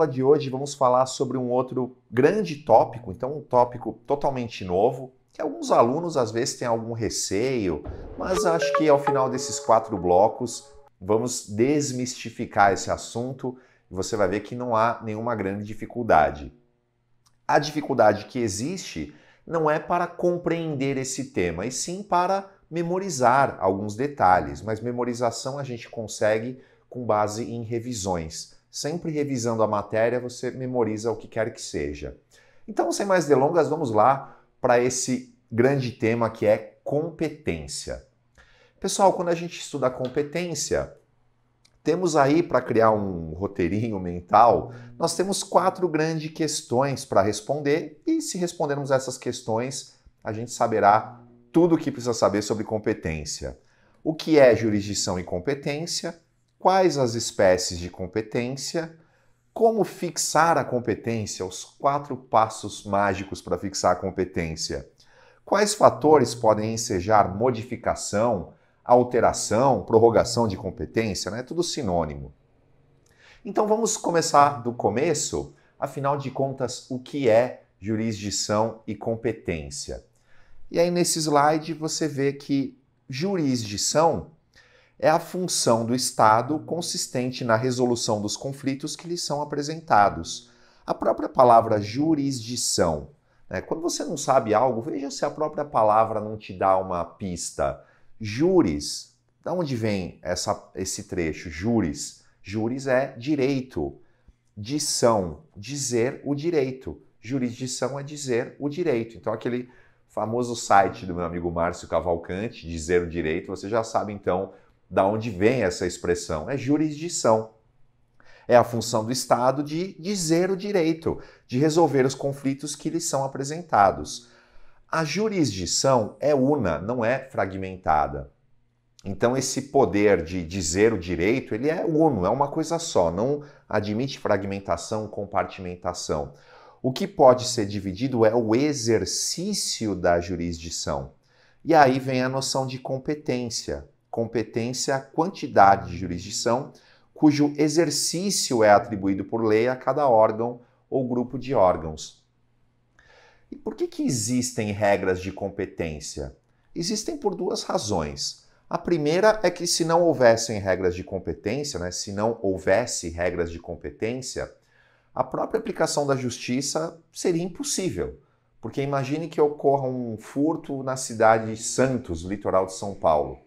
aula de hoje vamos falar sobre um outro grande tópico, então um tópico totalmente novo, que alguns alunos às vezes têm algum receio, mas acho que ao final desses quatro blocos vamos desmistificar esse assunto e você vai ver que não há nenhuma grande dificuldade. A dificuldade que existe não é para compreender esse tema, e sim para memorizar alguns detalhes, mas memorização a gente consegue com base em revisões. Sempre revisando a matéria, você memoriza o que quer que seja. Então, sem mais delongas, vamos lá para esse grande tema que é competência. Pessoal, quando a gente estuda competência, temos aí para criar um roteirinho mental, nós temos quatro grandes questões para responder e se respondermos essas questões, a gente saberá tudo o que precisa saber sobre competência. O que é jurisdição e competência? quais as espécies de competência, como fixar a competência, os quatro passos mágicos para fixar a competência, quais fatores podem ensejar modificação, alteração, prorrogação de competência, né? tudo sinônimo. Então vamos começar do começo, afinal de contas, o que é jurisdição e competência? E aí nesse slide você vê que jurisdição é a função do Estado consistente na resolução dos conflitos que lhe são apresentados. A própria palavra jurisdição. Né? Quando você não sabe algo, veja se a própria palavra não te dá uma pista. Juris, da onde vem essa, esse trecho? Juris. Juris é direito. Dição, dizer o direito. Jurisdição é dizer o direito. Então, aquele famoso site do meu amigo Márcio Cavalcante, Dizer o Direito, você já sabe então da onde vem essa expressão? É jurisdição. É a função do Estado de dizer o direito, de resolver os conflitos que lhe são apresentados. A jurisdição é una, não é fragmentada. Então esse poder de dizer o direito, ele é uno, é uma coisa só, não admite fragmentação, compartimentação. O que pode ser dividido é o exercício da jurisdição. E aí vem a noção de competência competência à quantidade de jurisdição, cujo exercício é atribuído por lei a cada órgão ou grupo de órgãos. E por que, que existem regras de competência? Existem por duas razões. A primeira é que, se não houvessem regras de competência, né, se não houvesse regras de competência, a própria aplicação da justiça seria impossível. Porque imagine que ocorra um furto na cidade de Santos, litoral de São Paulo.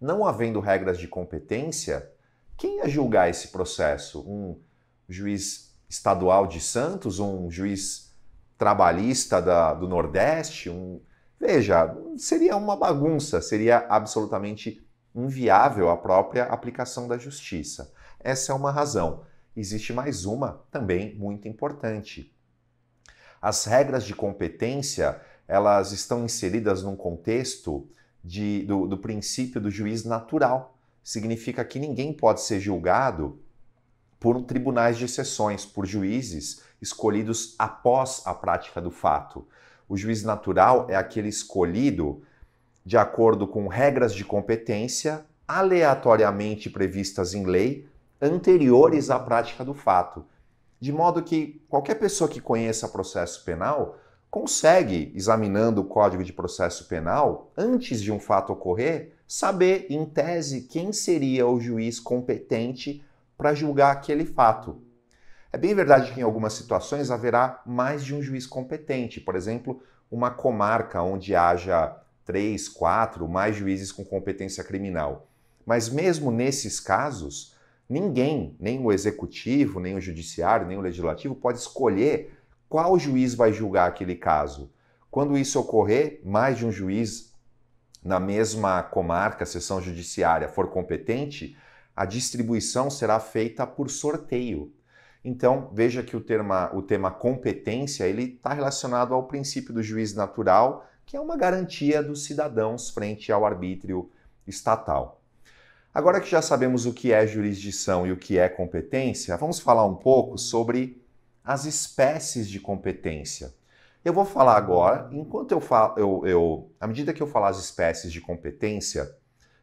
Não havendo regras de competência, quem ia julgar esse processo? Um juiz estadual de Santos? Um juiz trabalhista da, do Nordeste? Um... Veja, seria uma bagunça, seria absolutamente inviável a própria aplicação da justiça. Essa é uma razão. Existe mais uma também muito importante. As regras de competência, elas estão inseridas num contexto de, do, do princípio do juiz natural. Significa que ninguém pode ser julgado por tribunais de exceções, por juízes escolhidos após a prática do fato. O juiz natural é aquele escolhido de acordo com regras de competência aleatoriamente previstas em lei anteriores à prática do fato. De modo que qualquer pessoa que conheça processo penal consegue, examinando o Código de Processo Penal, antes de um fato ocorrer, saber, em tese, quem seria o juiz competente para julgar aquele fato. É bem verdade que em algumas situações haverá mais de um juiz competente, por exemplo, uma comarca onde haja três, quatro, mais juízes com competência criminal. Mas mesmo nesses casos, ninguém, nem o executivo, nem o judiciário, nem o legislativo, pode escolher qual juiz vai julgar aquele caso? Quando isso ocorrer, mais de um juiz na mesma comarca, seção judiciária, for competente, a distribuição será feita por sorteio. Então, veja que o, terma, o tema competência ele está relacionado ao princípio do juiz natural, que é uma garantia dos cidadãos frente ao arbítrio estatal. Agora que já sabemos o que é jurisdição e o que é competência, vamos falar um pouco sobre as espécies de competência. Eu vou falar agora, enquanto eu falo, eu, eu, à medida que eu falar as espécies de competência,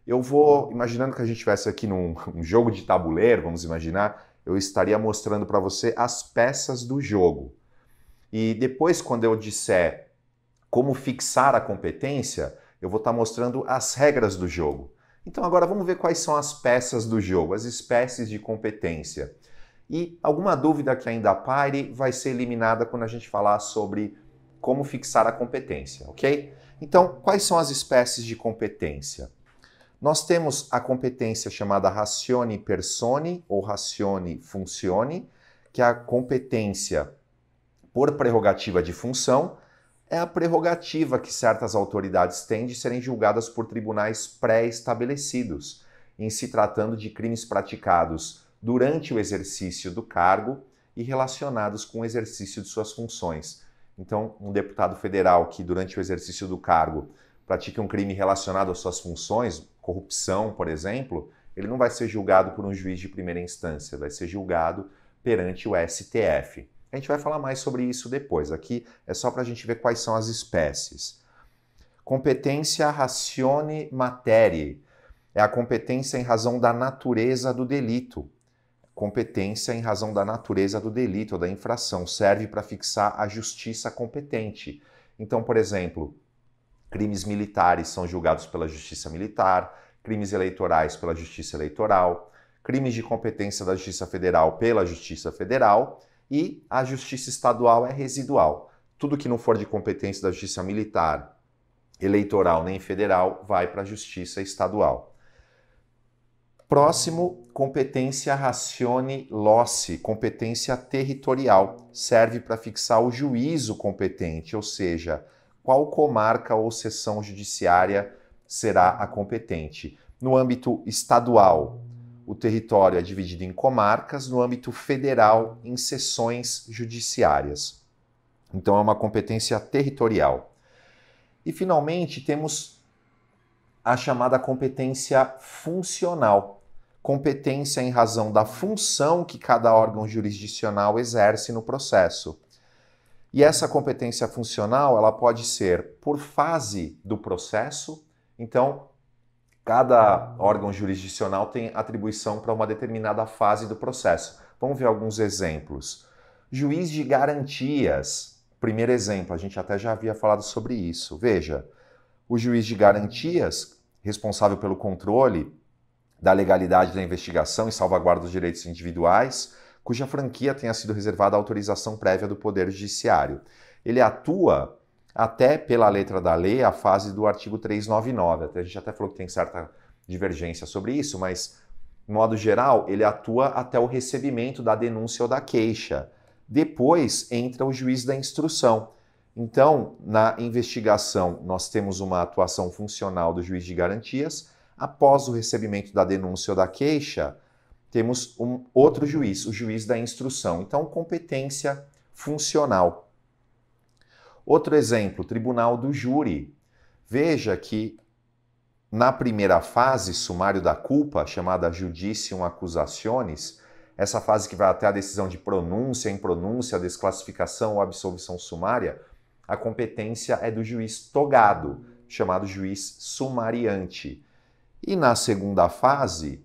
eu vou, imaginando que a gente estivesse aqui num um jogo de tabuleiro, vamos imaginar, eu estaria mostrando para você as peças do jogo. E depois, quando eu disser como fixar a competência, eu vou estar tá mostrando as regras do jogo. Então, agora vamos ver quais são as peças do jogo, as espécies de competência. E alguma dúvida que ainda pare vai ser eliminada quando a gente falar sobre como fixar a competência, ok? Então, quais são as espécies de competência? Nós temos a competência chamada ratione persone ou ratione Funcione, que é a competência por prerrogativa de função, é a prerrogativa que certas autoridades têm de serem julgadas por tribunais pré-estabelecidos, em se tratando de crimes praticados durante o exercício do cargo e relacionados com o exercício de suas funções. Então, um deputado federal que, durante o exercício do cargo, pratica um crime relacionado às suas funções, corrupção, por exemplo, ele não vai ser julgado por um juiz de primeira instância, vai ser julgado perante o STF. A gente vai falar mais sobre isso depois. Aqui é só para a gente ver quais são as espécies. Competência ratione materie é a competência em razão da natureza do delito competência em razão da natureza do delito ou da infração, serve para fixar a justiça competente. Então, por exemplo, crimes militares são julgados pela justiça militar, crimes eleitorais pela justiça eleitoral, crimes de competência da Justiça Federal pela Justiça Federal e a justiça estadual é residual. Tudo que não for de competência da Justiça Militar, Eleitoral nem Federal vai para a Justiça Estadual. Próximo, competência racione losse, competência territorial. Serve para fixar o juízo competente, ou seja, qual comarca ou sessão judiciária será a competente. No âmbito estadual, o território é dividido em comarcas, no âmbito federal, em sessões judiciárias. Então, é uma competência territorial. E, finalmente, temos a chamada competência funcional competência em razão da função que cada órgão jurisdicional exerce no processo. E essa competência funcional, ela pode ser por fase do processo. Então, cada órgão jurisdicional tem atribuição para uma determinada fase do processo. Vamos ver alguns exemplos. Juiz de garantias. Primeiro exemplo, a gente até já havia falado sobre isso. Veja, o juiz de garantias, responsável pelo controle, da legalidade da investigação e salvaguarda dos direitos individuais, cuja franquia tenha sido reservada à autorização prévia do Poder Judiciário. Ele atua até pela letra da lei a fase do artigo 399. A gente até falou que tem certa divergência sobre isso, mas, de modo geral, ele atua até o recebimento da denúncia ou da queixa. Depois entra o juiz da instrução. Então, na investigação, nós temos uma atuação funcional do juiz de garantias Após o recebimento da denúncia ou da queixa, temos um outro juiz, o juiz da instrução. Então, competência funcional. Outro exemplo, tribunal do júri. Veja que na primeira fase, sumário da culpa, chamada judicium accusationis, essa fase que vai até a decisão de pronúncia, impronúncia, desclassificação ou absolvição sumária, a competência é do juiz togado, chamado juiz sumariante. E na segunda fase,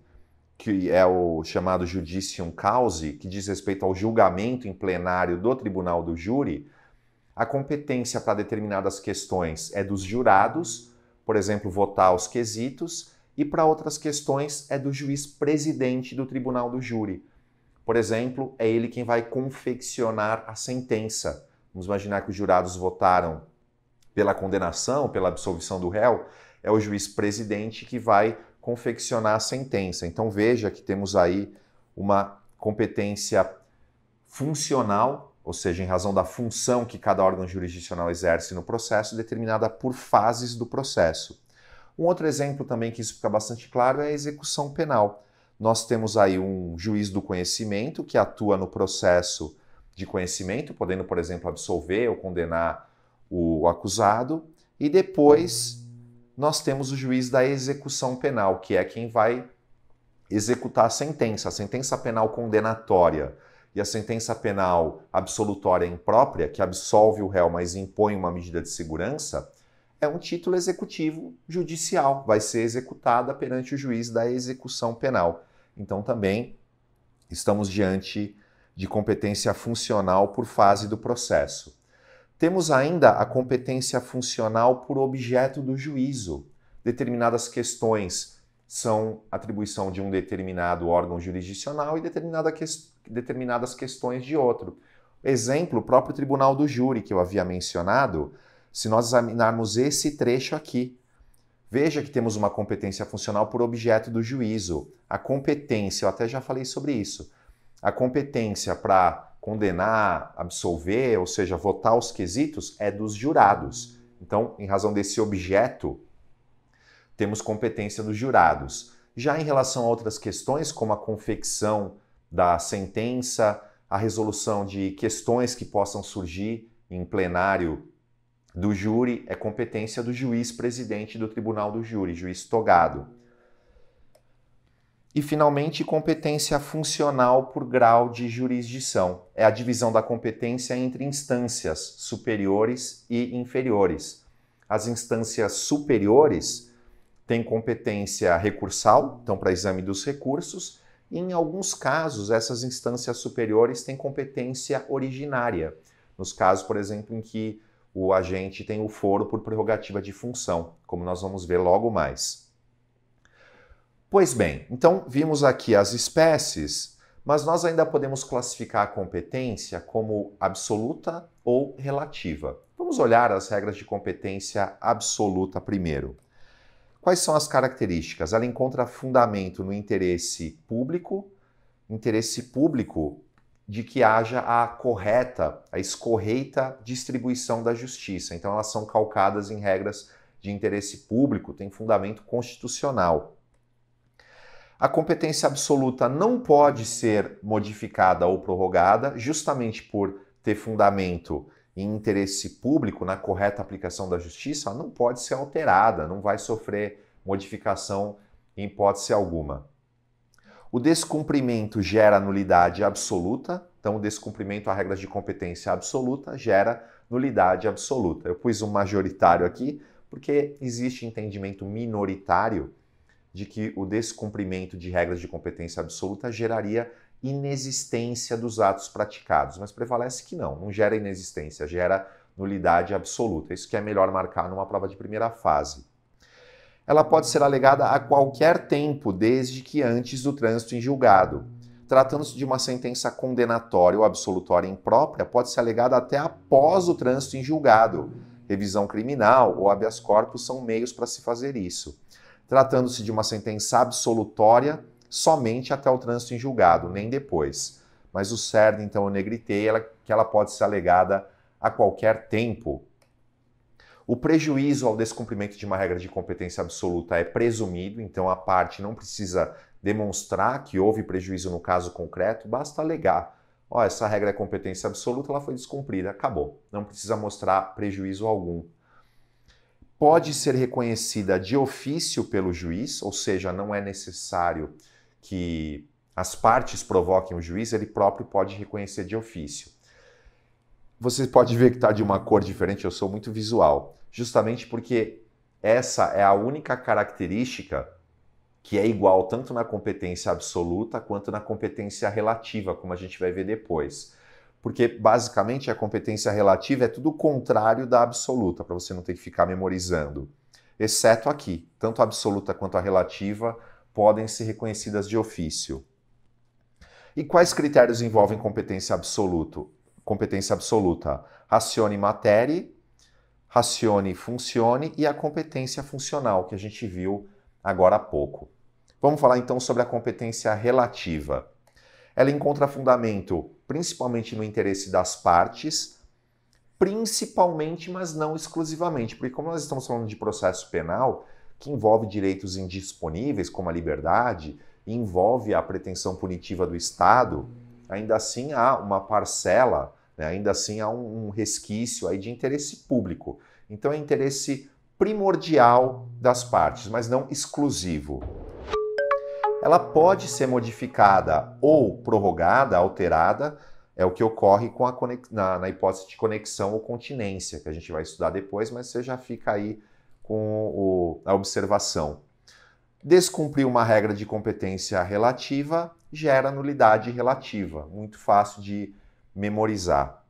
que é o chamado judicium causa, que diz respeito ao julgamento em plenário do tribunal do júri, a competência para determinadas questões é dos jurados, por exemplo, votar os quesitos, e para outras questões é do juiz presidente do tribunal do júri. Por exemplo, é ele quem vai confeccionar a sentença. Vamos imaginar que os jurados votaram pela condenação, pela absolvição do réu, é o juiz presidente que vai confeccionar a sentença. Então veja que temos aí uma competência funcional, ou seja, em razão da função que cada órgão jurisdicional exerce no processo, determinada por fases do processo. Um outro exemplo também que isso fica bastante claro é a execução penal. Nós temos aí um juiz do conhecimento que atua no processo de conhecimento, podendo, por exemplo, absolver ou condenar o acusado, e depois nós temos o juiz da execução penal, que é quem vai executar a sentença, a sentença penal condenatória e a sentença penal absolutória imprópria, que absolve o réu, mas impõe uma medida de segurança, é um título executivo judicial, vai ser executada perante o juiz da execução penal. Então também estamos diante de competência funcional por fase do processo. Temos ainda a competência funcional por objeto do juízo. Determinadas questões são atribuição de um determinado órgão jurisdicional e determinada que... determinadas questões de outro. Exemplo, o próprio Tribunal do Júri, que eu havia mencionado, se nós examinarmos esse trecho aqui, Veja que temos uma competência funcional por objeto do juízo. A competência, eu até já falei sobre isso, a competência para condenar, absolver, ou seja, votar os quesitos, é dos jurados. Então, em razão desse objeto, temos competência dos jurados. Já em relação a outras questões, como a confecção da sentença, a resolução de questões que possam surgir em plenário do júri, é competência do juiz presidente do tribunal do júri, juiz togado. E, finalmente, competência funcional por grau de jurisdição. É a divisão da competência entre instâncias superiores e inferiores. As instâncias superiores têm competência recursal, então, para exame dos recursos, e, em alguns casos, essas instâncias superiores têm competência originária. Nos casos, por exemplo, em que o agente tem o foro por prerrogativa de função, como nós vamos ver logo mais. Pois bem, então vimos aqui as espécies, mas nós ainda podemos classificar a competência como absoluta ou relativa. Vamos olhar as regras de competência absoluta primeiro. Quais são as características? Ela encontra fundamento no interesse público, interesse público de que haja a correta, a escorreita distribuição da justiça. Então, elas são calcadas em regras de interesse público, tem fundamento constitucional. A competência absoluta não pode ser modificada ou prorrogada, justamente por ter fundamento em interesse público na correta aplicação da justiça, ela não pode ser alterada, não vai sofrer modificação em hipótese alguma. O descumprimento gera nulidade absoluta, então o descumprimento a regras de competência absoluta gera nulidade absoluta. Eu pus um majoritário aqui porque existe entendimento minoritário de que o descumprimento de regras de competência absoluta geraria inexistência dos atos praticados, mas prevalece que não, não gera inexistência, gera nulidade absoluta. Isso que é melhor marcar numa prova de primeira fase. Ela pode ser alegada a qualquer tempo, desde que antes do trânsito em julgado. Tratando-se de uma sentença condenatória ou absolutória imprópria, pode ser alegada até após o trânsito em julgado. Revisão criminal ou habeas corpus são meios para se fazer isso tratando-se de uma sentença absolutória somente até o trânsito em julgado, nem depois. Mas o CERN, então, eu negritei ela, que ela pode ser alegada a qualquer tempo. O prejuízo ao descumprimento de uma regra de competência absoluta é presumido, então a parte não precisa demonstrar que houve prejuízo no caso concreto, basta alegar. Ó, essa regra é competência absoluta, ela foi descumprida, acabou. Não precisa mostrar prejuízo algum pode ser reconhecida de ofício pelo juiz, ou seja, não é necessário que as partes provoquem o juiz, ele próprio pode reconhecer de ofício. Você pode ver que está de uma cor diferente, eu sou muito visual, justamente porque essa é a única característica que é igual tanto na competência absoluta quanto na competência relativa, como a gente vai ver depois porque basicamente a competência relativa é tudo o contrário da absoluta, para você não ter que ficar memorizando. Exceto aqui, tanto a absoluta quanto a relativa podem ser reconhecidas de ofício. E quais critérios envolvem competência absoluta? Competência absoluta, racione matéria, racione funcione e a competência funcional que a gente viu agora há pouco. Vamos falar então sobre a competência relativa ela encontra fundamento principalmente no interesse das partes, principalmente, mas não exclusivamente, porque como nós estamos falando de processo penal, que envolve direitos indisponíveis, como a liberdade, envolve a pretensão punitiva do Estado, ainda assim há uma parcela, né? ainda assim há um, um resquício aí de interesse público. Então é interesse primordial das partes, mas não exclusivo ela pode ser modificada ou prorrogada, alterada, é o que ocorre com a conex... na, na hipótese de conexão ou continência, que a gente vai estudar depois, mas você já fica aí com o, a observação. Descumprir uma regra de competência relativa gera nulidade relativa, muito fácil de memorizar.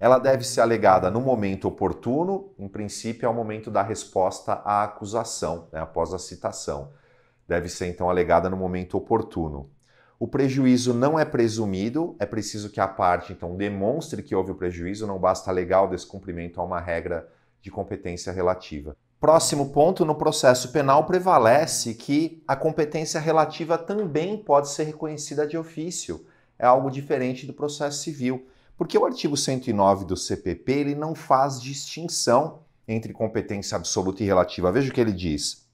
Ela deve ser alegada no momento oportuno, em princípio é o momento da resposta à acusação, né, após a citação deve ser então alegada no momento oportuno. O prejuízo não é presumido, é preciso que a parte então demonstre que houve o prejuízo, não basta alegar o descumprimento a uma regra de competência relativa. Próximo ponto, no processo penal prevalece que a competência relativa também pode ser reconhecida de ofício. É algo diferente do processo civil, porque o artigo 109 do CPP ele não faz distinção entre competência absoluta e relativa. Veja o que ele diz.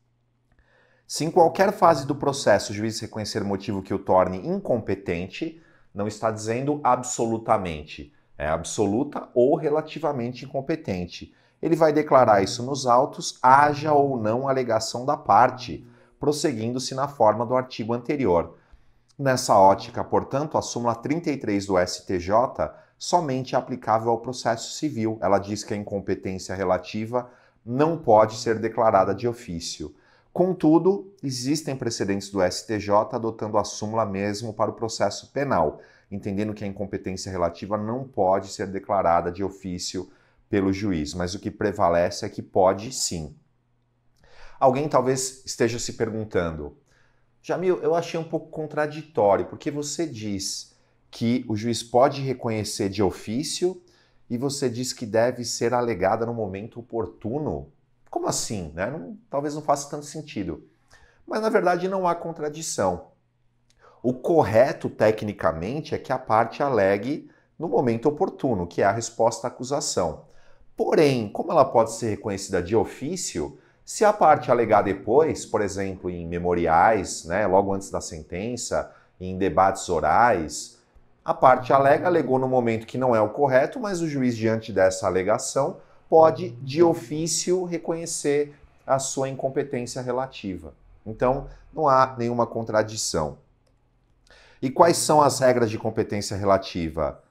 Se em qualquer fase do processo o juiz reconhecer motivo que o torne incompetente, não está dizendo absolutamente, é absoluta ou relativamente incompetente. Ele vai declarar isso nos autos, haja ou não alegação da parte, prosseguindo-se na forma do artigo anterior. Nessa ótica, portanto, a súmula 33 do STJ somente é aplicável ao processo civil. Ela diz que a incompetência relativa não pode ser declarada de ofício. Contudo, existem precedentes do STJ adotando a súmula mesmo para o processo penal, entendendo que a incompetência relativa não pode ser declarada de ofício pelo juiz, mas o que prevalece é que pode sim. Alguém talvez esteja se perguntando, Jamil, eu achei um pouco contraditório, porque você diz que o juiz pode reconhecer de ofício e você diz que deve ser alegada no momento oportuno. Como assim? Né? Não, talvez não faça tanto sentido. Mas na verdade não há contradição. O correto tecnicamente é que a parte alegue no momento oportuno, que é a resposta à acusação. Porém, como ela pode ser reconhecida de ofício, se a parte alegar depois, por exemplo, em memoriais, né, logo antes da sentença, em debates orais, a parte alega alegou no momento que não é o correto, mas o juiz, diante dessa alegação, pode, de ofício, reconhecer a sua incompetência relativa. Então, não há nenhuma contradição. E quais são as regras de competência relativa?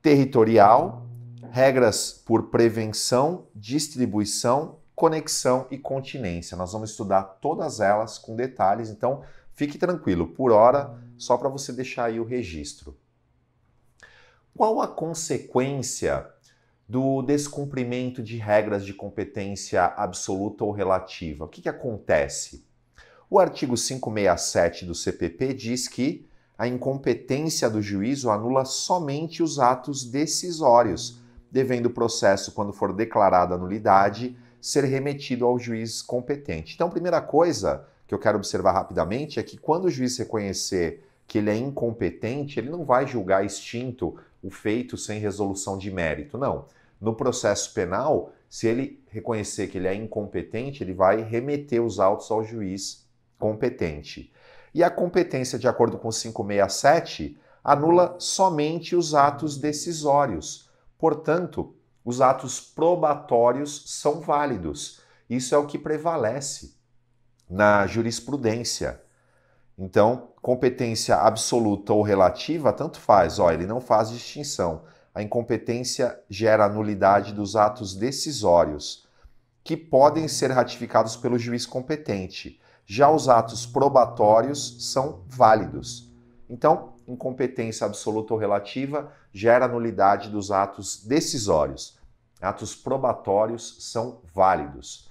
Territorial, regras por prevenção, distribuição, conexão e continência. Nós vamos estudar todas elas com detalhes, então fique tranquilo, por hora, só para você deixar aí o registro. Qual a consequência do descumprimento de regras de competência absoluta ou relativa. O que, que acontece? O artigo 567 do CPP diz que a incompetência do juízo anula somente os atos decisórios, devendo o processo, quando for declarada nulidade, ser remetido ao juiz competente. Então, primeira coisa que eu quero observar rapidamente é que quando o juiz reconhecer que ele é incompetente, ele não vai julgar extinto o feito sem resolução de mérito, não. No processo penal, se ele reconhecer que ele é incompetente, ele vai remeter os autos ao juiz competente. E a competência, de acordo com 567, anula somente os atos decisórios. Portanto, os atos probatórios são válidos. Isso é o que prevalece na jurisprudência. Então, competência absoluta ou relativa, tanto faz, ó, ele não faz distinção. A incompetência gera a nulidade dos atos decisórios, que podem ser ratificados pelo juiz competente. Já os atos probatórios são válidos. Então, incompetência absoluta ou relativa gera a nulidade dos atos decisórios. Atos probatórios são válidos.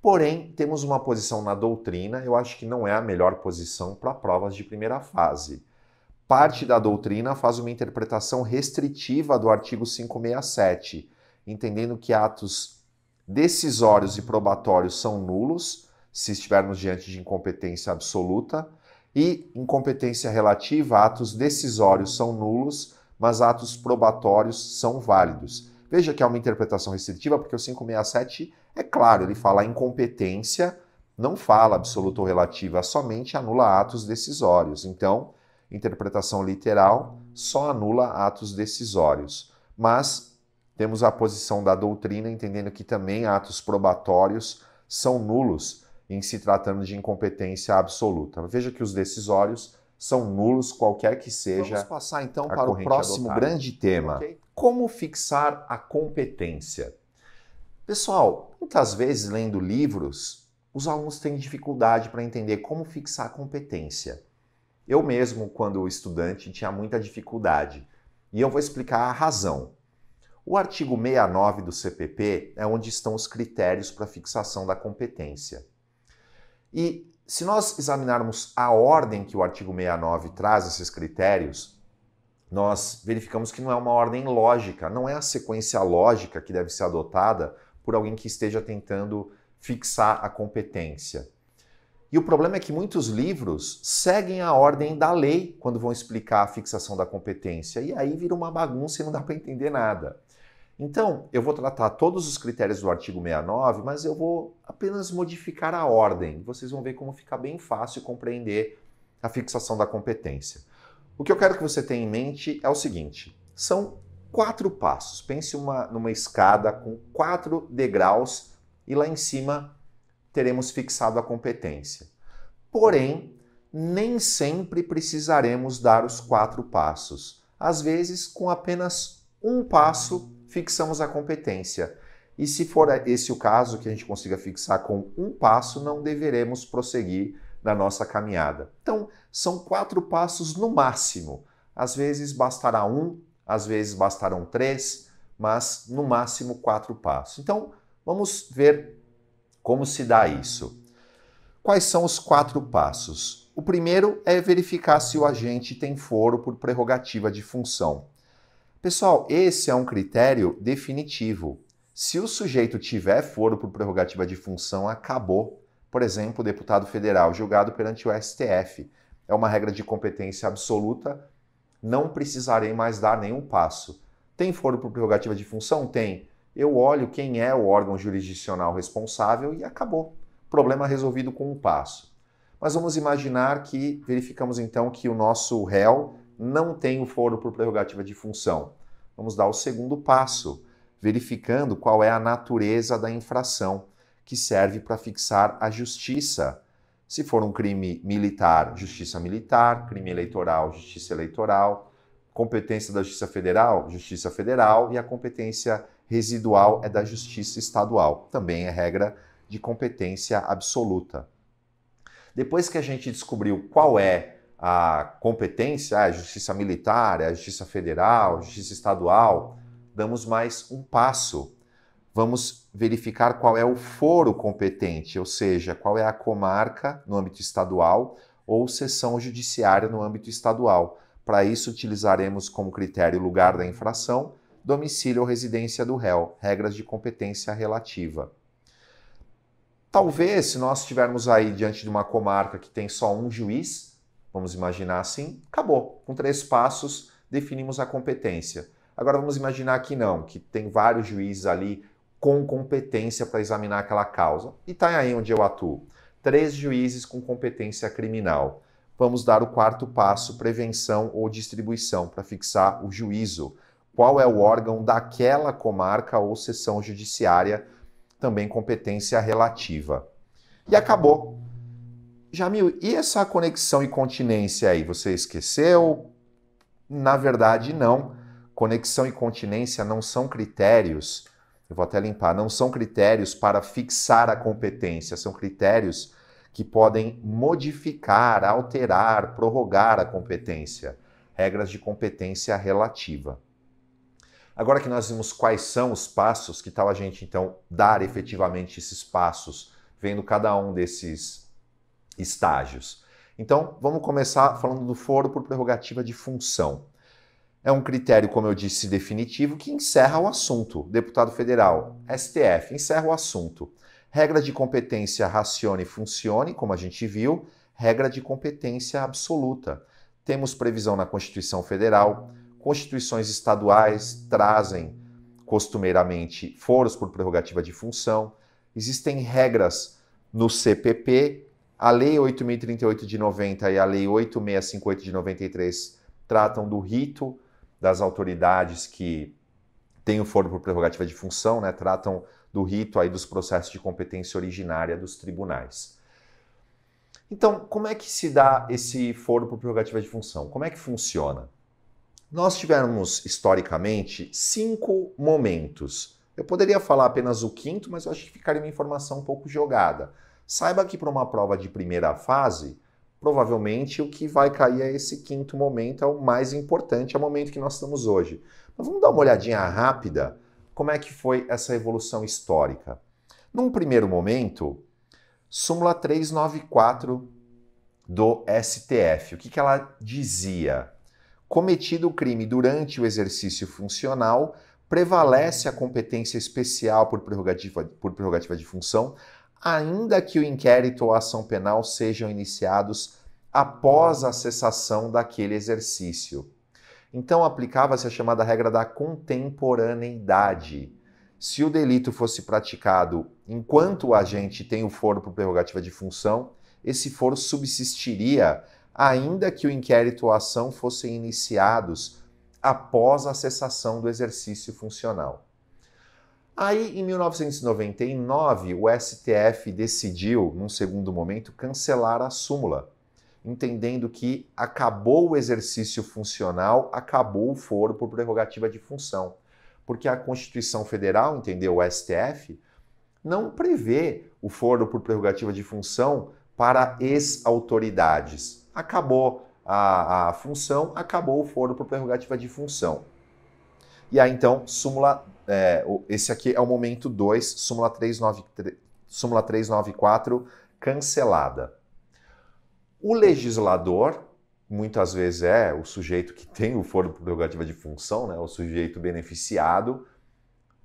Porém, temos uma posição na doutrina, eu acho que não é a melhor posição para provas de primeira fase parte da doutrina faz uma interpretação restritiva do artigo 567, entendendo que atos decisórios e probatórios são nulos se estivermos diante de incompetência absoluta e incompetência relativa, atos decisórios são nulos, mas atos probatórios são válidos. Veja que é uma interpretação restritiva, porque o 567 é claro, ele fala incompetência, não fala absoluta ou relativa, somente anula atos decisórios. Então, interpretação literal só anula atos decisórios. Mas temos a posição da doutrina entendendo que também atos probatórios são nulos em se tratando de incompetência absoluta. Veja que os decisórios são nulos qualquer que seja. Vamos passar então para o próximo adotada. grande tema: okay. como fixar a competência. Pessoal, muitas vezes lendo livros, os alunos têm dificuldade para entender como fixar a competência. Eu mesmo, quando estudante, tinha muita dificuldade. E eu vou explicar a razão. O artigo 69 do CPP é onde estão os critérios para fixação da competência. E se nós examinarmos a ordem que o artigo 69 traz esses critérios, nós verificamos que não é uma ordem lógica, não é a sequência lógica que deve ser adotada por alguém que esteja tentando fixar a competência. E o problema é que muitos livros seguem a ordem da lei quando vão explicar a fixação da competência. E aí vira uma bagunça e não dá para entender nada. Então, eu vou tratar todos os critérios do artigo 69, mas eu vou apenas modificar a ordem. Vocês vão ver como fica bem fácil compreender a fixação da competência. O que eu quero que você tenha em mente é o seguinte: são quatro passos. Pense uma, numa escada com quatro degraus e lá em cima teremos fixado a competência. Porém, nem sempre precisaremos dar os quatro passos. Às vezes, com apenas um passo, fixamos a competência. E se for esse o caso, que a gente consiga fixar com um passo, não deveremos prosseguir na nossa caminhada. Então, são quatro passos no máximo. Às vezes bastará um, às vezes bastarão três, mas no máximo quatro passos. Então, vamos ver como se dá isso? Quais são os quatro passos? O primeiro é verificar se o agente tem foro por prerrogativa de função. Pessoal, esse é um critério definitivo. Se o sujeito tiver foro por prerrogativa de função, acabou. Por exemplo, deputado federal julgado perante o STF. É uma regra de competência absoluta, não precisarei mais dar nenhum passo. Tem foro por prerrogativa de função? Tem eu olho quem é o órgão jurisdicional responsável e acabou. Problema resolvido com um passo. Mas vamos imaginar que verificamos então que o nosso réu não tem o foro por prerrogativa de função. Vamos dar o segundo passo, verificando qual é a natureza da infração que serve para fixar a justiça. Se for um crime militar, justiça militar, crime eleitoral, justiça eleitoral, competência da Justiça Federal, Justiça Federal e a competência residual é da Justiça Estadual, também é regra de competência absoluta. Depois que a gente descobriu qual é a competência, a ah, é Justiça Militar, é a Justiça Federal, a Justiça Estadual, damos mais um passo. Vamos verificar qual é o foro competente, ou seja, qual é a comarca no âmbito estadual ou seção judiciária no âmbito estadual. Para isso, utilizaremos como critério o lugar da infração domicílio ou residência do réu, regras de competência relativa. Talvez, se nós estivermos aí diante de uma comarca que tem só um juiz, vamos imaginar assim, acabou. Com três passos, definimos a competência. Agora vamos imaginar que não, que tem vários juízes ali com competência para examinar aquela causa. E está aí onde eu atuo. Três juízes com competência criminal. Vamos dar o quarto passo, prevenção ou distribuição, para fixar o juízo qual é o órgão daquela comarca ou sessão judiciária, também competência relativa. E acabou. Jamil, e essa conexão e continência aí? Você esqueceu? Na verdade, não. Conexão e continência não são critérios, eu vou até limpar, não são critérios para fixar a competência, são critérios que podem modificar, alterar, prorrogar a competência. Regras de competência relativa. Agora que nós vimos quais são os passos, que tal a gente então dar efetivamente esses passos, vendo cada um desses estágios? Então, vamos começar falando do foro por prerrogativa de função. É um critério, como eu disse, definitivo que encerra o assunto. Deputado federal, STF, encerra o assunto. Regra de competência racione e funcione, como a gente viu, regra de competência absoluta. Temos previsão na Constituição Federal, Constituições estaduais trazem costumeiramente foros por prerrogativa de função. Existem regras no CPP, a Lei 8038 de 90 e a Lei 8658 de 93 tratam do rito das autoridades que têm o foro por prerrogativa de função, né? Tratam do rito aí dos processos de competência originária dos tribunais. Então, como é que se dá esse foro por prerrogativa de função? Como é que funciona? Nós tivemos, historicamente, cinco momentos. Eu poderia falar apenas o quinto, mas eu acho que ficaria uma informação um pouco jogada. Saiba que para uma prova de primeira fase, provavelmente o que vai cair é esse quinto momento, é o mais importante, é o momento que nós estamos hoje. Mas vamos dar uma olhadinha rápida como é que foi essa evolução histórica. Num primeiro momento, súmula 394 do STF, o que, que ela dizia? cometido o crime durante o exercício funcional, prevalece a uhum. competência especial por prerrogativa, por prerrogativa de função, ainda que o inquérito ou a ação penal sejam iniciados após a cessação daquele exercício. Então aplicava-se a chamada regra da contemporaneidade. Se o delito fosse praticado enquanto o agente tem o foro por prerrogativa de função, esse foro subsistiria ainda que o inquérito ou ação fossem iniciados após a cessação do exercício funcional. Aí, em 1999, o STF decidiu, num segundo momento, cancelar a súmula, entendendo que acabou o exercício funcional, acabou o foro por prerrogativa de função, porque a Constituição Federal, entendeu o STF, não prevê o foro por prerrogativa de função para ex-autoridades acabou a, a função, acabou o foro por prerrogativa de função. E aí, então, súmula. É, esse aqui é o momento 2, súmula súmula 394, cancelada. O legislador, muitas vezes é o sujeito que tem o foro por prerrogativa de função, né, o sujeito beneficiado,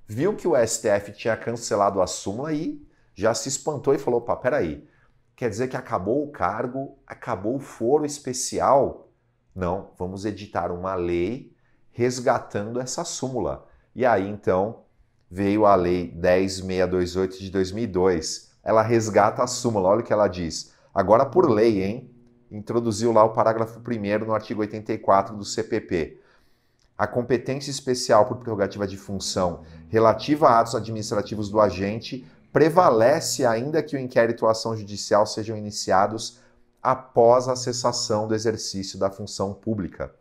viu que o STF tinha cancelado a súmula e já se espantou e falou: opa, peraí, Quer dizer que acabou o cargo, acabou o foro especial? Não, vamos editar uma lei resgatando essa súmula. E aí então veio a Lei 10628 de 2002. Ela resgata a súmula, olha o que ela diz. Agora por lei, hein? Introduziu lá o parágrafo 1 no artigo 84 do CPP. A competência especial por prerrogativa de função relativa a atos administrativos do agente prevalece ainda que o inquérito ou ação judicial sejam iniciados após a cessação do exercício da função pública.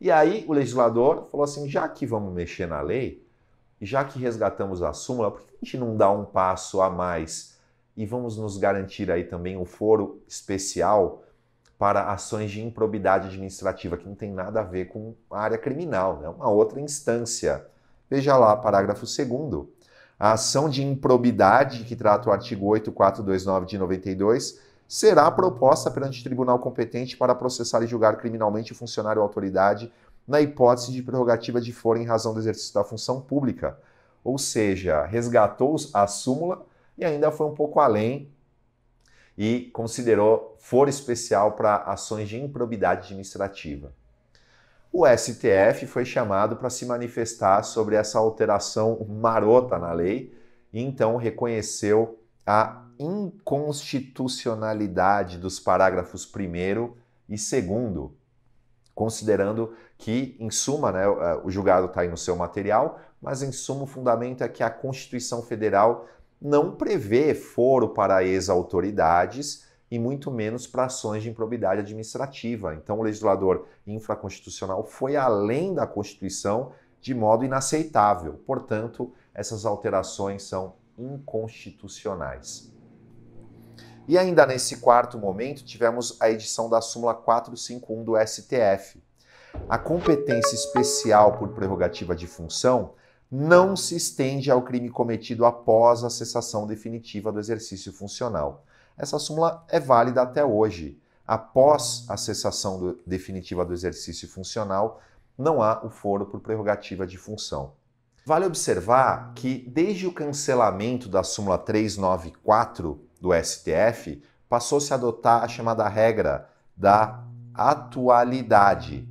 E aí o legislador falou assim: já que vamos mexer na lei, já que resgatamos a súmula, por que a gente não dá um passo a mais e vamos nos garantir aí também um foro especial para ações de improbidade administrativa, que não tem nada a ver com a área criminal, é né? uma outra instância. Veja lá, parágrafo 2 a ação de improbidade que trata o artigo 8429 de 92 será proposta perante o tribunal competente para processar e julgar criminalmente o funcionário ou autoridade na hipótese de prerrogativa de fora em razão do exercício da função pública. Ou seja, resgatou a súmula e ainda foi um pouco além e considerou foro especial para ações de improbidade administrativa o STF foi chamado para se manifestar sobre essa alteração marota na lei e então reconheceu a inconstitucionalidade dos parágrafos 1 e 2, considerando que, em suma, né, eh, o julgado está aí no seu material, mas em suma o fundamento é que a Constituição Federal não prevê foro para ex-autoridades e muito menos para ações de improbidade administrativa. Então, o legislador infraconstitucional foi além da Constituição de modo inaceitável. Portanto, essas alterações são inconstitucionais. E ainda nesse quarto momento, tivemos a edição da súmula 451 do STF. A competência especial por prerrogativa de função não se estende ao crime cometido após a cessação definitiva do exercício funcional essa súmula é válida até hoje. Após a cessação do, definitiva do exercício funcional, não há o foro por prerrogativa de função. Vale observar que, desde o cancelamento da súmula 394 do STF, passou-se a adotar a chamada regra da atualidade.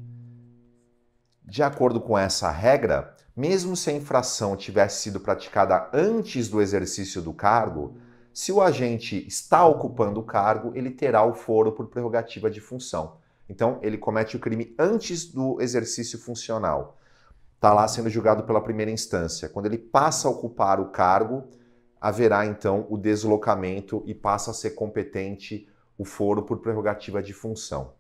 De acordo com essa regra, mesmo se a infração tivesse sido praticada antes do exercício do cargo, se o agente está ocupando o cargo, ele terá o foro por prerrogativa de função. Então, ele comete o crime antes do exercício funcional. Está lá sendo julgado pela primeira instância. Quando ele passa a ocupar o cargo, haverá então o deslocamento e passa a ser competente o foro por prerrogativa de função.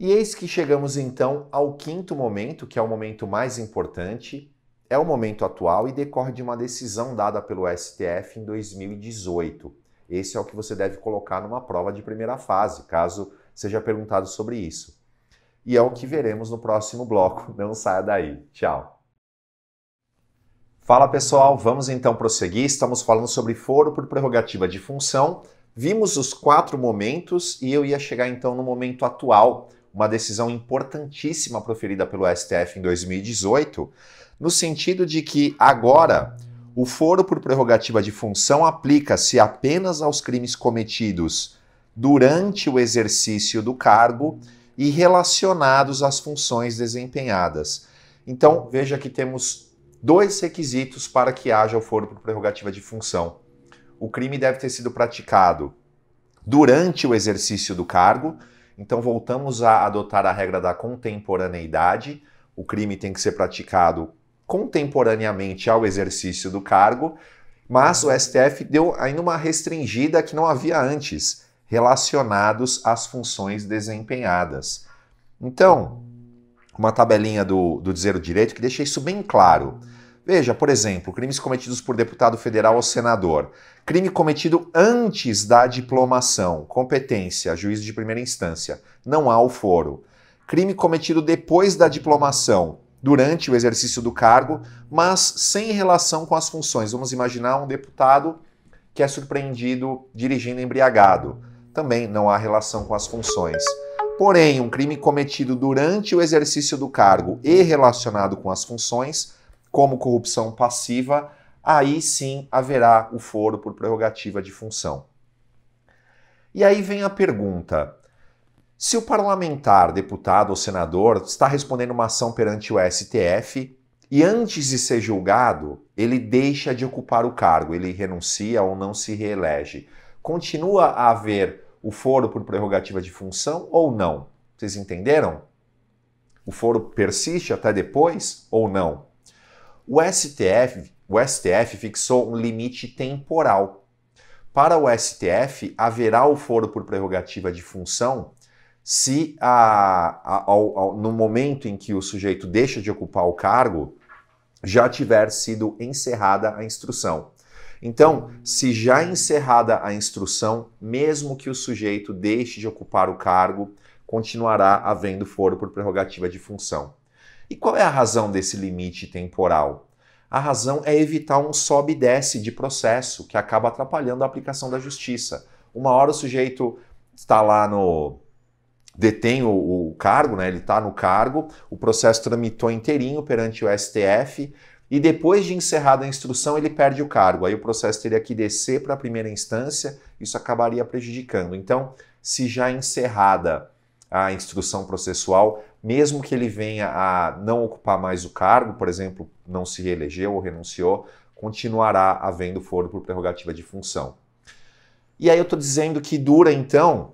E eis que chegamos então ao quinto momento, que é o momento mais importante, é o momento atual e decorre de uma decisão dada pelo STF em 2018. Esse é o que você deve colocar numa prova de primeira fase, caso seja perguntado sobre isso. E é o que veremos no próximo bloco. Não saia daí. Tchau. Fala pessoal, vamos então prosseguir. Estamos falando sobre foro por prerrogativa de função. Vimos os quatro momentos e eu ia chegar então no momento atual, uma decisão importantíssima proferida pelo STF em 2018, no sentido de que, agora, o foro por prerrogativa de função aplica-se apenas aos crimes cometidos durante o exercício do cargo e relacionados às funções desempenhadas. Então, veja que temos dois requisitos para que haja o foro por prerrogativa de função. O crime deve ter sido praticado durante o exercício do cargo, então voltamos a adotar a regra da contemporaneidade. O crime tem que ser praticado contemporaneamente ao exercício do cargo, mas o uhum. STF deu ainda uma restringida que não havia antes, relacionados às funções desempenhadas. Então, uma tabelinha do, do dizer o direito que deixa isso bem claro. Veja, por exemplo, crimes cometidos por deputado federal ou senador. Crime cometido antes da diplomação, competência, juízo de primeira instância, não há o foro. Crime cometido depois da diplomação, durante o exercício do cargo, mas sem relação com as funções. Vamos imaginar um deputado que é surpreendido dirigindo embriagado. Também não há relação com as funções. Porém, um crime cometido durante o exercício do cargo e relacionado com as funções, como corrupção passiva, aí sim haverá o foro por prerrogativa de função. E aí vem a pergunta: se o parlamentar, deputado ou senador está respondendo uma ação perante o STF e antes de ser julgado, ele deixa de ocupar o cargo, ele renuncia ou não se reelege, continua a haver o foro por prerrogativa de função ou não? Vocês entenderam? O foro persiste até depois ou não? O STF, o STF fixou um limite temporal. Para o STF, haverá o foro por prerrogativa de função se a, a, ao, ao, no momento em que o sujeito deixa de ocupar o cargo, já tiver sido encerrada a instrução. Então, se já encerrada a instrução, mesmo que o sujeito deixe de ocupar o cargo, continuará havendo foro por prerrogativa de função. E qual é a razão desse limite temporal? A razão é evitar um sobe e desce de processo que acaba atrapalhando a aplicação da justiça. Uma hora o sujeito está lá no, detém o, o cargo, né? ele está no cargo, o processo tramitou inteirinho perante o STF e depois de encerrada a instrução ele perde o cargo. Aí o processo teria que descer para a primeira instância, isso acabaria prejudicando. Então, se já encerrada a instrução processual, mesmo que ele venha a não ocupar mais o cargo, por exemplo, não se reelegeu ou renunciou, continuará havendo foro por prerrogativa de função. E aí eu estou dizendo que dura então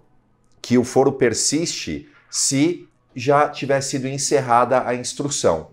que o foro persiste se já tiver sido encerrada a instrução.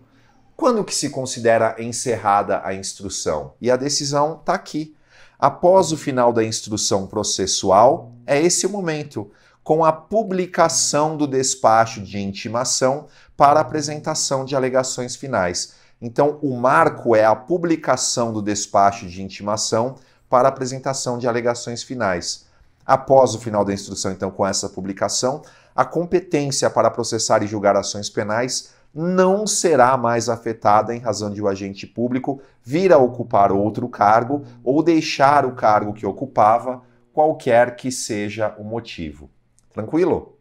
Quando que se considera encerrada a instrução? E a decisão está aqui. Após o final da instrução processual, é esse o momento, com a publicação do despacho de intimação para apresentação de alegações finais. Então, o marco é a publicação do despacho de intimação para apresentação de alegações finais. Após o final da instrução, então, com essa publicação, a competência para processar e julgar ações penais não será mais afetada em razão de o agente público vir a ocupar outro cargo ou deixar o cargo que ocupava, qualquer que seja o motivo. Tranquilo?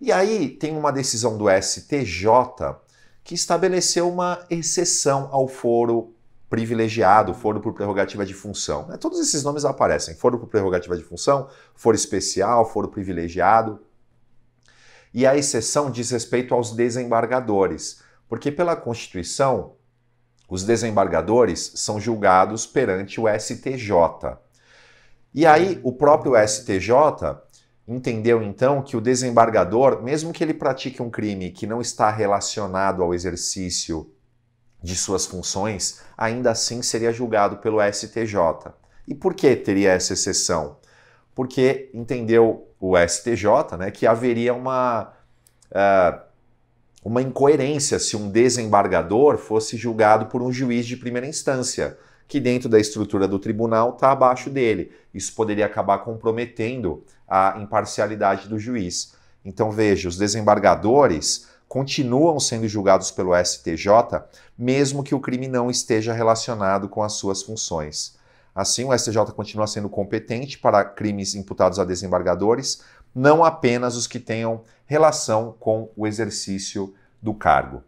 E aí tem uma decisão do STJ que estabeleceu uma exceção ao foro privilegiado, foro por prerrogativa de função. Né? Todos esses nomes aparecem: foro por prerrogativa de função, foro especial, foro privilegiado. E a exceção diz respeito aos desembargadores, porque pela Constituição, os desembargadores são julgados perante o STJ. E aí, o próprio STJ entendeu então que o desembargador, mesmo que ele pratique um crime que não está relacionado ao exercício de suas funções, ainda assim seria julgado pelo STJ. E por que teria essa exceção? Porque entendeu o STJ né, que haveria uma, uh, uma incoerência se um desembargador fosse julgado por um juiz de primeira instância, que dentro da estrutura do tribunal está abaixo dele. Isso poderia acabar comprometendo a imparcialidade do juiz. Então veja, os desembargadores continuam sendo julgados pelo STJ, mesmo que o crime não esteja relacionado com as suas funções. Assim, o STJ continua sendo competente para crimes imputados a desembargadores, não apenas os que tenham relação com o exercício do cargo.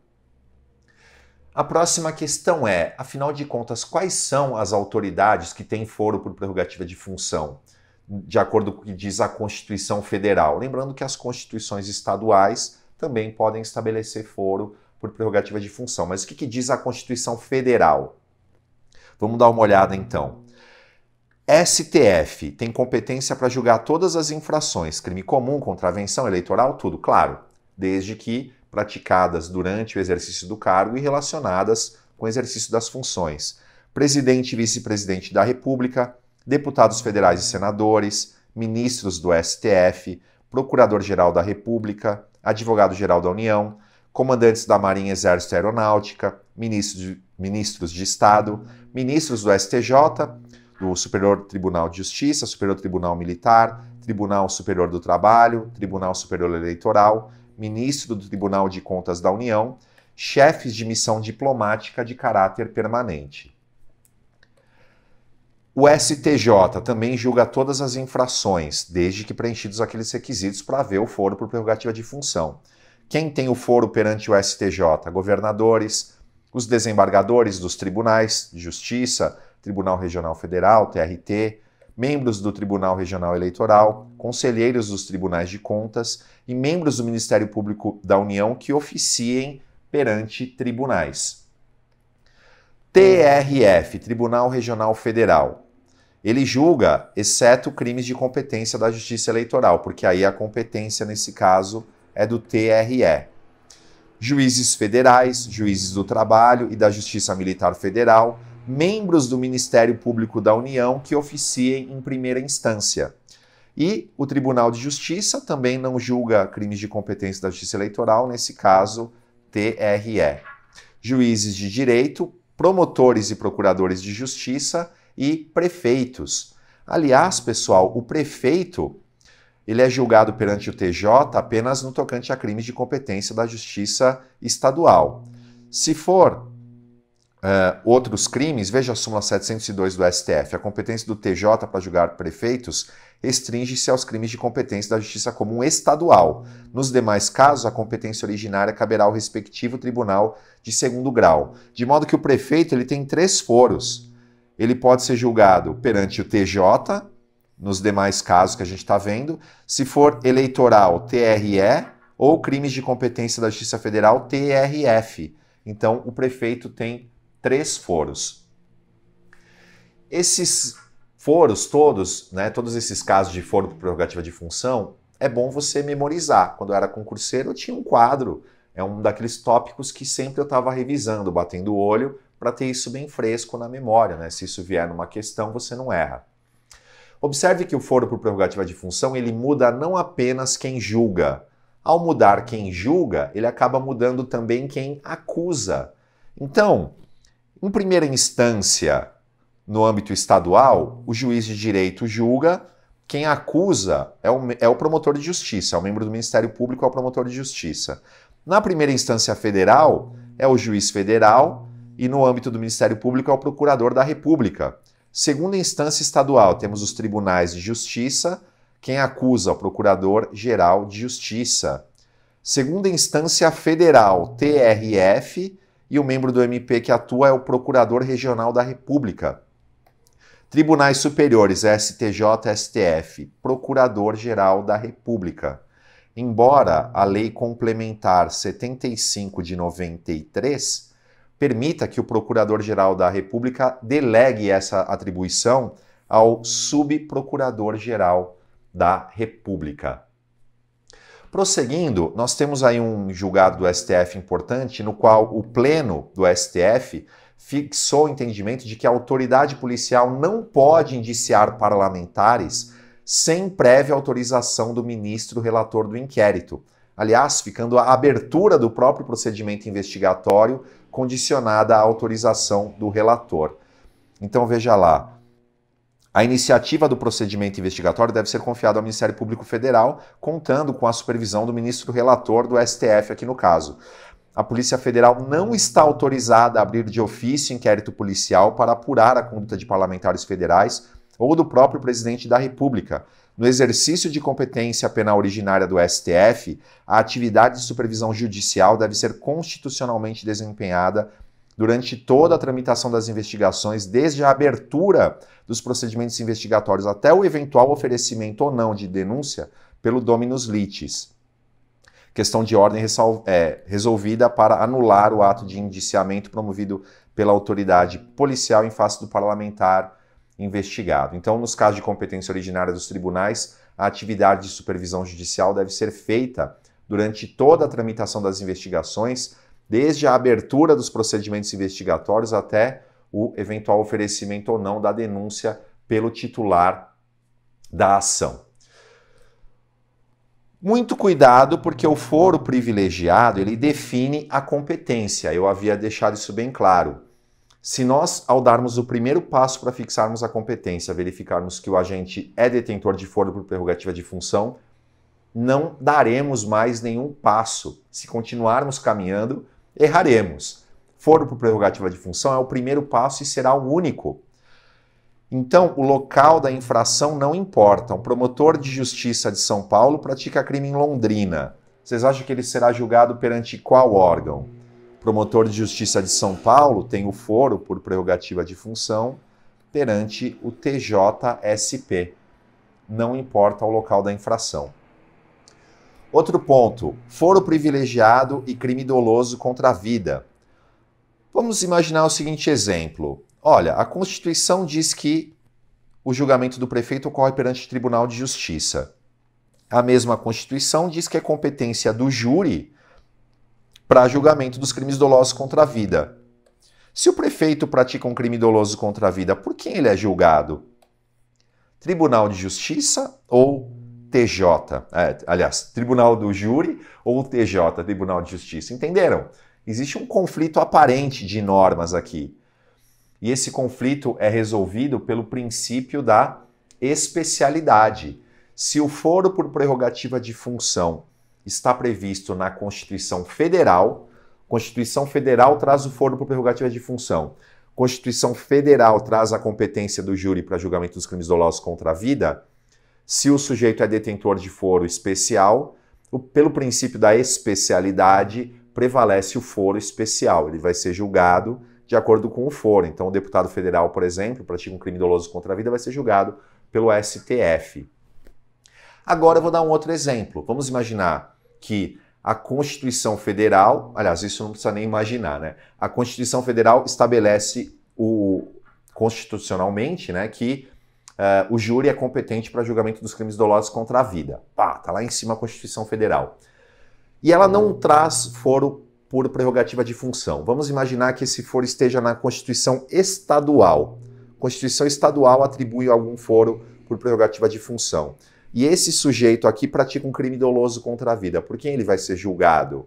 A próxima questão é: afinal de contas, quais são as autoridades que têm foro por prerrogativa de função? de acordo com o que diz a Constituição Federal. Lembrando que as constituições estaduais também podem estabelecer foro por prerrogativa de função. Mas o que, que diz a Constituição Federal? Vamos dar uma olhada então. STF tem competência para julgar todas as infrações, crime comum, contravenção eleitoral, tudo, claro, desde que praticadas durante o exercício do cargo e relacionadas com o exercício das funções. Presidente e vice-presidente da República, deputados federais e senadores, ministros do STF, procurador-geral da República, advogado-geral da União, comandantes da Marinha Exército e Aeronáutica, ministros de, ministros de Estado, ministros do STJ, do Superior Tribunal de Justiça, Superior Tribunal Militar, Tribunal Superior do Trabalho, Tribunal Superior Eleitoral, ministro do Tribunal de Contas da União, chefes de missão diplomática de caráter permanente. O STJ também julga todas as infrações, desde que preenchidos aqueles requisitos para haver o foro por prerrogativa de função. Quem tem o foro perante o STJ? Governadores, os desembargadores dos tribunais de justiça, Tribunal Regional Federal, TRT, membros do Tribunal Regional Eleitoral, conselheiros dos tribunais de contas e membros do Ministério Público da União que oficiem perante tribunais. TRF, Tribunal Regional Federal. Ele julga, exceto crimes de competência da Justiça Eleitoral, porque aí a competência nesse caso é do TRE. Juízes federais, juízes do trabalho e da Justiça Militar Federal, membros do Ministério Público da União que oficiem em primeira instância. E o Tribunal de Justiça também não julga crimes de competência da Justiça Eleitoral, nesse caso, TRE. Juízes de direito, promotores e procuradores de justiça e prefeitos. Aliás, pessoal, o prefeito ele é julgado perante o TJ apenas no tocante a crimes de competência da Justiça Estadual. Se for uh, outros crimes, veja a súmula 702 do STF. A competência do TJ para julgar prefeitos restringe-se aos crimes de competência da Justiça Comum Estadual. Nos demais casos, a competência originária caberá ao respectivo tribunal de segundo grau. De modo que o prefeito ele tem três foros. Ele pode ser julgado perante o TJ, nos demais casos que a gente está vendo, se for eleitoral, TRE, ou crimes de competência da Justiça Federal, TRF. Então, o prefeito tem três foros. Esses foros todos, né, todos esses casos de foro por prerrogativa de função, é bom você memorizar. Quando eu era concurseiro, eu tinha um quadro, é um daqueles tópicos que sempre eu estava revisando, batendo o olho, para ter isso bem fresco na memória. Né? Se isso vier numa questão, você não erra. Observe que o foro por prerrogativa de função ele muda não apenas quem julga. Ao mudar quem julga, ele acaba mudando também quem acusa. Então, em primeira instância, no âmbito estadual, o juiz de direito julga, quem acusa é o, é o promotor de justiça, é o membro do Ministério Público, é o promotor de justiça. Na primeira instância federal, é o juiz federal e no âmbito do Ministério Público é o procurador da República. Segunda instância estadual, temos os tribunais de justiça, quem acusa é o procurador-geral de justiça. Segunda instância federal, TRF, e o membro do MP que atua é o procurador regional da República. Tribunais Superiores, STJ, STF, Procurador-Geral da República. Embora a Lei Complementar 75 de 93 permita que o Procurador-Geral da República delegue essa atribuição ao Subprocurador-Geral da República. Prosseguindo, nós temos aí um julgado do STF importante no qual o Pleno do STF fixou o entendimento de que a autoridade policial não pode indiciar parlamentares sem prévia autorização do ministro relator do inquérito. Aliás, ficando a abertura do próprio procedimento investigatório condicionada à autorização do relator. Então veja lá. A iniciativa do procedimento investigatório deve ser confiada ao Ministério Público Federal, contando com a supervisão do ministro relator do STF aqui no caso a Polícia Federal não está autorizada a abrir de ofício inquérito policial para apurar a conduta de parlamentares federais ou do próprio presidente da República, no exercício de competência penal originária do STF, a atividade de supervisão judicial deve ser constitucionalmente desempenhada durante toda a tramitação das investigações, desde a abertura dos procedimentos investigatórios até o eventual oferecimento ou não de denúncia pelo dominus litis questão de ordem é, resolvida para anular o ato de indiciamento promovido pela autoridade policial em face do parlamentar investigado. Então, nos casos de competência originária dos tribunais, a atividade de supervisão judicial deve ser feita durante toda a tramitação das investigações, desde a abertura dos procedimentos investigatórios até o eventual oferecimento ou não da denúncia pelo titular da ação. Muito cuidado, porque o foro privilegiado ele define a competência. Eu havia deixado isso bem claro. Se nós, ao darmos o primeiro passo para fixarmos a competência, verificarmos que o agente é detentor de foro por prerrogativa de função, não daremos mais nenhum passo. Se continuarmos caminhando, erraremos. Foro por prerrogativa de função é o primeiro passo e será o único. Então, o local da infração não importa. Um promotor de justiça de São Paulo pratica crime em Londrina. Vocês acham que ele será julgado perante qual órgão? promotor de justiça de São Paulo tem o foro por prerrogativa de função perante o TJSP. Não importa o local da infração. Outro ponto: foro privilegiado e crime doloso contra a vida. Vamos imaginar o seguinte exemplo Olha, a Constituição diz que o julgamento do prefeito ocorre perante o Tribunal de Justiça. A mesma Constituição diz que é competência do júri para julgamento dos crimes dolosos contra a vida. Se o prefeito pratica um crime doloso contra a vida, por quem ele é julgado? Tribunal de Justiça ou TJ? É, aliás, Tribunal do Júri ou TJ, Tribunal de Justiça? Entenderam? Existe um conflito aparente de normas aqui. E esse conflito é resolvido pelo princípio da especialidade. Se o foro por prerrogativa de função está previsto na Constituição Federal, Constituição Federal traz o foro por prerrogativa de função. Constituição Federal traz a competência do júri para julgamento dos crimes dolosos contra a vida. Se o sujeito é detentor de foro especial, o, pelo princípio da especialidade, prevalece o foro especial. Ele vai ser julgado de acordo com o foro. Então, o deputado federal, por exemplo, pratica um crime doloso contra a vida, vai ser julgado pelo STF. Agora eu vou dar um outro exemplo. Vamos imaginar que a Constituição Federal, aliás, isso não precisa nem imaginar, né? A Constituição Federal estabelece o constitucionalmente, né, que uh, o júri é competente para julgamento dos crimes dolosos contra a vida. Pá, tá lá em cima a Constituição Federal. E ela não traz foro por prerrogativa de função. Vamos imaginar que esse foro esteja na Constituição Estadual. Constituição Estadual atribui algum foro por prerrogativa de função. E esse sujeito aqui pratica um crime doloso contra a vida. Por quem ele vai ser julgado?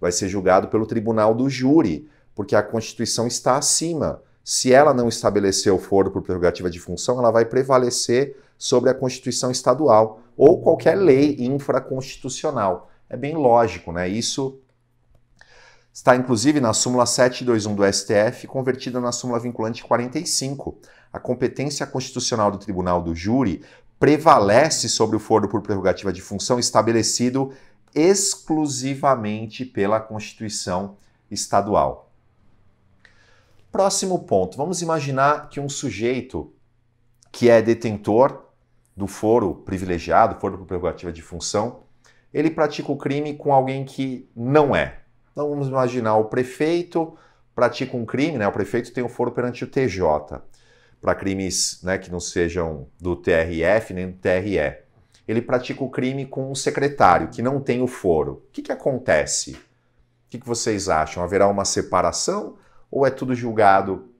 Vai ser julgado pelo tribunal do júri, porque a Constituição está acima. Se ela não estabelecer o foro por prerrogativa de função, ela vai prevalecer sobre a Constituição Estadual ou qualquer lei infraconstitucional. É bem lógico, né? Isso Está inclusive na súmula 721 do STF, convertida na súmula vinculante 45. A competência constitucional do Tribunal do Júri prevalece sobre o foro por prerrogativa de função estabelecido exclusivamente pela Constituição Estadual. Próximo ponto. Vamos imaginar que um sujeito que é detentor do foro privilegiado, foro por prerrogativa de função, ele pratica o crime com alguém que não é. Então vamos imaginar o prefeito pratica um crime, né? O prefeito tem um foro perante o TJ para crimes, né, que não sejam do TRF nem do TRE. Ele pratica o crime com um secretário que não tem o foro. O que, que acontece? O que, que vocês acham? Haverá uma separação ou é tudo julgado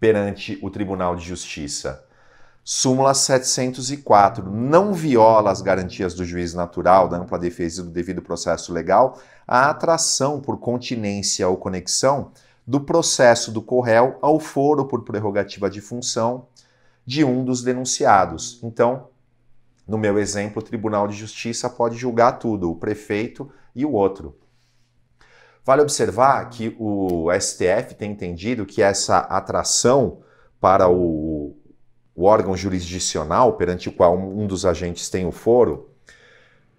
perante o Tribunal de Justiça? Súmula 704 não viola as garantias do juiz natural da ampla defesa e do devido processo legal a atração por continência ou conexão do processo do corréu ao foro por prerrogativa de função de um dos denunciados. Então, no meu exemplo, o Tribunal de Justiça pode julgar tudo, o prefeito e o outro. Vale observar que o STF tem entendido que essa atração para o o órgão jurisdicional perante o qual um dos agentes tem o foro,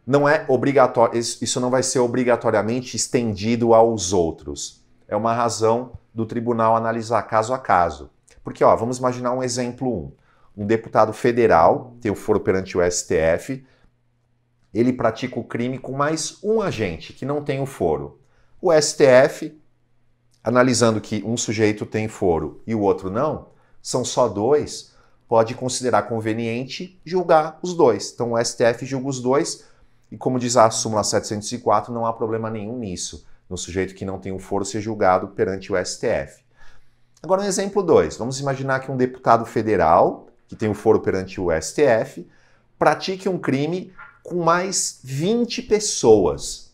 não é obrigatório, isso não vai ser obrigatoriamente estendido aos outros. É uma razão do tribunal analisar caso a caso. Porque, ó, vamos imaginar um exemplo 1. Um deputado federal tem o foro perante o STF, ele pratica o crime com mais um agente que não tem o foro. O STF, analisando que um sujeito tem foro e o outro não, são só dois, pode considerar conveniente julgar os dois. Então o STF julga os dois e, como diz a súmula 704, não há problema nenhum nisso, no sujeito que não tem o foro ser julgado perante o STF. Agora, no exemplo 2, vamos imaginar que um deputado federal, que tem o foro perante o STF, pratique um crime com mais 20 pessoas.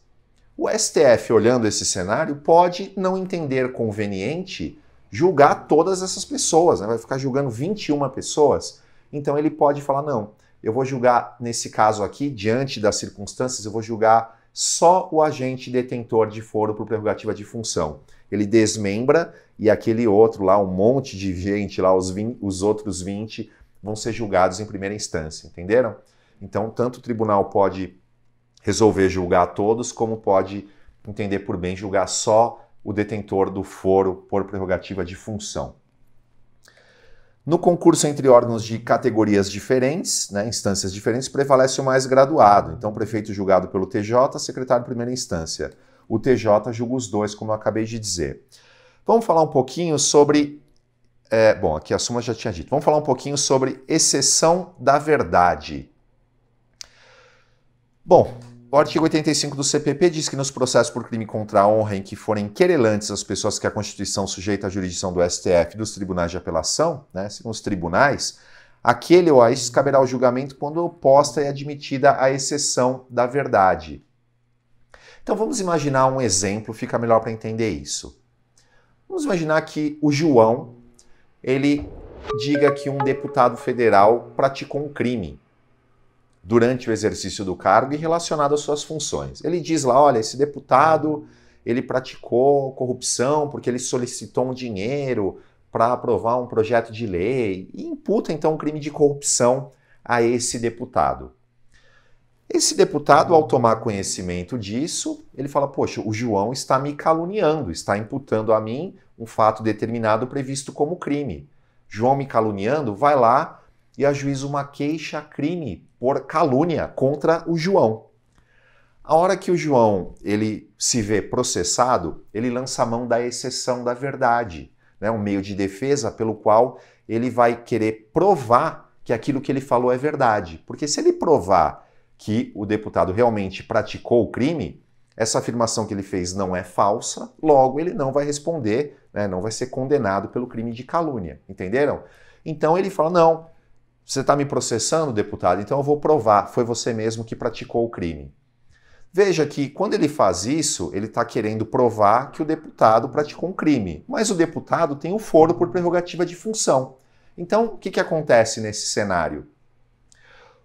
O STF, olhando esse cenário, pode não entender conveniente julgar todas essas pessoas, né? vai ficar julgando 21 pessoas. Então ele pode falar: não, eu vou julgar nesse caso aqui, diante das circunstâncias, eu vou julgar só o agente detentor de foro por prerrogativa de função. Ele desmembra e aquele outro lá, um monte de gente lá, os, 20, os outros 20, vão ser julgados em primeira instância, entenderam? Então, tanto o tribunal pode resolver julgar todos, como pode entender por bem julgar só o detentor do foro por prerrogativa de função. No concurso entre órgãos de categorias diferentes, né, instâncias diferentes, prevalece o mais graduado. Então, prefeito julgado pelo TJ, secretário de primeira instância. O TJ julga os dois, como eu acabei de dizer. Vamos falar um pouquinho sobre. É, bom, aqui a suma já tinha dito. Vamos falar um pouquinho sobre exceção da verdade. Bom, o artigo 85 do CPP diz que nos processos por crime contra a honra em que forem querelantes as pessoas que a Constituição sujeita à jurisdição do STF e dos tribunais de apelação, né, segundo os tribunais, aquele ou a isso caberá o julgamento quando oposta e admitida a exceção da verdade. Então vamos imaginar um exemplo, fica melhor para entender isso. Vamos imaginar que o João, ele diga que um deputado federal praticou um crime durante o exercício do cargo e relacionado às suas funções. Ele diz lá, olha, esse deputado, ele praticou corrupção porque ele solicitou um dinheiro para aprovar um projeto de lei e imputa então um crime de corrupção a esse deputado. Esse deputado, ao tomar conhecimento disso, ele fala: Poxa, o João está me caluniando, está imputando a mim um fato determinado previsto como crime. João me caluniando, vai lá e ajuiza uma queixa-crime por calúnia contra o João. A hora que o João ele se vê processado, ele lança a mão da exceção da verdade, né? um meio de defesa pelo qual ele vai querer provar que aquilo que ele falou é verdade. Porque se ele provar que o deputado realmente praticou o crime, essa afirmação que ele fez não é falsa, logo ele não vai responder, né? não vai ser condenado pelo crime de calúnia. Entenderam? Então ele fala: não, você está me processando, deputado? Então eu vou provar, foi você mesmo que praticou o crime. Veja que quando ele faz isso, ele está querendo provar que o deputado praticou um crime, mas o deputado tem o um foro por prerrogativa de função. Então, o que, que acontece nesse cenário?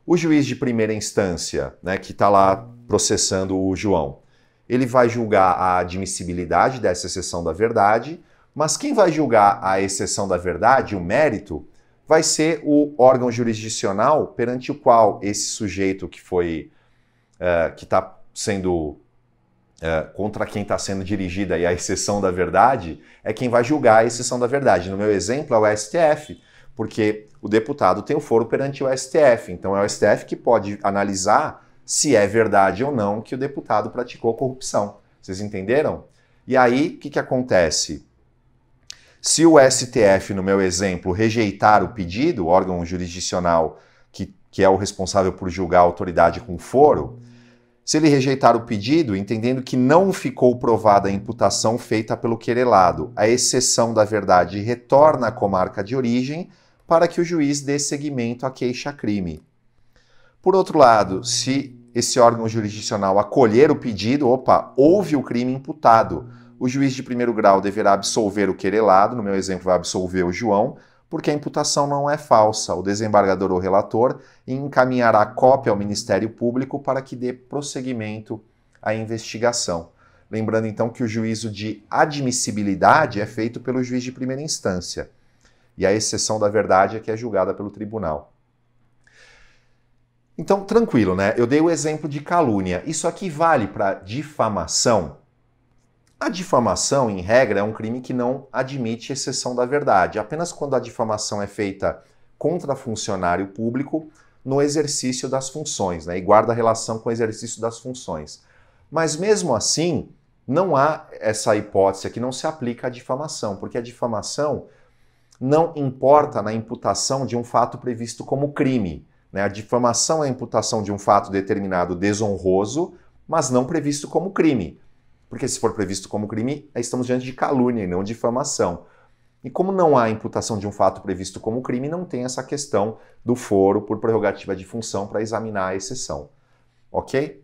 O juiz de primeira instância, né, que está lá processando o João, ele vai julgar a admissibilidade dessa exceção da verdade, mas quem vai julgar a exceção da verdade, o mérito, vai ser o órgão jurisdicional perante o qual esse sujeito que foi uh, que está sendo eh, contra quem está sendo dirigida e a exceção da verdade é quem vai julgar a exceção da verdade. No meu exemplo é o STF, porque o deputado tem o foro perante o STF, então é o STF que pode analisar se é verdade ou não que o deputado praticou corrupção. Vocês entenderam? E aí o que, que acontece? Se o STF, no meu exemplo, rejeitar o pedido, o órgão jurisdicional que, que é o responsável por julgar a autoridade com foro, se ele rejeitar o pedido, entendendo que não ficou provada a imputação feita pelo querelado, a exceção da verdade retorna à comarca de origem para que o juiz dê seguimento à queixa-crime. Por outro lado, se esse órgão jurisdicional acolher o pedido, opa, houve o crime imputado o juiz de primeiro grau deverá absolver o querelado, no meu exemplo, vai absolver o João, porque a imputação não é falsa. O desembargador ou relator encaminhará cópia ao Ministério Público para que dê prosseguimento à investigação. Lembrando então que o juízo de admissibilidade é feito pelo juiz de primeira instância e a exceção da verdade é que é julgada pelo tribunal. Então, tranquilo, né? Eu dei o exemplo de calúnia. Isso aqui vale para difamação? A difamação, em regra, é um crime que não admite exceção da verdade, apenas quando a difamação é feita contra funcionário público no exercício das funções, né, e guarda relação com o exercício das funções. Mas mesmo assim, não há essa hipótese que não se aplica à difamação, porque a difamação não importa na imputação de um fato previsto como crime. Né? A difamação é a imputação de um fato determinado desonroso, mas não previsto como crime. Porque se for previsto como crime, estamos diante de calúnia e não difamação. E como não há imputação de um fato previsto como crime, não tem essa questão do foro por prerrogativa de função para examinar a exceção. Ok?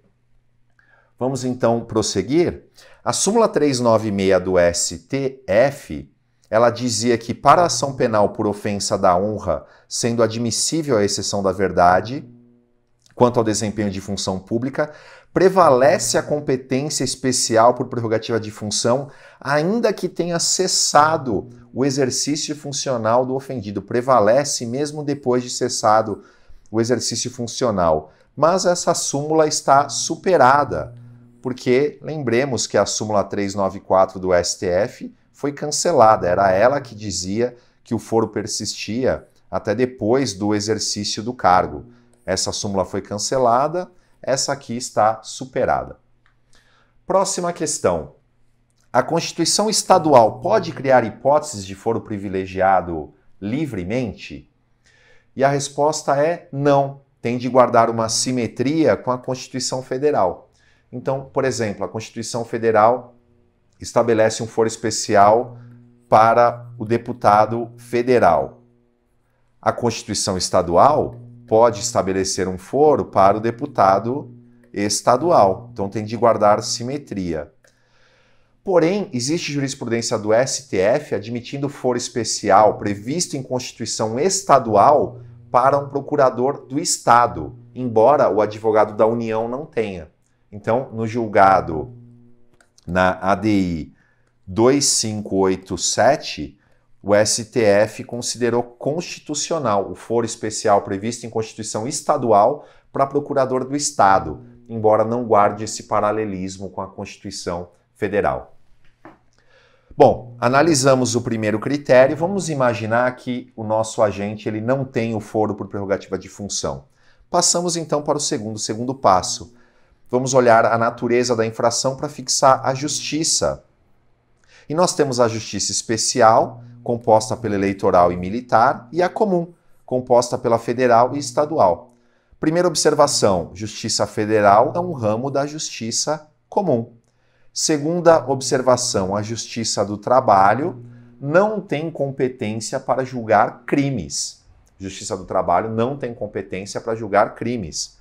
Vamos então prosseguir. A súmula 396 do STF, ela dizia que para a ação penal por ofensa da honra, sendo admissível a exceção da verdade, quanto ao desempenho de função pública, prevalece a competência especial por prerrogativa de função, ainda que tenha cessado o exercício funcional do ofendido. Prevalece mesmo depois de cessado o exercício funcional. Mas essa súmula está superada, porque lembremos que a súmula 394 do STF foi cancelada, era ela que dizia que o foro persistia até depois do exercício do cargo. Essa súmula foi cancelada essa aqui está superada. Próxima questão. A Constituição Estadual pode criar hipóteses de foro privilegiado livremente? E a resposta é não. Tem de guardar uma simetria com a Constituição Federal. Então, por exemplo, a Constituição Federal estabelece um foro especial para o deputado federal. A Constituição Estadual pode estabelecer um foro para o deputado estadual. Então tem de guardar simetria. Porém, existe jurisprudência do STF admitindo foro especial previsto em Constituição estadual para um procurador do Estado, embora o advogado da União não tenha. Então, no julgado na ADI 2587, o STF considerou constitucional o foro especial previsto em Constituição Estadual para procurador do Estado, embora não guarde esse paralelismo com a Constituição Federal. Bom, analisamos o primeiro critério, vamos imaginar que o nosso agente ele não tem o foro por prerrogativa de função. Passamos então para o segundo, segundo passo. Vamos olhar a natureza da infração para fixar a justiça. E nós temos a justiça especial, composta pela eleitoral e militar, e a comum, composta pela federal e estadual. Primeira observação: Justiça Federal é um ramo da Justiça Comum. Segunda observação: a Justiça do Trabalho não tem competência para julgar crimes. Justiça do Trabalho não tem competência para julgar crimes.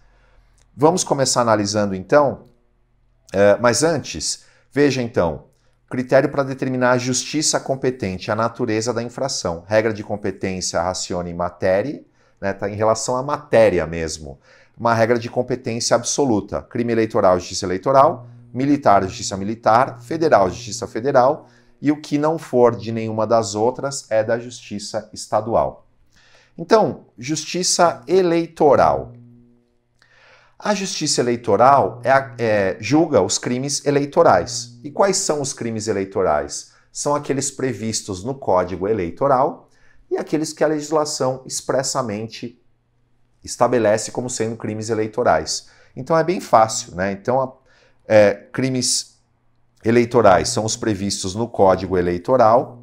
Vamos começar analisando então, eh, mas antes, veja então, Critério para determinar a justiça competente, a natureza da infração. Regra de competência racione matéria, né, tá em relação à matéria mesmo. Uma regra de competência absoluta. Crime eleitoral, justiça eleitoral. Militar, justiça militar. Federal, justiça federal. E o que não for de nenhuma das outras é da justiça estadual. Então, justiça eleitoral. A Justiça Eleitoral é é, julga os crimes eleitorais. E quais são os crimes eleitorais? São aqueles previstos no Código Eleitoral e aqueles que a legislação expressamente estabelece como sendo crimes eleitorais. Então é bem fácil, né? Então, é, crimes eleitorais são os previstos no Código Eleitoral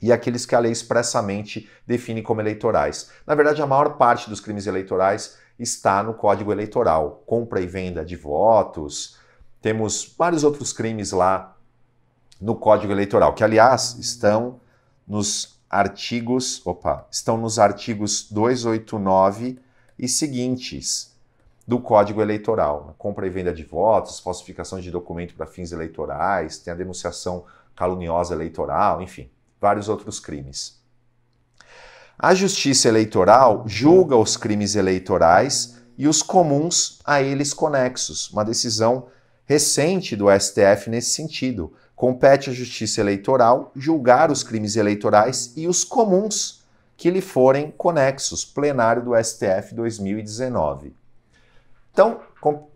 e aqueles que a lei expressamente define como eleitorais. Na verdade, a maior parte dos crimes eleitorais está no Código Eleitoral. Compra e venda de votos, temos vários outros crimes lá no Código Eleitoral, que aliás estão nos artigos, opa, estão nos artigos 289 e seguintes do Código Eleitoral. Compra e venda de votos, falsificação de documento para fins eleitorais, tem a denunciação caluniosa eleitoral, enfim, vários outros crimes. A Justiça Eleitoral julga os crimes eleitorais e os comuns a eles conexos. Uma decisão recente do STF nesse sentido. Compete à Justiça Eleitoral julgar os crimes eleitorais e os comuns que lhe forem conexos. Plenário do STF 2019. Então,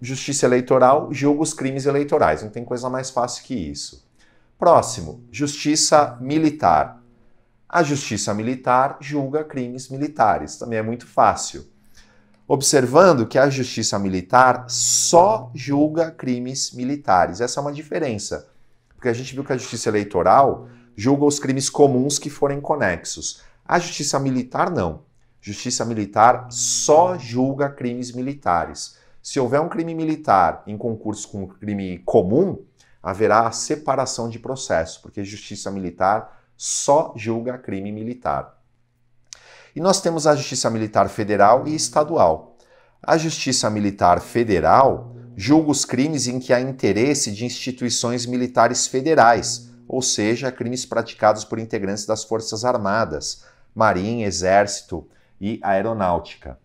Justiça Eleitoral julga os crimes eleitorais. Não tem coisa mais fácil que isso. Próximo, Justiça Militar. A Justiça Militar julga crimes militares, também é muito fácil. Observando que a Justiça Militar só julga crimes militares. Essa é uma diferença, porque a gente viu que a Justiça Eleitoral julga os crimes comuns que forem conexos. A Justiça Militar não. Justiça Militar só julga crimes militares. Se houver um crime militar em concurso com um crime comum, haverá separação de processo, porque Justiça Militar só julga crime militar. E nós temos a Justiça Militar Federal e Estadual. A Justiça Militar Federal julga os crimes em que há interesse de instituições militares federais, ou seja, crimes praticados por integrantes das Forças Armadas, Marinha, Exército e Aeronáutica.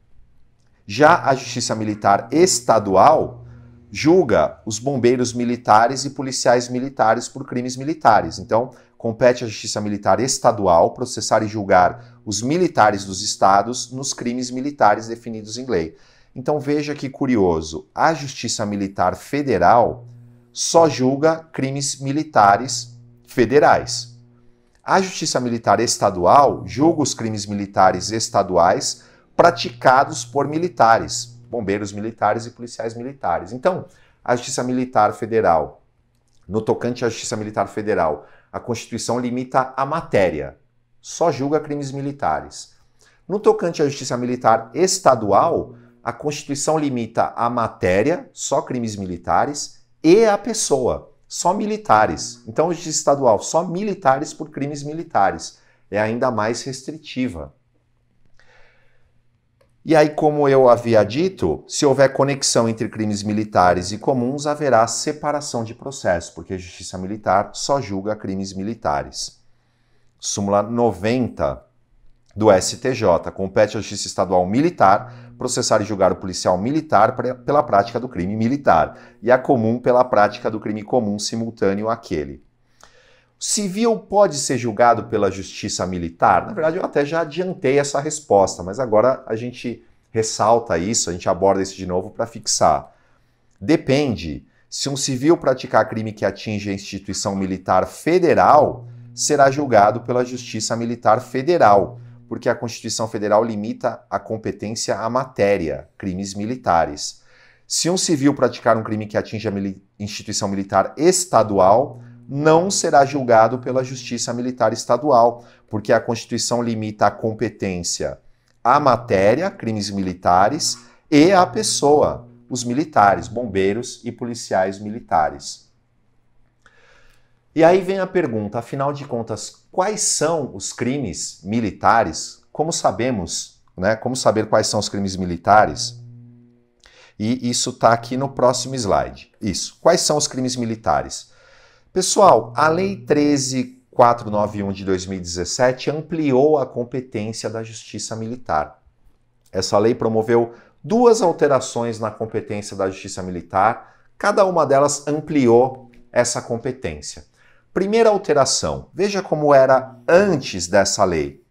Já a Justiça Militar Estadual julga os bombeiros militares e policiais militares por crimes militares. Então, compete à Justiça Militar Estadual processar e julgar os militares dos estados nos crimes militares definidos em lei. Então veja que curioso, a Justiça Militar Federal só julga crimes militares federais. A Justiça Militar Estadual julga os crimes militares estaduais praticados por militares, bombeiros militares e policiais militares. Então, a Justiça Militar Federal, no tocante à Justiça Militar Federal, a Constituição limita a matéria, só julga crimes militares. No tocante à justiça militar estadual, a Constituição limita a matéria, só crimes militares, e a pessoa, só militares. Então, a justiça estadual, só militares por crimes militares. É ainda mais restritiva. E aí, como eu havia dito, se houver conexão entre crimes militares e comuns, haverá separação de processo, porque a justiça militar só julga crimes militares. Súmula 90 do STJ. Compete à Justiça Estadual Militar processar e julgar o policial militar pela prática do crime militar e a comum pela prática do crime comum simultâneo àquele civil pode ser julgado pela justiça militar? Na verdade, eu até já adiantei essa resposta, mas agora a gente ressalta isso, a gente aborda isso de novo para fixar. Depende. Se um civil praticar crime que atinge a instituição militar federal, será julgado pela Justiça Militar Federal, porque a Constituição Federal limita a competência à matéria, crimes militares. Se um civil praticar um crime que atinge a mili instituição militar estadual, não será julgado pela Justiça Militar Estadual, porque a Constituição limita a competência à matéria, crimes militares, e à pessoa, os militares, bombeiros e policiais militares. E aí vem a pergunta, afinal de contas, quais são os crimes militares? Como sabemos, né? Como saber quais são os crimes militares? E isso está aqui no próximo slide. Isso. Quais são os crimes militares? Pessoal, a Lei 13491 de 2017 ampliou a competência da Justiça Militar. Essa lei promoveu duas alterações na competência da Justiça Militar, cada uma delas ampliou essa competência. Primeira alteração, veja como era antes dessa lei.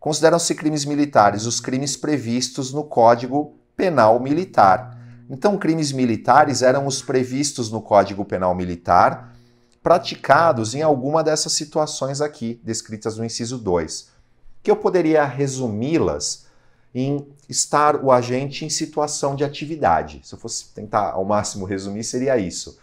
Consideram-se crimes militares os crimes previstos no Código Penal Militar. Então, crimes militares eram os previstos no Código Penal Militar praticados em alguma dessas situações aqui descritas no inciso 2, que eu poderia resumi-las em estar o agente em situação de atividade. Se eu fosse tentar ao máximo resumir, seria isso.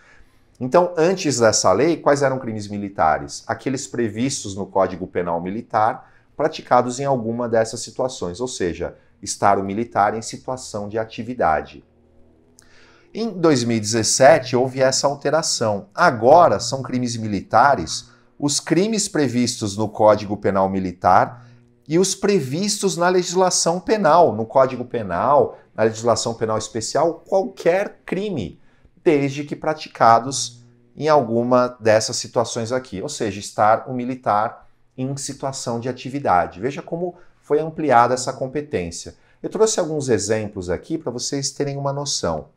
Então, antes dessa lei, quais eram crimes militares? Aqueles previstos no Código Penal Militar, praticados em alguma dessas situações, ou seja, estar o militar em situação de atividade. Em 2017 houve essa alteração. Agora são crimes militares os crimes previstos no Código Penal Militar e os previstos na legislação penal, no Código Penal, na legislação penal especial, qualquer crime, desde que praticados em alguma dessas situações aqui, ou seja, estar o um militar em situação de atividade. Veja como foi ampliada essa competência. Eu trouxe alguns exemplos aqui para vocês terem uma noção.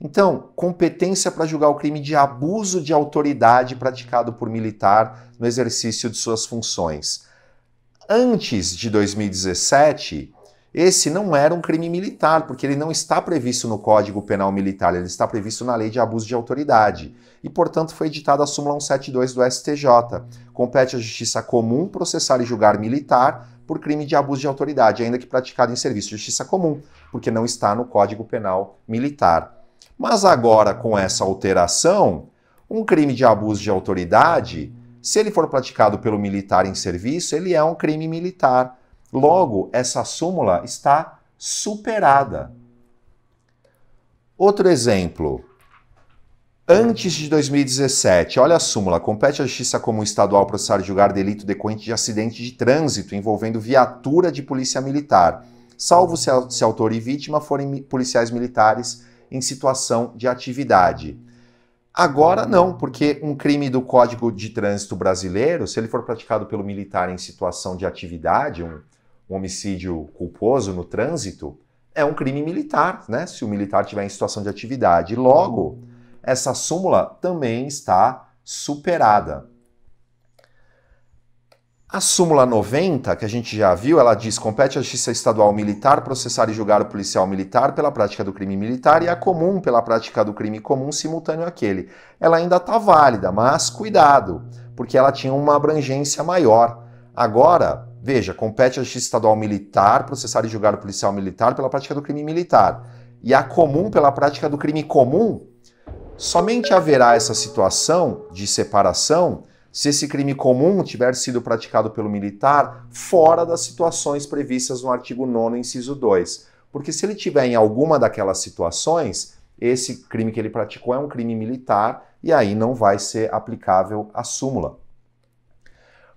Então, competência para julgar o crime de abuso de autoridade praticado por militar no exercício de suas funções. Antes de 2017, esse não era um crime militar, porque ele não está previsto no Código Penal Militar, ele está previsto na Lei de Abuso de Autoridade. E, portanto, foi editada a súmula 172 do STJ. Compete à Justiça Comum processar e julgar militar por crime de abuso de autoridade, ainda que praticado em serviço de justiça comum, porque não está no Código Penal Militar. Mas agora, com essa alteração, um crime de abuso de autoridade, se ele for praticado pelo militar em serviço, ele é um crime militar. Logo, essa súmula está superada. Outro exemplo. Antes de 2017, olha a súmula, compete à Justiça Comum Estadual processar e julgar delito decorrente de acidente de trânsito envolvendo viatura de polícia militar, salvo se, se autor e vítima forem policiais militares em situação de atividade. Agora não, porque um crime do Código de Trânsito Brasileiro, se ele for praticado pelo militar em situação de atividade, um, um homicídio culposo no trânsito, é um crime militar, né? Se o militar estiver em situação de atividade. Logo, essa súmula também está superada. A súmula 90, que a gente já viu, ela diz: compete à Justiça Estadual Militar processar e julgar o policial militar pela prática do crime militar e a comum pela prática do crime comum simultâneo àquele. Ela ainda está válida, mas cuidado, porque ela tinha uma abrangência maior. Agora, veja: compete à Justiça Estadual Militar processar e julgar o policial militar pela prática do crime militar e a comum pela prática do crime comum. Somente haverá essa situação de separação se esse crime comum tiver sido praticado pelo militar fora das situações previstas no artigo 9, inciso 2. Porque se ele tiver em alguma daquelas situações, esse crime que ele praticou é um crime militar e aí não vai ser aplicável a súmula.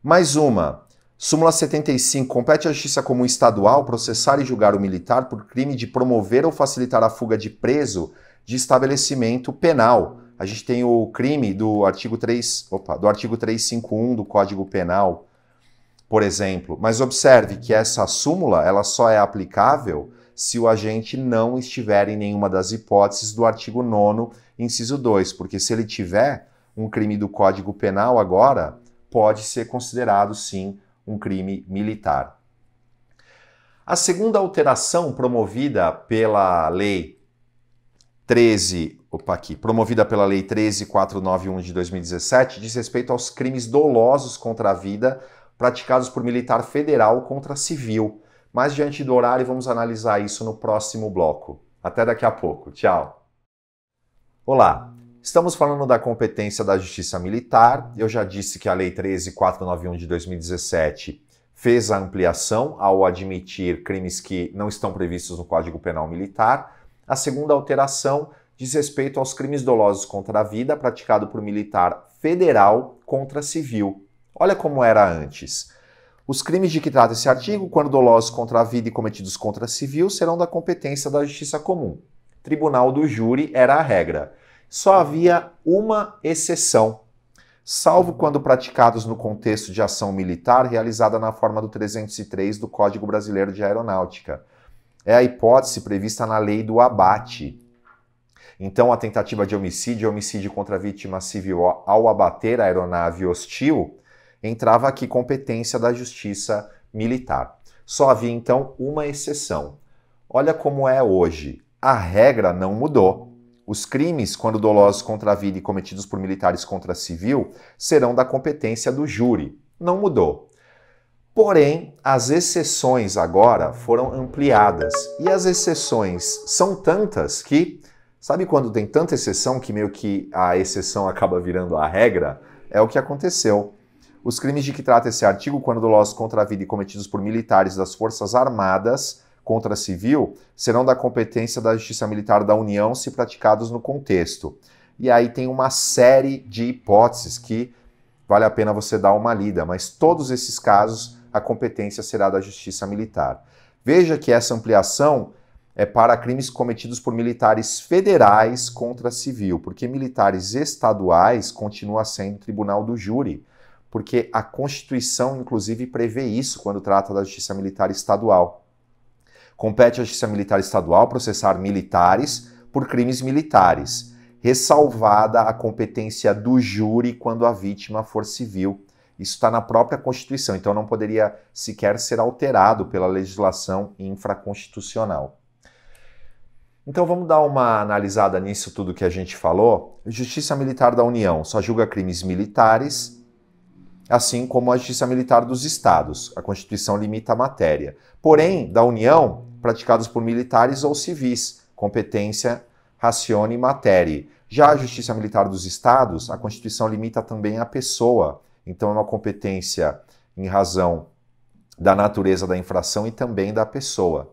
Mais uma. Súmula 75. Compete à Justiça Comum Estadual processar e julgar o militar por crime de promover ou facilitar a fuga de preso de estabelecimento penal a gente tem o crime do artigo 3, opa, do artigo 351 do Código Penal, por exemplo. Mas observe que essa súmula, ela só é aplicável se o agente não estiver em nenhuma das hipóteses do artigo 9 inciso 2, porque se ele tiver um crime do Código Penal agora, pode ser considerado sim um crime militar. A segunda alteração promovida pela lei 13 opa, aqui, promovida pela Lei 13491 de 2017, diz respeito aos crimes dolosos contra a vida praticados por militar federal contra civil. Mas diante do horário, vamos analisar isso no próximo bloco. Até daqui a pouco. Tchau. Olá. Estamos falando da competência da Justiça Militar. Eu já disse que a Lei 13491 de 2017 fez a ampliação ao admitir crimes que não estão previstos no Código Penal Militar. A segunda alteração diz respeito aos crimes dolosos contra a vida praticado por militar federal contra civil. Olha como era antes. Os crimes de que trata esse artigo, quando dolosos contra a vida e cometidos contra civil, serão da competência da Justiça Comum. Tribunal do júri era a regra. Só havia uma exceção, salvo quando praticados no contexto de ação militar realizada na forma do 303 do Código Brasileiro de Aeronáutica. É a hipótese prevista na lei do abate, então, a tentativa de homicídio e homicídio contra a vítima civil ao abater a aeronave hostil entrava aqui competência da justiça militar. Só havia então uma exceção. Olha como é hoje. A regra não mudou. Os crimes, quando dolosos contra a vida e cometidos por militares contra civil, serão da competência do júri. Não mudou. Porém, as exceções agora foram ampliadas. E as exceções são tantas que Sabe quando tem tanta exceção que meio que a exceção acaba virando a regra? É o que aconteceu. Os crimes de que trata esse artigo, quando dolosos contra a vida e cometidos por militares das Forças Armadas contra civil, serão da competência da Justiça Militar da União se praticados no contexto. E aí tem uma série de hipóteses que vale a pena você dar uma lida, mas todos esses casos a competência será da Justiça Militar. Veja que essa ampliação é para crimes cometidos por militares federais contra civil, porque militares estaduais continua sendo tribunal do júri, porque a Constituição, inclusive, prevê isso quando trata da justiça militar estadual. Compete à justiça militar estadual processar militares por crimes militares, ressalvada a competência do júri quando a vítima for civil. Isso está na própria Constituição, então não poderia sequer ser alterado pela legislação infraconstitucional. Então vamos dar uma analisada nisso tudo que a gente falou. Justiça Militar da União só julga crimes militares, assim como a Justiça Militar dos Estados. A Constituição limita a matéria. Porém, da União, praticados por militares ou civis, competência, racione e matéria. Já a Justiça Militar dos Estados, a Constituição limita também a pessoa. Então é uma competência em razão da natureza da infração e também da pessoa.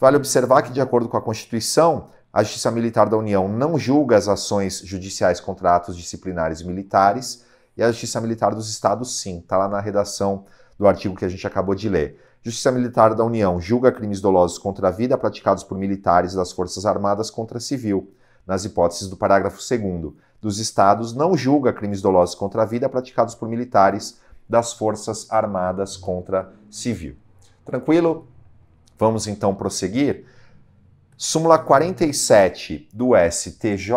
Vale observar que, de acordo com a Constituição, a Justiça Militar da União não julga as ações judiciais contra atos disciplinares militares e a Justiça Militar dos Estados, sim. Está lá na redação do artigo que a gente acabou de ler. Justiça Militar da União julga crimes dolosos contra a vida praticados por militares das Forças Armadas contra civil, nas hipóteses do parágrafo 2 dos Estados não julga crimes dolosos contra a vida praticados por militares das Forças Armadas contra civil. Tranquilo? Vamos então prosseguir? Súmula 47 do STJ,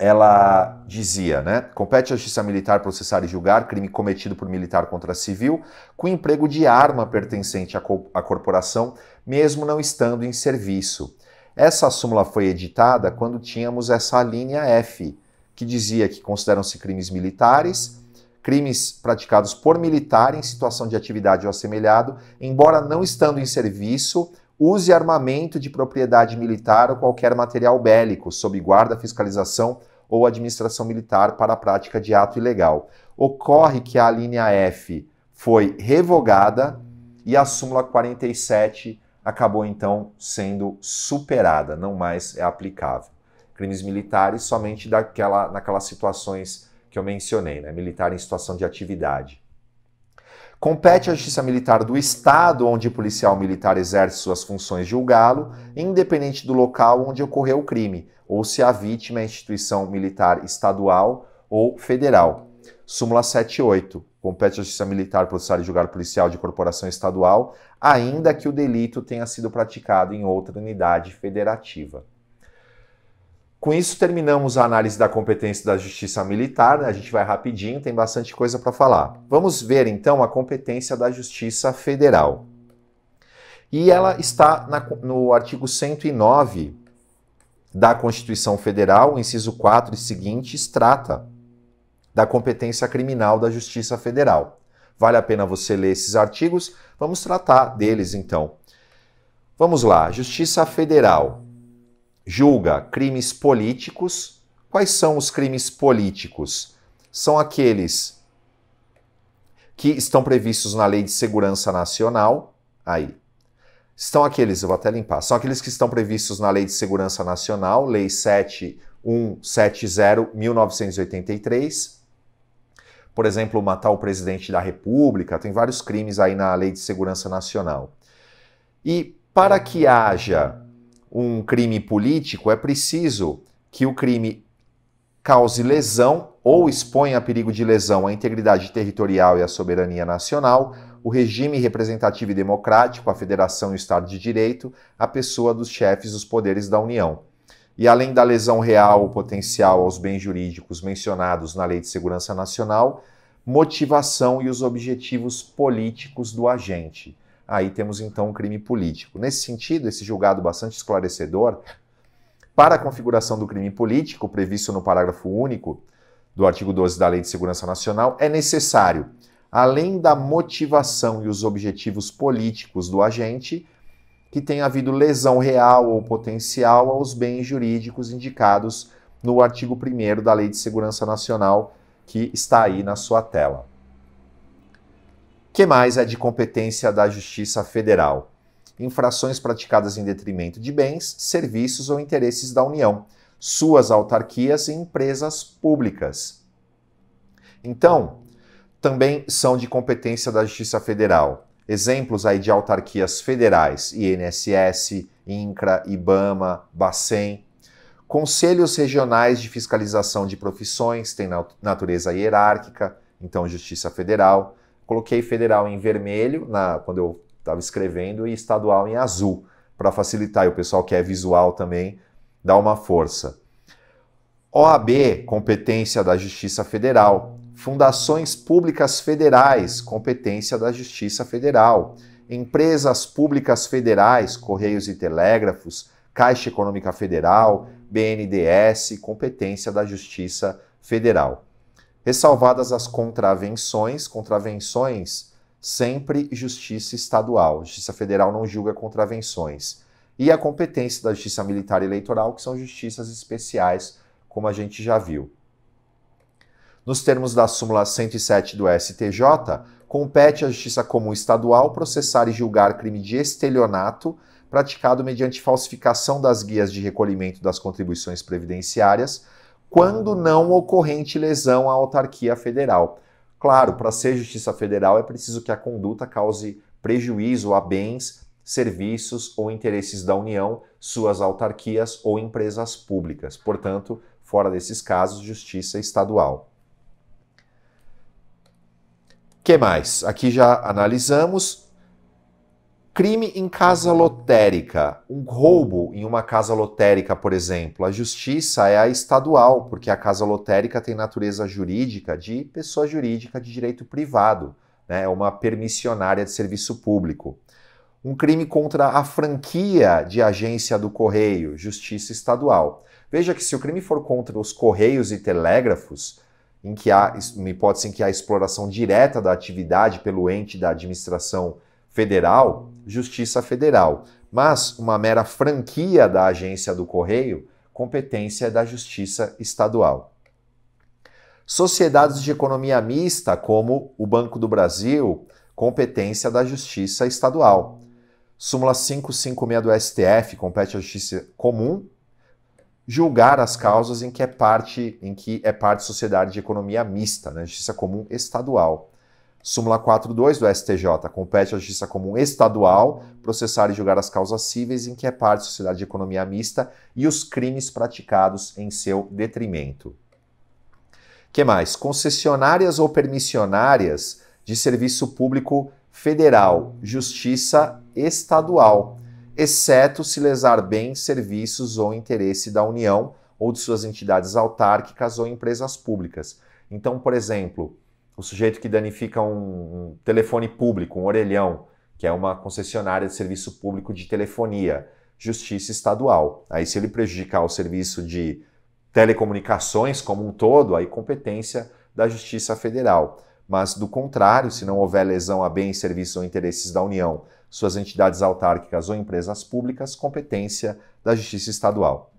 ela dizia, né? Compete à Justiça Militar processar e julgar crime cometido por militar contra civil com emprego de arma pertencente à, co à corporação, mesmo não estando em serviço. Essa súmula foi editada quando tínhamos essa linha F, que dizia que consideram-se crimes militares crimes praticados por militar em situação de atividade ou assemelhado, embora não estando em serviço, use armamento de propriedade militar ou qualquer material bélico, sob guarda, fiscalização ou administração militar para a prática de ato ilegal. Ocorre que a linha F foi revogada e a súmula 47 acabou então sendo superada, não mais é aplicável. Crimes militares somente daquela, naquelas situações que eu mencionei, né? militar em situação de atividade. Compete à Justiça Militar do Estado onde o policial militar exerce suas funções julgá-lo, independente do local onde ocorreu o crime, ou se a vítima é instituição militar estadual ou federal. Súmula 78. Compete à Justiça Militar processar e julgar policial de corporação estadual, ainda que o delito tenha sido praticado em outra unidade federativa. Com isso, terminamos a análise da competência da Justiça Militar. Né? A gente vai rapidinho, tem bastante coisa para falar. Vamos ver então a competência da Justiça Federal. E ela está na, no artigo 109 da Constituição Federal, inciso 4 e seguintes, trata da competência criminal da Justiça Federal. Vale a pena você ler esses artigos? Vamos tratar deles então. Vamos lá, Justiça Federal julga crimes políticos. Quais são os crimes políticos? São aqueles que estão previstos na Lei de Segurança Nacional. Aí. Estão aqueles, eu vou até limpar, são aqueles que estão previstos na Lei de Segurança Nacional, Lei 7170-1983. Por exemplo, matar o presidente da República, tem vários crimes aí na Lei de Segurança Nacional. E para é. que haja um crime político, é preciso que o crime cause lesão ou exponha a perigo de lesão à integridade territorial e à soberania nacional, o regime representativo e democrático, a federação e o Estado de Direito, a pessoa dos chefes dos poderes da União. E além da lesão real ou potencial aos bens jurídicos mencionados na Lei de Segurança Nacional, motivação e os objetivos políticos do agente aí temos então um crime político. Nesse sentido, esse julgado bastante esclarecedor, para a configuração do crime político previsto no parágrafo único do artigo 12 da Lei de Segurança Nacional, é necessário, além da motivação e os objetivos políticos do agente, que tenha havido lesão real ou potencial aos bens jurídicos indicados no artigo 1 da Lei de Segurança Nacional, que está aí na sua tela que mais é de competência da Justiça Federal. Infrações praticadas em detrimento de bens, serviços ou interesses da União, suas autarquias e empresas públicas. Então, também são de competência da Justiça Federal. Exemplos aí de autarquias federais, INSS, INCRA, IBAMA, Bacen, Conselhos regionais de fiscalização de profissões têm natureza hierárquica, então Justiça Federal coloquei federal em vermelho na, quando eu estava escrevendo e estadual em azul, para facilitar. E o pessoal que é visual também dá uma força. OAB, competência da Justiça Federal. Fundações públicas federais, competência da Justiça Federal. Empresas públicas federais, Correios e Telégrafos, Caixa Econômica Federal, BNDES, competência da Justiça Federal ressalvadas as contravenções, contravenções sempre justiça estadual. Justiça federal não julga contravenções. E a competência da Justiça Militar Eleitoral, que são justiças especiais, como a gente já viu. Nos termos da súmula 107 do STJ, compete à Justiça Comum Estadual processar e julgar crime de estelionato praticado mediante falsificação das guias de recolhimento das contribuições previdenciárias quando não ocorrente lesão à autarquia federal. Claro, para ser justiça federal é preciso que a conduta cause prejuízo a bens, serviços ou interesses da União, suas autarquias ou empresas públicas. Portanto, fora desses casos, justiça estadual. Que mais? Aqui já analisamos Crime em casa lotérica. Um roubo em uma casa lotérica, por exemplo. A justiça é a estadual, porque a casa lotérica tem natureza jurídica de pessoa jurídica de direito privado. Né? É uma permissionária de serviço público. Um crime contra a franquia de agência do correio, justiça estadual. Veja que se o crime for contra os correios e telégrafos, em que há, uma hipótese em que há exploração direta da atividade pelo ente da administração federal, Justiça Federal, mas uma mera franquia da agência do Correio, competência da Justiça Estadual. Sociedades de economia mista, como o Banco do Brasil, competência da Justiça Estadual. Súmula 556 do STF compete à Justiça Comum julgar as causas em que é parte em que é parte sociedade de economia mista, né? Justiça Comum Estadual. Súmula 42 do STJ compete à Justiça Comum Estadual processar e julgar as causas cíveis em que é parte sociedade de economia mista e os crimes praticados em seu detrimento. Que mais? Concessionárias ou permissionárias de serviço público federal, justiça estadual, exceto se lesar bens, serviços ou interesse da União ou de suas entidades autárquicas ou empresas públicas. Então, por exemplo, o sujeito que danifica um, um telefone público, um orelhão, que é uma concessionária de serviço público de telefonia, justiça estadual. Aí, se ele prejudicar o serviço de telecomunicações como um todo, aí competência da Justiça Federal. Mas, do contrário, se não houver lesão a bens, serviços ou interesses da União, suas entidades autárquicas ou empresas públicas, competência da Justiça Estadual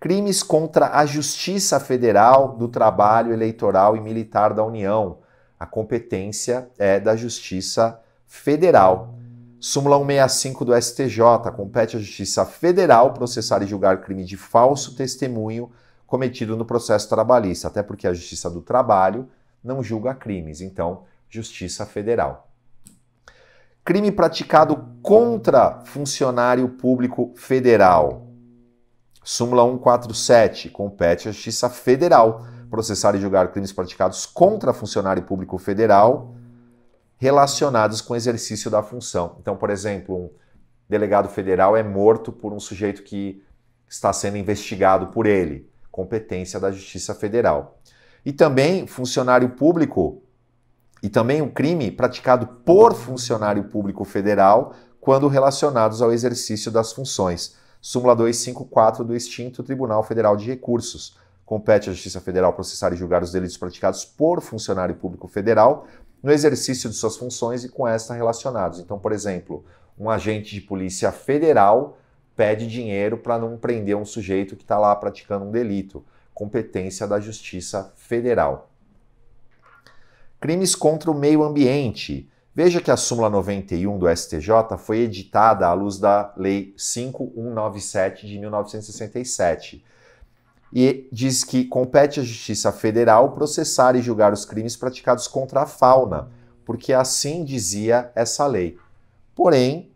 crimes contra a Justiça Federal do Trabalho Eleitoral e Militar da União. A competência é da Justiça Federal. Súmula 165 do STJ compete à Justiça Federal processar e julgar crime de falso testemunho cometido no processo trabalhista, até porque a Justiça do Trabalho não julga crimes, então, Justiça Federal. Crime praticado contra funcionário público federal. Súmula 147. Compete à Justiça Federal processar e julgar crimes praticados contra funcionário público federal relacionados com o exercício da função. Então, por exemplo, um delegado federal é morto por um sujeito que está sendo investigado por ele. Competência da Justiça Federal. E também funcionário público e também um crime praticado por funcionário público federal quando relacionados ao exercício das funções súmula 254 do extinto Tribunal Federal de Recursos. Compete à Justiça Federal processar e julgar os delitos praticados por funcionário público federal no exercício de suas funções e com esta relacionados. Então, por exemplo, um agente de polícia federal pede dinheiro para não prender um sujeito que está lá praticando um delito. Competência da Justiça Federal. Crimes contra o meio ambiente. Veja que a súmula 91 do STJ foi editada à luz da Lei 5197 de 1967 e diz que compete à Justiça Federal processar e julgar os crimes praticados contra a fauna, porque assim dizia essa lei. Porém,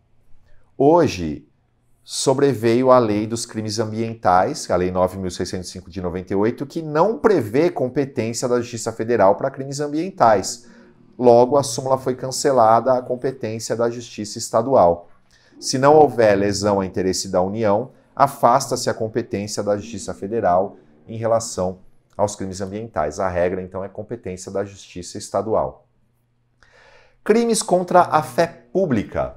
hoje sobreveio a lei dos crimes ambientais, a lei 9605 de 98, que não prevê competência da Justiça Federal para crimes ambientais. Logo, a súmula foi cancelada à competência da Justiça Estadual. Se não houver lesão a interesse da União, afasta-se a competência da Justiça Federal em relação aos crimes ambientais. A regra, então, é competência da Justiça Estadual. Crimes contra a fé pública.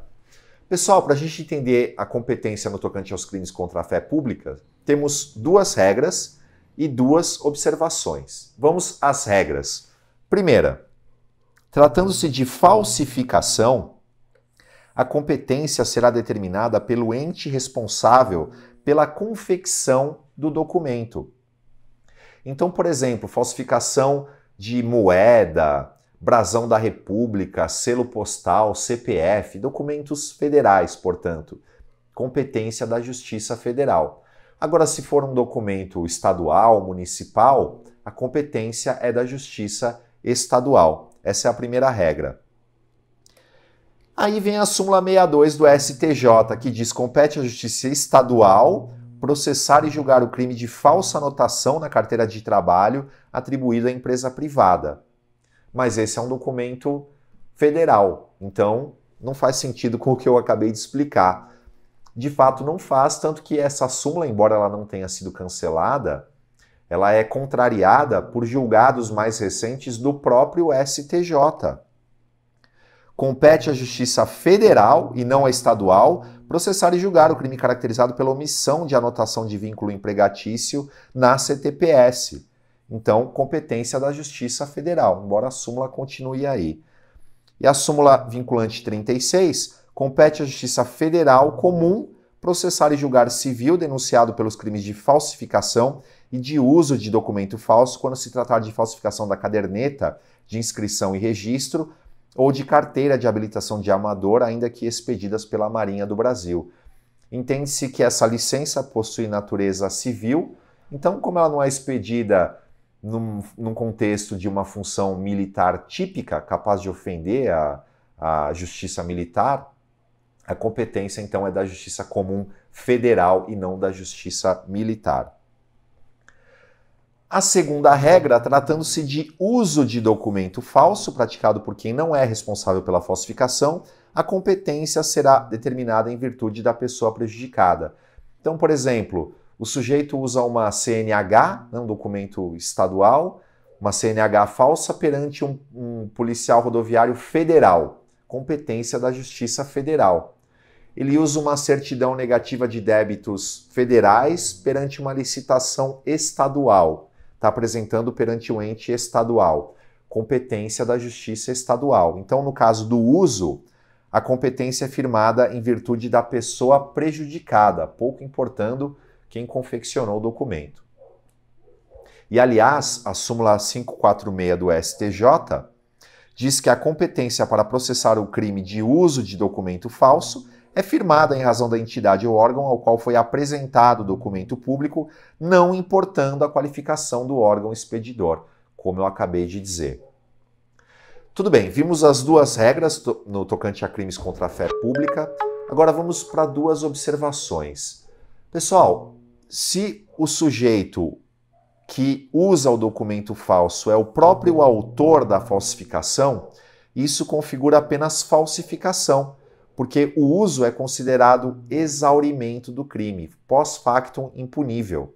Pessoal, para a gente entender a competência no tocante aos crimes contra a fé pública, temos duas regras e duas observações. Vamos às regras. Primeira, Tratando-se de falsificação, a competência será determinada pelo ente responsável pela confecção do documento. Então, por exemplo, falsificação de moeda, brasão da República, selo postal, CPF, documentos federais, portanto, competência da Justiça Federal. Agora, se for um documento estadual, municipal, a competência é da Justiça Estadual. Essa é a primeira regra. Aí vem a súmula 62 do STJ, que diz: compete à Justiça Estadual processar e julgar o crime de falsa anotação na carteira de trabalho atribuída à empresa privada. Mas esse é um documento federal, então não faz sentido com o que eu acabei de explicar. De fato, não faz, tanto que essa súmula, embora ela não tenha sido cancelada, ela é contrariada por julgados mais recentes do próprio STJ. Compete à Justiça Federal e não à estadual processar e julgar o crime caracterizado pela omissão de anotação de vínculo empregatício na CTPS. Então, competência da Justiça Federal, embora a súmula continue aí. E a súmula vinculante 36 compete à Justiça Federal Comum processar e julgar civil denunciado pelos crimes de falsificação e de uso de documento falso quando se tratar de falsificação da caderneta de inscrição e registro ou de carteira de habilitação de amador, ainda que expedidas pela Marinha do Brasil. Entende-se que essa licença possui natureza civil, então, como ela não é expedida num, num contexto de uma função militar típica, capaz de ofender a, a justiça militar, a competência então é da justiça comum federal e não da justiça militar. A segunda regra, tratando-se de uso de documento falso praticado por quem não é responsável pela falsificação, a competência será determinada em virtude da pessoa prejudicada. Então, por exemplo, o sujeito usa uma CNH, né, um documento estadual, uma CNH falsa perante um, um policial rodoviário federal, competência da Justiça Federal. Ele usa uma certidão negativa de débitos federais perante uma licitação estadual está apresentando perante o ente estadual, competência da justiça estadual. Então, no caso do uso, a competência é firmada em virtude da pessoa prejudicada, pouco importando quem confeccionou o documento. E, aliás, a súmula 546 do STJ diz que a competência para processar o crime de uso de documento falso é firmada em razão da entidade ou órgão ao qual foi apresentado o documento público, não importando a qualificação do órgão expedidor, como eu acabei de dizer. Tudo bem, vimos as duas regras no tocante a crimes contra a fé pública. Agora vamos para duas observações. Pessoal, se o sujeito que usa o documento falso é o próprio autor da falsificação, isso configura apenas falsificação porque o uso é considerado exaurimento do crime, pós-factum impunível.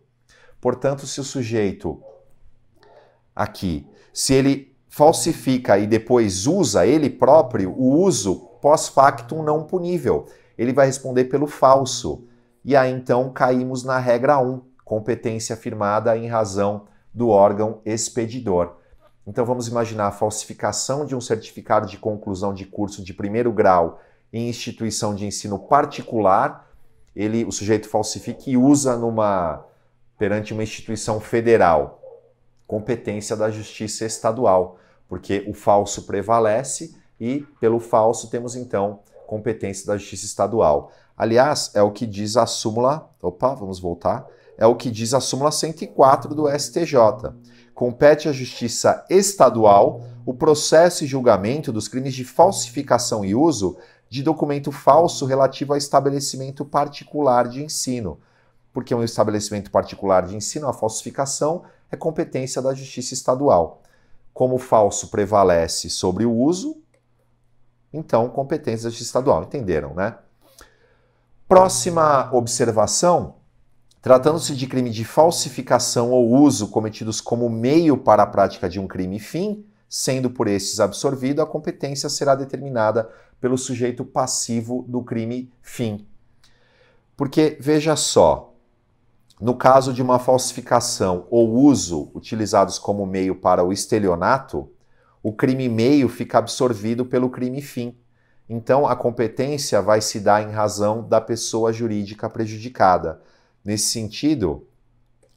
Portanto, se o sujeito aqui, se ele falsifica e depois usa ele próprio, o uso pós-factum não punível, ele vai responder pelo falso. E aí então caímos na regra 1, competência afirmada em razão do órgão expedidor. Então vamos imaginar a falsificação de um certificado de conclusão de curso de primeiro grau em instituição de ensino particular, ele, o sujeito falsifica e usa numa perante uma instituição federal, competência da justiça estadual, porque o falso prevalece e pelo falso temos então competência da justiça estadual. Aliás, é o que diz a súmula, opa, vamos voltar, é o que diz a súmula 104 do STJ. Compete à justiça estadual o processo e julgamento dos crimes de falsificação e uso de documento falso relativo a estabelecimento particular de ensino, porque um estabelecimento particular de ensino, a falsificação, é competência da Justiça Estadual. Como o falso prevalece sobre o uso, então competência da Justiça Estadual, entenderam, né? Próxima observação: tratando-se de crime de falsificação ou uso cometidos como meio para a prática de um crime-fim, sendo por esses absorvido, a competência será determinada pelo sujeito passivo do crime fim. Porque, veja só, no caso de uma falsificação ou uso utilizados como meio para o estelionato, o crime meio fica absorvido pelo crime fim. Então, a competência vai se dar em razão da pessoa jurídica prejudicada. Nesse sentido,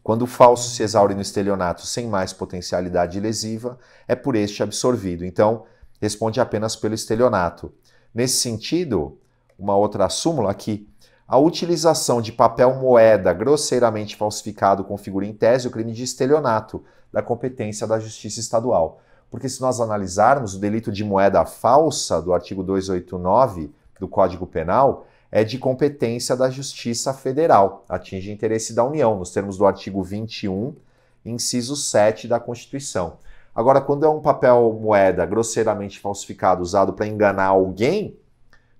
quando o falso se exaure no estelionato sem mais potencialidade lesiva, é por este absorvido. Então, responde apenas pelo estelionato. Nesse sentido, uma outra súmula aqui. A utilização de papel moeda grosseiramente falsificado configura em tese o crime de estelionato da competência da Justiça Estadual. Porque se nós analisarmos o delito de moeda falsa do artigo 289 do Código Penal, é de competência da Justiça Federal, atinge interesse da União, nos termos do artigo 21, inciso 7 da Constituição. Agora, quando é um papel moeda grosseiramente falsificado usado para enganar alguém,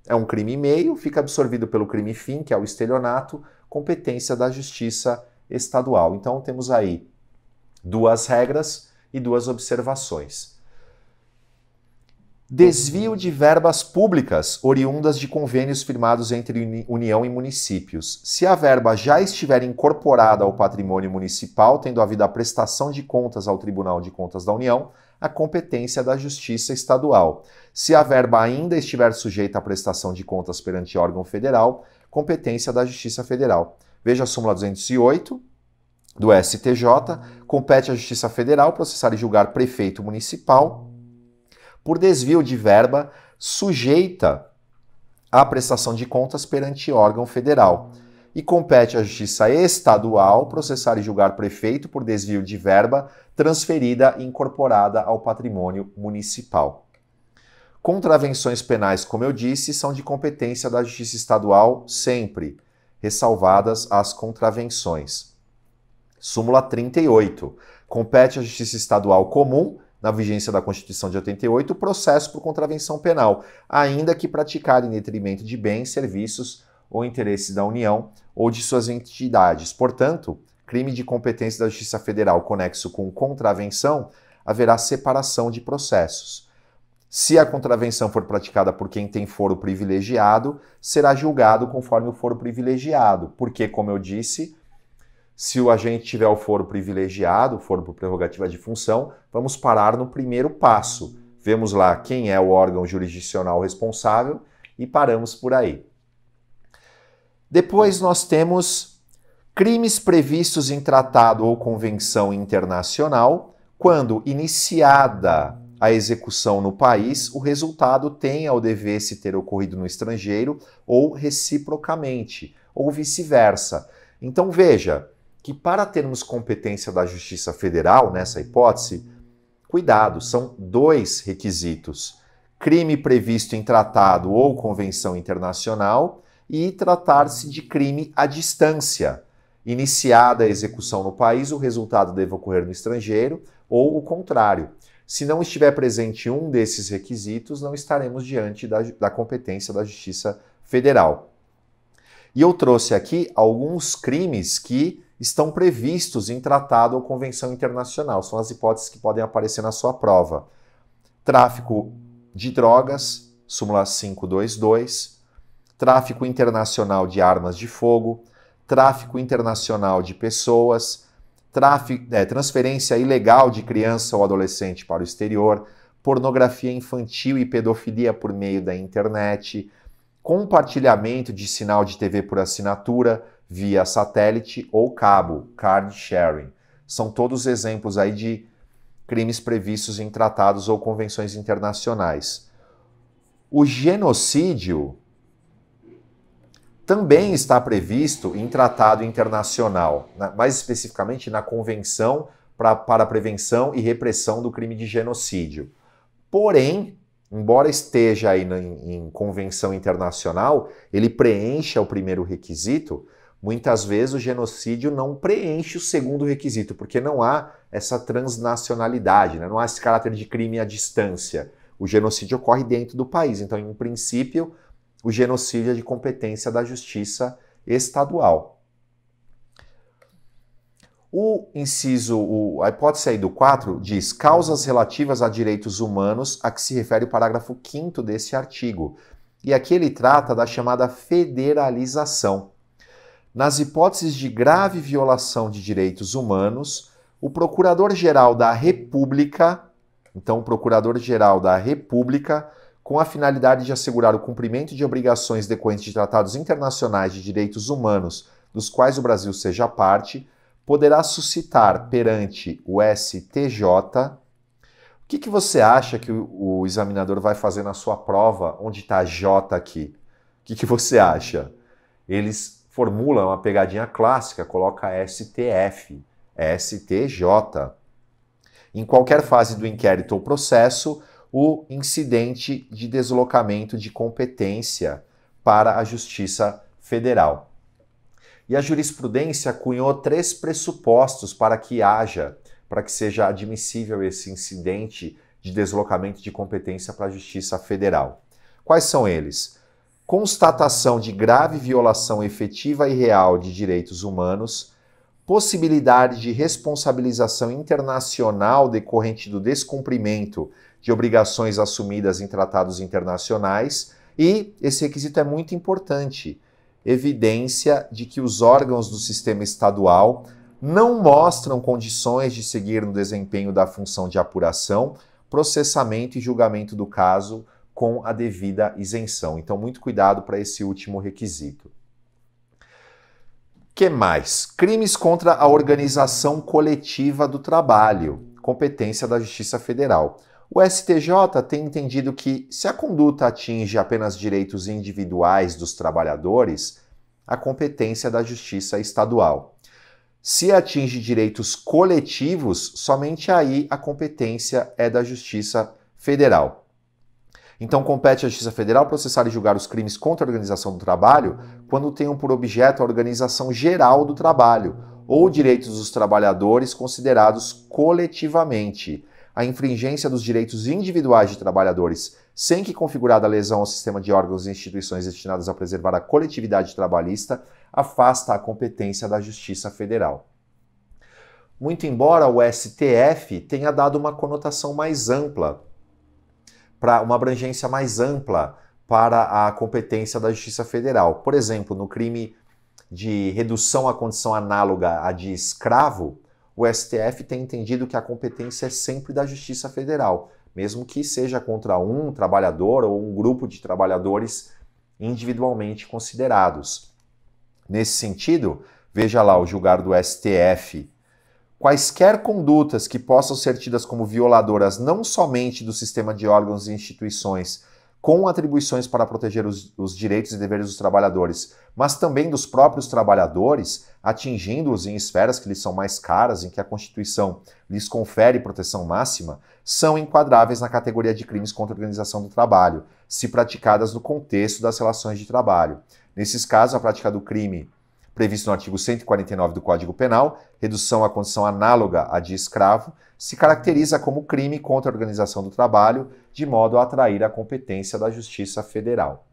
é um crime meio, fica absorvido pelo crime fim, que é o estelionato, competência da justiça estadual. Então temos aí duas regras e duas observações desvio de verbas públicas oriundas de convênios firmados entre União e municípios. Se a verba já estiver incorporada ao patrimônio municipal, tendo havido a prestação de contas ao Tribunal de Contas da União, a competência da Justiça Estadual. Se a verba ainda estiver sujeita à prestação de contas perante órgão federal, competência da Justiça Federal. Veja a súmula 208, do STJ, compete à Justiça Federal processar e julgar prefeito municipal, por desvio de verba sujeita à prestação de contas perante órgão federal. E compete à Justiça Estadual processar e julgar prefeito por desvio de verba transferida e incorporada ao patrimônio municipal. Contravenções penais, como eu disse, são de competência da Justiça Estadual sempre, ressalvadas as contravenções. Súmula 38. Compete à Justiça Estadual Comum na vigência da Constituição de 88 o processo por contravenção penal, ainda que praticado em detrimento de bens, serviços ou interesses da União ou de suas entidades. Portanto, crime de competência da Justiça Federal conexo com contravenção, haverá separação de processos. Se a contravenção for praticada por quem tem foro privilegiado, será julgado conforme o foro privilegiado, porque, como eu disse, se o agente tiver o foro privilegiado, foro por prerrogativa de função, vamos parar no primeiro passo. Vemos lá quem é o órgão jurisdicional responsável e paramos por aí. Depois nós temos crimes previstos em tratado ou convenção internacional, quando iniciada a execução no país, o resultado tenha ou dever ter ocorrido no estrangeiro ou reciprocamente, ou vice-versa. Então veja, que para termos competência da Justiça Federal nessa hipótese, cuidado, são dois requisitos: crime previsto em tratado ou convenção internacional e tratar-se de crime à distância. Iniciada a execução no país, o resultado deve ocorrer no estrangeiro ou o contrário. Se não estiver presente um desses requisitos, não estaremos diante da, da competência da Justiça Federal. E eu trouxe aqui alguns crimes que estão previstos em tratado ou convenção internacional. São as hipóteses que podem aparecer na sua prova. Tráfico de drogas, súmula 522, tráfico internacional de armas de fogo, tráfico internacional de pessoas, tráfico, é, transferência ilegal de criança ou adolescente para o exterior, pornografia infantil e pedofilia por meio da internet, compartilhamento de sinal de TV por assinatura, via satélite ou cabo, card sharing. São todos exemplos aí de crimes previstos em tratados ou convenções internacionais. O genocídio também está previsto em tratado internacional, mais especificamente na Convenção pra, para a Prevenção e Repressão do Crime de Genocídio. Porém, embora esteja aí na, em, em convenção internacional, ele preencha o primeiro requisito, Muitas vezes o genocídio não preenche o segundo requisito, porque não há essa transnacionalidade, né? não há esse caráter de crime à distância. O genocídio ocorre dentro do país, então, em princípio, o genocídio é de competência da justiça estadual. O inciso, o, a hipótese aí do 4 diz causas relativas a direitos humanos a que se refere o parágrafo 5 desse artigo. E aqui ele trata da chamada federalização. Nas hipóteses de grave violação de direitos humanos, o Procurador-Geral da República, então o Procurador-Geral da República, com a finalidade de assegurar o cumprimento de obrigações decorrentes de tratados internacionais de direitos humanos, dos quais o Brasil seja parte, poderá suscitar perante o STJ. O que, que você acha que o, examinador vai fazer na sua prova, onde está J aqui? O que, que você acha? Eles formula uma pegadinha clássica, coloca STF, STJ. Em qualquer fase do inquérito ou processo, o incidente de deslocamento de competência para a Justiça Federal. E a jurisprudência cunhou três pressupostos para que haja, para que seja admissível esse incidente de deslocamento de competência para a Justiça Federal. Quais são eles? constatação de grave violação efetiva e real de direitos humanos, possibilidade de responsabilização internacional decorrente do descumprimento de obrigações assumidas em tratados internacionais, e esse requisito é muito importante, evidência de que os órgãos do sistema estadual não mostram condições de seguir no desempenho da função de apuração, processamento e julgamento do caso com a devida isenção. Então, muito cuidado para esse último requisito. Que mais? Crimes contra a organização coletiva do trabalho, competência da Justiça Federal. O STJ tem entendido que, se a conduta atinge apenas direitos individuais dos trabalhadores, a competência da Justiça Estadual. Se atinge direitos coletivos, somente aí a competência é da Justiça Federal. Então compete à Justiça Federal processar e julgar os crimes contra a organização do trabalho quando tenham por objeto a organização geral do trabalho ou direitos dos trabalhadores considerados coletivamente. A infringência dos direitos individuais de trabalhadores, sem que configurada a lesão ao sistema de órgãos e instituições destinados a preservar a coletividade trabalhista, afasta a competência da Justiça Federal. Muito embora o STF tenha dado uma conotação mais ampla para uma abrangência mais ampla para a competência da Justiça Federal. Por exemplo, no crime de redução à condição análoga à de escravo, o STF tem entendido que a competência é sempre da Justiça Federal, mesmo que seja contra um trabalhador ou um grupo de trabalhadores individualmente considerados. Nesse sentido, veja lá o julgado do STF quaisquer condutas que possam ser tidas como violadoras não somente do sistema de órgãos e instituições com atribuições para proteger os, os direitos e deveres dos trabalhadores, mas também dos próprios trabalhadores, atingindo-os em esferas que lhes são mais caras, em que a Constituição lhes confere proteção máxima, são enquadráveis na categoria de crimes contra a organização do trabalho, se praticadas no contexto das relações de trabalho. Nesses casos, a prática do crime previsto no artigo 149 do Código Penal, redução à condição análoga à de escravo, se caracteriza como crime contra a organização do trabalho, de modo a atrair a competência da Justiça Federal.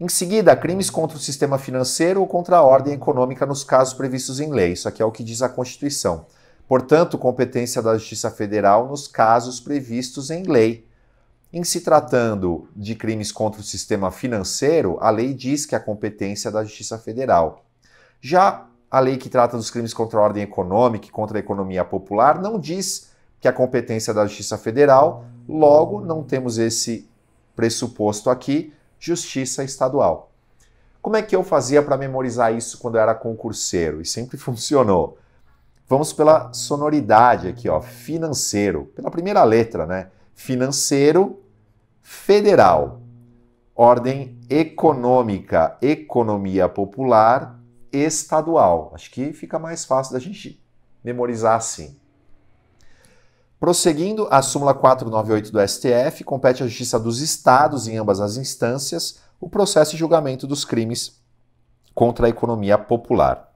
Em seguida, crimes contra o sistema financeiro ou contra a ordem econômica nos casos previstos em lei. Isso aqui é o que diz a Constituição. Portanto, competência da Justiça Federal nos casos previstos em lei. Em se tratando de crimes contra o sistema financeiro, a lei diz que é a competência da Justiça Federal. Já a lei que trata dos crimes contra a ordem econômica e contra a economia popular não diz que é a competência da Justiça Federal, logo não temos esse pressuposto aqui, Justiça Estadual. Como é que eu fazia para memorizar isso quando eu era concurseiro? E sempre funcionou. Vamos pela sonoridade aqui, ó, financeiro, pela primeira letra, né? financeiro federal, ordem econômica, economia popular estadual. Acho que fica mais fácil da gente memorizar assim. Prosseguindo, a súmula 498 do STF compete à Justiça dos Estados em ambas as instâncias o processo e julgamento dos crimes contra a economia popular.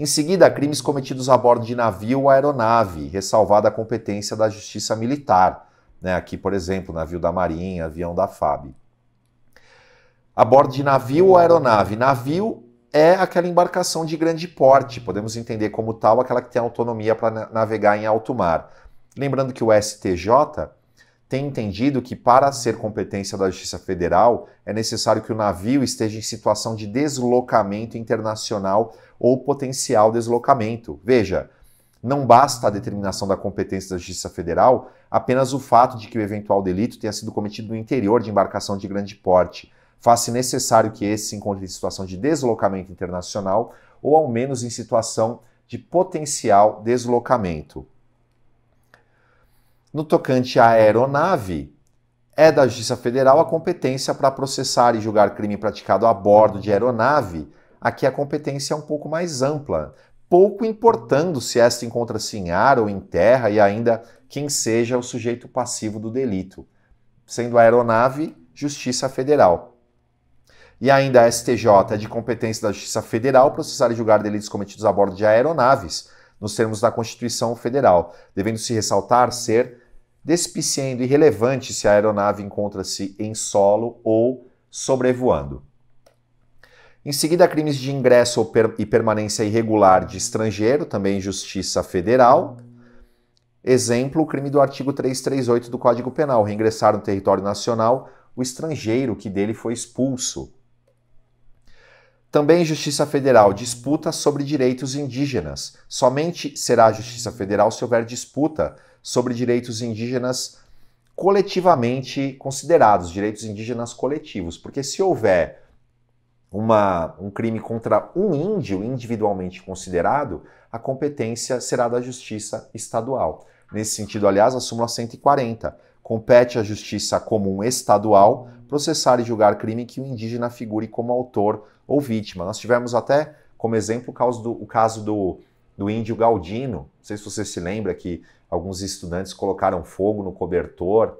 Em seguida, crimes cometidos a bordo de navio ou aeronave, ressalvada a competência da Justiça Militar. Né? Aqui, por exemplo, navio da Marinha, avião da FAB. A bordo de navio ou aeronave. Navio é aquela embarcação de grande porte, podemos entender como tal aquela que tem autonomia para navegar em alto mar. Lembrando que o STJ tem entendido que, para ser competência da Justiça Federal, é necessário que o navio esteja em situação de deslocamento internacional ou potencial deslocamento. Veja, não basta a determinação da competência da Justiça Federal apenas o fato de que o eventual delito tenha sido cometido no interior de embarcação de grande porte. Faz-se necessário que esse se encontre em situação de deslocamento internacional ou, ao menos, em situação de potencial deslocamento. No tocante à aeronave, é da Justiça Federal a competência para processar e julgar crime praticado a bordo de aeronave. Aqui a competência é um pouco mais ampla, pouco importando se esta encontra-se em ar ou em terra e ainda quem seja o sujeito passivo do delito, sendo a aeronave Justiça Federal. E ainda a STJ é de competência da Justiça Federal processar e julgar delitos cometidos a bordo de aeronaves, nos termos da Constituição Federal, devendo se ressaltar ser despiciendo irrelevante se a aeronave encontra-se em solo ou sobrevoando. Em seguida, crimes de ingresso e permanência irregular de estrangeiro, também Justiça Federal. Exemplo, o crime do artigo 338 do Código Penal, reingressar no território nacional o estrangeiro que dele foi expulso. Também Justiça Federal, disputa sobre direitos indígenas. Somente será Justiça Federal se houver disputa sobre direitos indígenas coletivamente considerados, direitos indígenas coletivos, porque se houver uma, um crime contra um índio individualmente considerado, a competência será da justiça estadual. Nesse sentido, aliás, a súmula 140 compete à justiça comum estadual processar e julgar crime que o indígena figure como autor ou vítima. Nós tivemos até como exemplo o caso do, o caso do, do índio Galdino, não sei se você se lembra que alguns estudantes colocaram fogo no cobertor,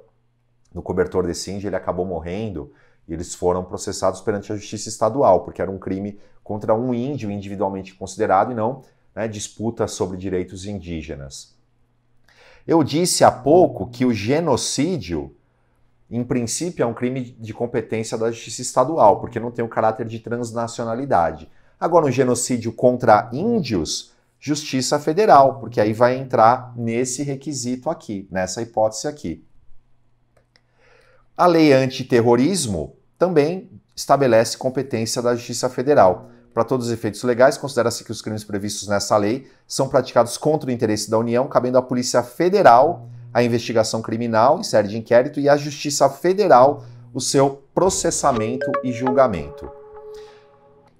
no cobertor desse índio, ele acabou morrendo e eles foram processados perante a justiça estadual, porque era um crime contra um índio individualmente considerado e não né, disputa sobre direitos indígenas. Eu disse há pouco que o genocídio, em princípio, é um crime de competência da justiça estadual, porque não tem o caráter de transnacionalidade. Agora, um genocídio contra índios Justiça Federal, porque aí vai entrar nesse requisito aqui, nessa hipótese aqui. A lei antiterrorismo também estabelece competência da Justiça Federal. Para todos os efeitos legais, considera-se que os crimes previstos nessa lei são praticados contra o interesse da União, cabendo à Polícia Federal a investigação criminal em série de inquérito e à Justiça Federal o seu processamento e julgamento.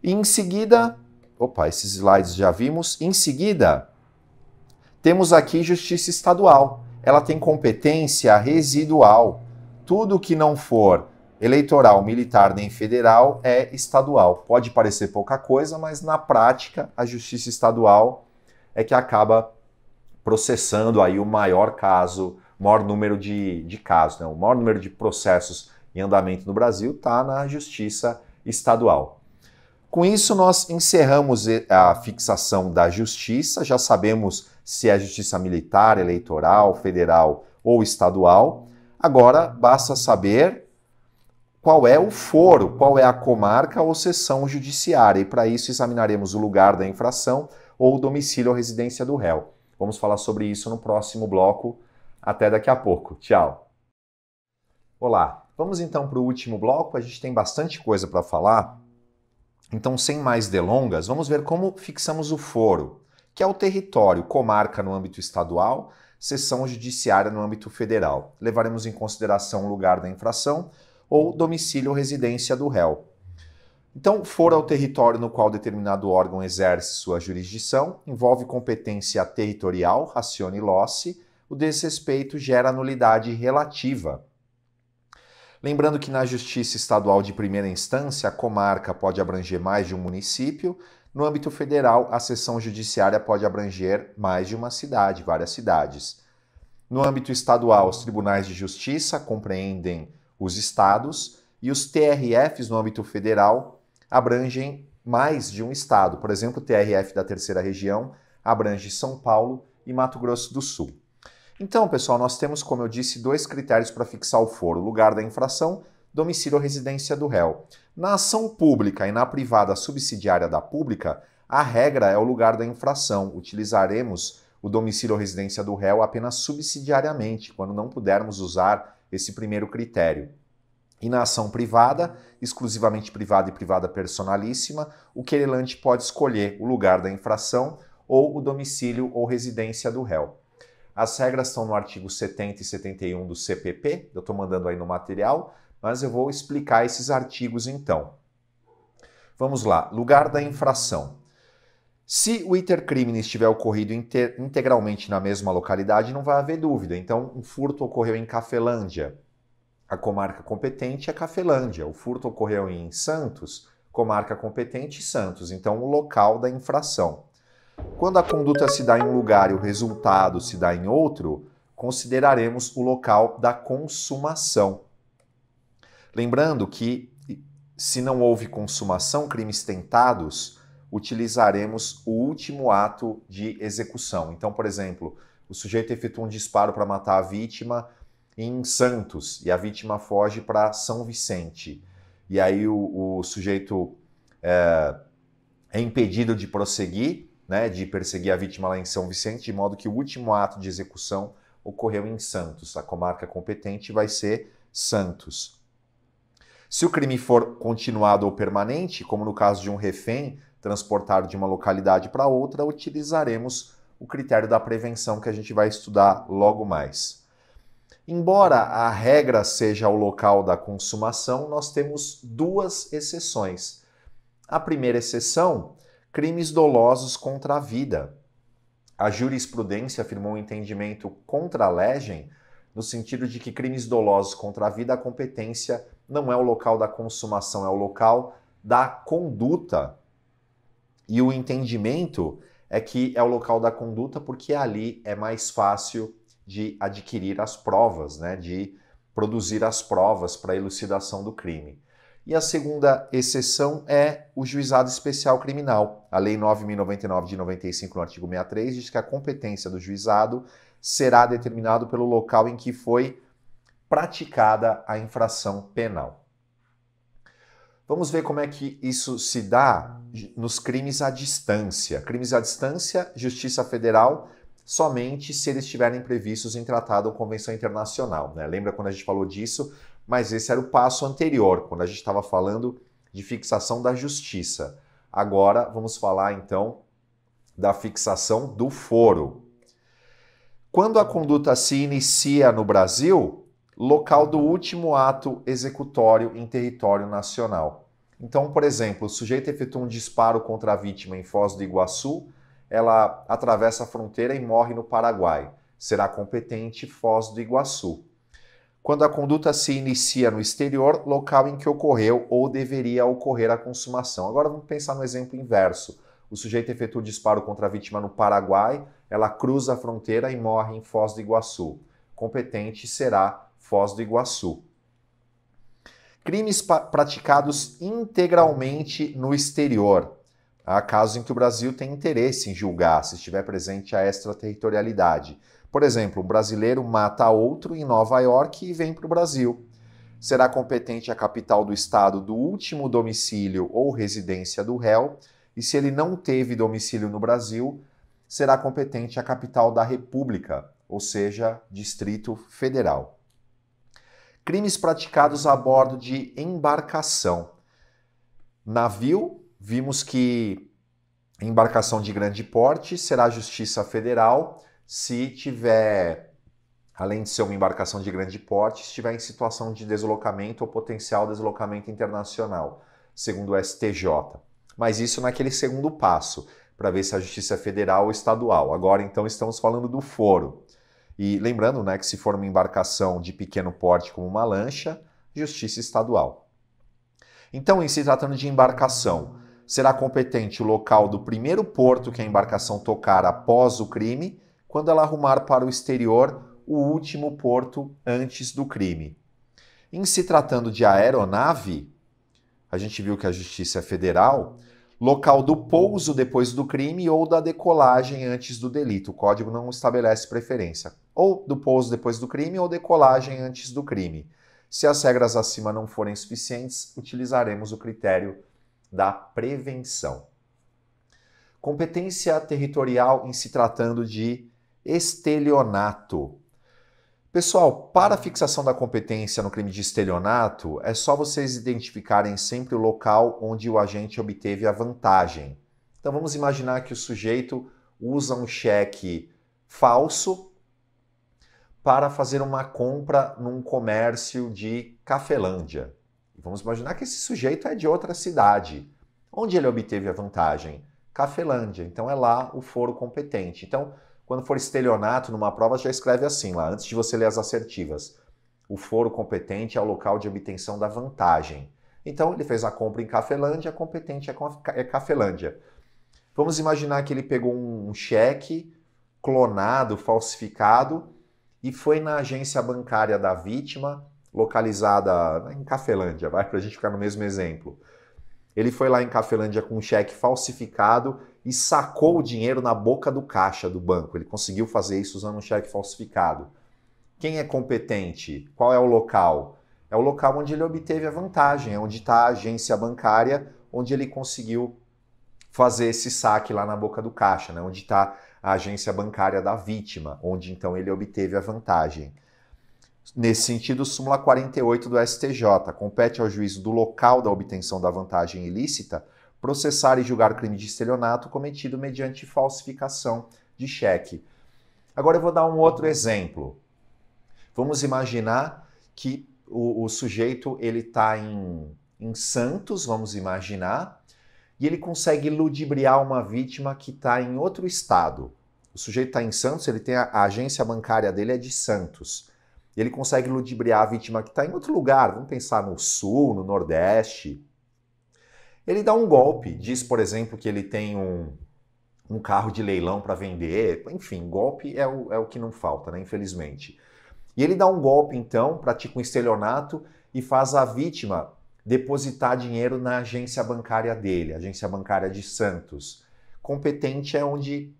E em seguida, Opa, esses slides já vimos. Em seguida, temos aqui justiça estadual. Ela tem competência residual. Tudo que não for eleitoral, militar nem federal é estadual. Pode parecer pouca coisa, mas na prática a justiça estadual é que acaba processando aí o maior caso, maior número de, de casos, né? o maior número de processos em andamento no Brasil está na justiça estadual. Com isso, nós encerramos a fixação da justiça, já sabemos se é justiça militar, eleitoral, federal ou estadual. Agora, basta saber qual é o foro, qual é a comarca ou sessão judiciária, e para isso examinaremos o lugar da infração ou o domicílio ou residência do réu. Vamos falar sobre isso no próximo bloco. Até daqui a pouco. Tchau. Olá. Vamos então para o último bloco. A gente tem bastante coisa para falar, então, sem mais delongas, vamos ver como fixamos o foro, que é o território, comarca no âmbito estadual, seção judiciária no âmbito federal. Levaremos em consideração o lugar da infração ou domicílio ou residência do réu. Então, foro ao é território no qual determinado órgão exerce sua jurisdição, envolve competência territorial, racione loci, o desrespeito gera nulidade relativa. Lembrando que na Justiça Estadual de primeira instância, a comarca pode abranger mais de um município. No âmbito federal, a seção judiciária pode abranger mais de uma cidade, várias cidades. No âmbito estadual, os tribunais de justiça compreendem os estados e os TRFs no âmbito federal abrangem mais de um estado. Por exemplo, o TRF da Terceira Região abrange São Paulo e Mato Grosso do Sul. Então, pessoal, nós temos, como eu disse, dois critérios para fixar o foro: o lugar da infração, domicílio ou residência do réu. Na ação pública e na privada subsidiária da pública, a regra é o lugar da infração. Utilizaremos o domicílio ou residência do réu apenas subsidiariamente, quando não pudermos usar esse primeiro critério. E na ação privada, exclusivamente privada e privada personalíssima, o querelante pode escolher o lugar da infração ou o domicílio ou residência do réu. As regras estão no artigo 70 e 71 do CPP, eu estou mandando aí no material, mas eu vou explicar esses artigos então. Vamos lá, lugar da infração. Se o intercrimine estiver ocorrido integralmente na mesma localidade, não vai haver dúvida. Então, um furto ocorreu em Cafelândia, a comarca competente é Cafelândia. O furto ocorreu em Santos, comarca competente Santos. Então, o local da infração. Quando a conduta se dá em um lugar e o resultado se dá em outro, consideraremos o local da consumação. Lembrando que, se não houve consumação, crimes tentados, utilizaremos o último ato de execução. Então, por exemplo, o sujeito efetua um disparo para matar a vítima em Santos e a vítima foge para São Vicente. E aí o, o sujeito é, é impedido de prosseguir né, de perseguir a vítima lá em São Vicente, de modo que o último ato de execução ocorreu em Santos. A comarca competente vai ser Santos. Se o crime for continuado ou permanente, como no caso de um refém transportado de uma localidade para outra, utilizaremos o critério da prevenção que a gente vai estudar logo mais. Embora a regra seja o local da consumação, nós temos duas exceções. A primeira exceção crimes dolosos contra a vida. A jurisprudência afirmou um entendimento contra legem no sentido de que crimes dolosos contra a vida, a competência não é o local da consumação, é o local da conduta. E o entendimento é que é o local da conduta porque ali é mais fácil de adquirir as provas, né? de produzir as provas para a elucidação do crime. E a segunda exceção é o juizado especial criminal. A Lei 9.099 de 95, no artigo 63, diz que a competência do juizado será determinada pelo local em que foi praticada a infração penal. Vamos ver como é que isso se dá nos crimes à distância. Crimes à distância, Justiça Federal, somente se eles estiverem previstos em tratado ou convenção internacional. Né? Lembra quando a gente falou disso? mas esse era o passo anterior, quando a gente estava falando de fixação da justiça. Agora vamos falar então da fixação do foro. Quando a conduta se inicia no Brasil, local do último ato executório em território nacional. Então, por exemplo, o sujeito efetua um disparo contra a vítima em Foz do Iguaçu, ela atravessa a fronteira e morre no Paraguai. Será competente Foz do Iguaçu quando a conduta se inicia no exterior, local em que ocorreu ou deveria ocorrer a consumação. Agora vamos pensar no exemplo inverso. O sujeito efetua o disparo contra a vítima no Paraguai, ela cruza a fronteira e morre em Foz do Iguaçu. Competente será Foz do Iguaçu. Crimes praticados integralmente no exterior. Há casos em que o Brasil tem interesse em julgar se estiver presente a extraterritorialidade. Por exemplo, um brasileiro mata outro em Nova York e vem para o Brasil. Será competente a capital do estado do último domicílio ou residência do réu, e se ele não teve domicílio no Brasil, será competente a capital da República, ou seja, Distrito Federal. Crimes praticados a bordo de embarcação. Navio, vimos que embarcação de grande porte será Justiça Federal, se tiver, além de ser uma embarcação de grande porte, estiver em situação de deslocamento ou potencial deslocamento internacional, segundo o STJ. Mas isso naquele segundo passo, para ver se a Justiça Federal ou Estadual. Agora, então, estamos falando do foro. E lembrando né, que se for uma embarcação de pequeno porte como uma lancha, Justiça Estadual. Então, em se tratando de embarcação, será competente o local do primeiro porto que a embarcação tocar após o crime quando ela arrumar para o exterior o último porto antes do crime. Em se tratando de aeronave, a gente viu que a Justiça Federal, local do pouso depois do crime ou da decolagem antes do delito. O código não estabelece preferência. Ou do pouso depois do crime ou decolagem antes do crime. Se as regras acima não forem suficientes, utilizaremos o critério da prevenção. Competência territorial em se tratando de estelionato. Pessoal, para a fixação da competência no crime de estelionato, é só vocês identificarem sempre o local onde o agente obteve a vantagem. Então vamos imaginar que o sujeito usa um cheque falso para fazer uma compra num comércio de Cafelândia. Vamos imaginar que esse sujeito é de outra cidade. Onde ele obteve a vantagem? Cafelândia. Então é lá o foro competente. Então, quando for estelionato numa prova, já escreve assim lá, antes de você ler as assertivas. O foro competente é o local de obtenção da vantagem. Então ele fez a compra em Cafelândia, competente é, é Cafelândia. Vamos imaginar que ele pegou um cheque clonado, falsificado, e foi na agência bancária da vítima, localizada em Cafelândia, vai, para a gente ficar no mesmo exemplo. Ele foi lá em Cafelândia com um cheque falsificado e sacou o dinheiro na boca do caixa do banco. Ele conseguiu fazer isso usando um cheque falsificado. Quem é competente? Qual é o local? É o local onde ele obteve a vantagem, é onde está a agência bancária, onde ele conseguiu fazer esse saque lá na boca do caixa, né? onde está a agência bancária da vítima, onde então ele obteve a vantagem. Nesse sentido, súmula 48 do STJ compete ao juízo do local da obtenção da vantagem ilícita processar e julgar o crime de estelionato cometido mediante falsificação de cheque. Agora eu vou dar um outro exemplo. Vamos imaginar que o, o sujeito ele está em, em Santos, vamos imaginar, e ele consegue ludibriar uma vítima que está em outro estado. O sujeito está em Santos, ele tem a, a, agência bancária dele é de Santos. Ele consegue ludibriar a vítima que está em outro lugar, vamos pensar no Sul, no Nordeste, ele dá um golpe, diz, por exemplo, que ele tem um, um carro de leilão para vender, enfim, golpe é o, é o que não falta, né? infelizmente. E ele dá um golpe, então, pratica tipo, um estelionato e faz a vítima depositar dinheiro na agência bancária dele, agência bancária de Santos. Competente é onde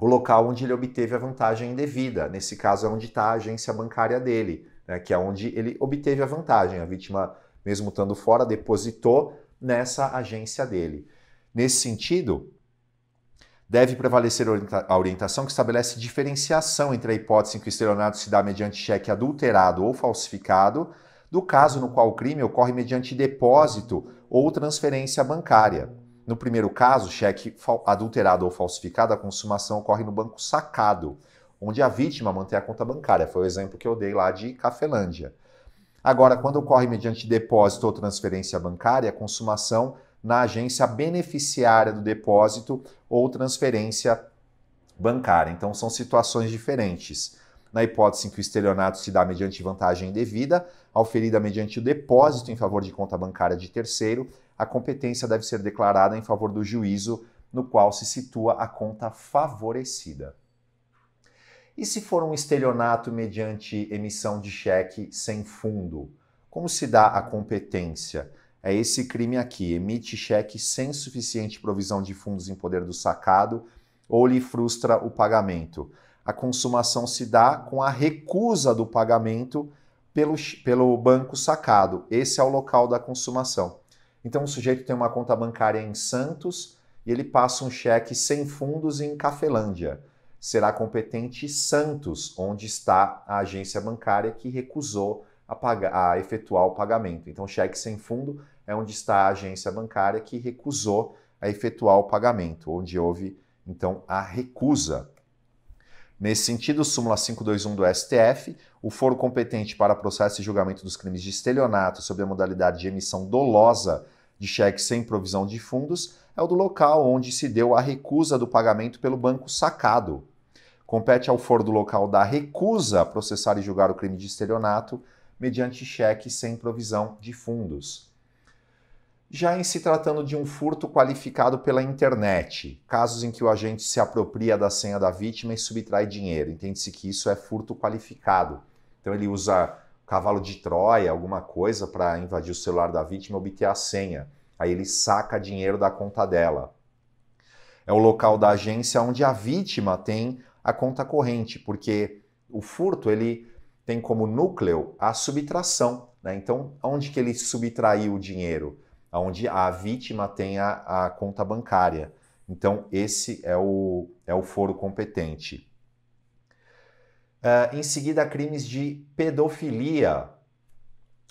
o local onde ele obteve a vantagem indevida. Nesse caso, é onde está a agência bancária dele, né, que é onde ele obteve a vantagem. A vítima mesmo estando fora, depositou nessa agência dele. Nesse sentido, deve prevalecer a orientação que estabelece diferenciação entre a hipótese em que o estelionato se dá mediante cheque adulterado ou falsificado, do caso no qual o crime ocorre mediante depósito ou transferência bancária. No primeiro caso, cheque adulterado ou falsificado, a consumação ocorre no banco sacado, onde a vítima mantém a conta bancária. Foi o exemplo que eu dei lá de Cafelândia. Agora, quando ocorre mediante depósito ou transferência bancária, a consumação na agência beneficiária do depósito ou transferência bancária. Então, são situações diferentes. Na hipótese em que o estelionato se dá mediante vantagem devida, auferida mediante o depósito em favor de conta bancária de terceiro, a competência deve ser declarada em favor do juízo no qual se situa a conta favorecida. E se for um estelionato mediante emissão de cheque sem fundo? Como se dá a competência? É esse crime aqui: emite cheque sem suficiente provisão de fundos em poder do sacado ou lhe frustra o pagamento. A consumação se dá com a recusa do pagamento pelo, pelo banco sacado. Esse é o local da consumação. Então, o sujeito tem uma conta bancária em Santos e ele passa um cheque sem fundos em Cafelândia será competente Santos, onde está a agência bancária que recusou a, pagar, a efetuar o pagamento. Então, cheque sem fundo é onde está a agência bancária que recusou a efetuar o pagamento, onde houve então a recusa. Nesse sentido, súmula 521 do STF, o foro competente para processo e julgamento dos crimes de estelionato sob a modalidade de emissão dolosa de cheque sem provisão de fundos é o do local onde se deu a recusa do pagamento pelo banco sacado, Compete ao foro do local da recusa processar e julgar o crime de estelionato mediante cheque sem provisão de fundos. Já em se tratando de um furto qualificado pela internet, casos em que o agente se apropria da senha da vítima e subtrai dinheiro, entende-se que isso é furto qualificado. Então ele usa cavalo de Troia, alguma coisa, para invadir o celular da vítima e obter a senha. Aí ele saca dinheiro da conta dela. É o local da agência onde a vítima tem a conta corrente, porque o furto ele tem como núcleo a subtração. Né? Então, onde que ele subtraiu o dinheiro? Onde a vítima tem a, a conta bancária. Então, esse é o, é o foro competente. Uh, em seguida, crimes de pedofilia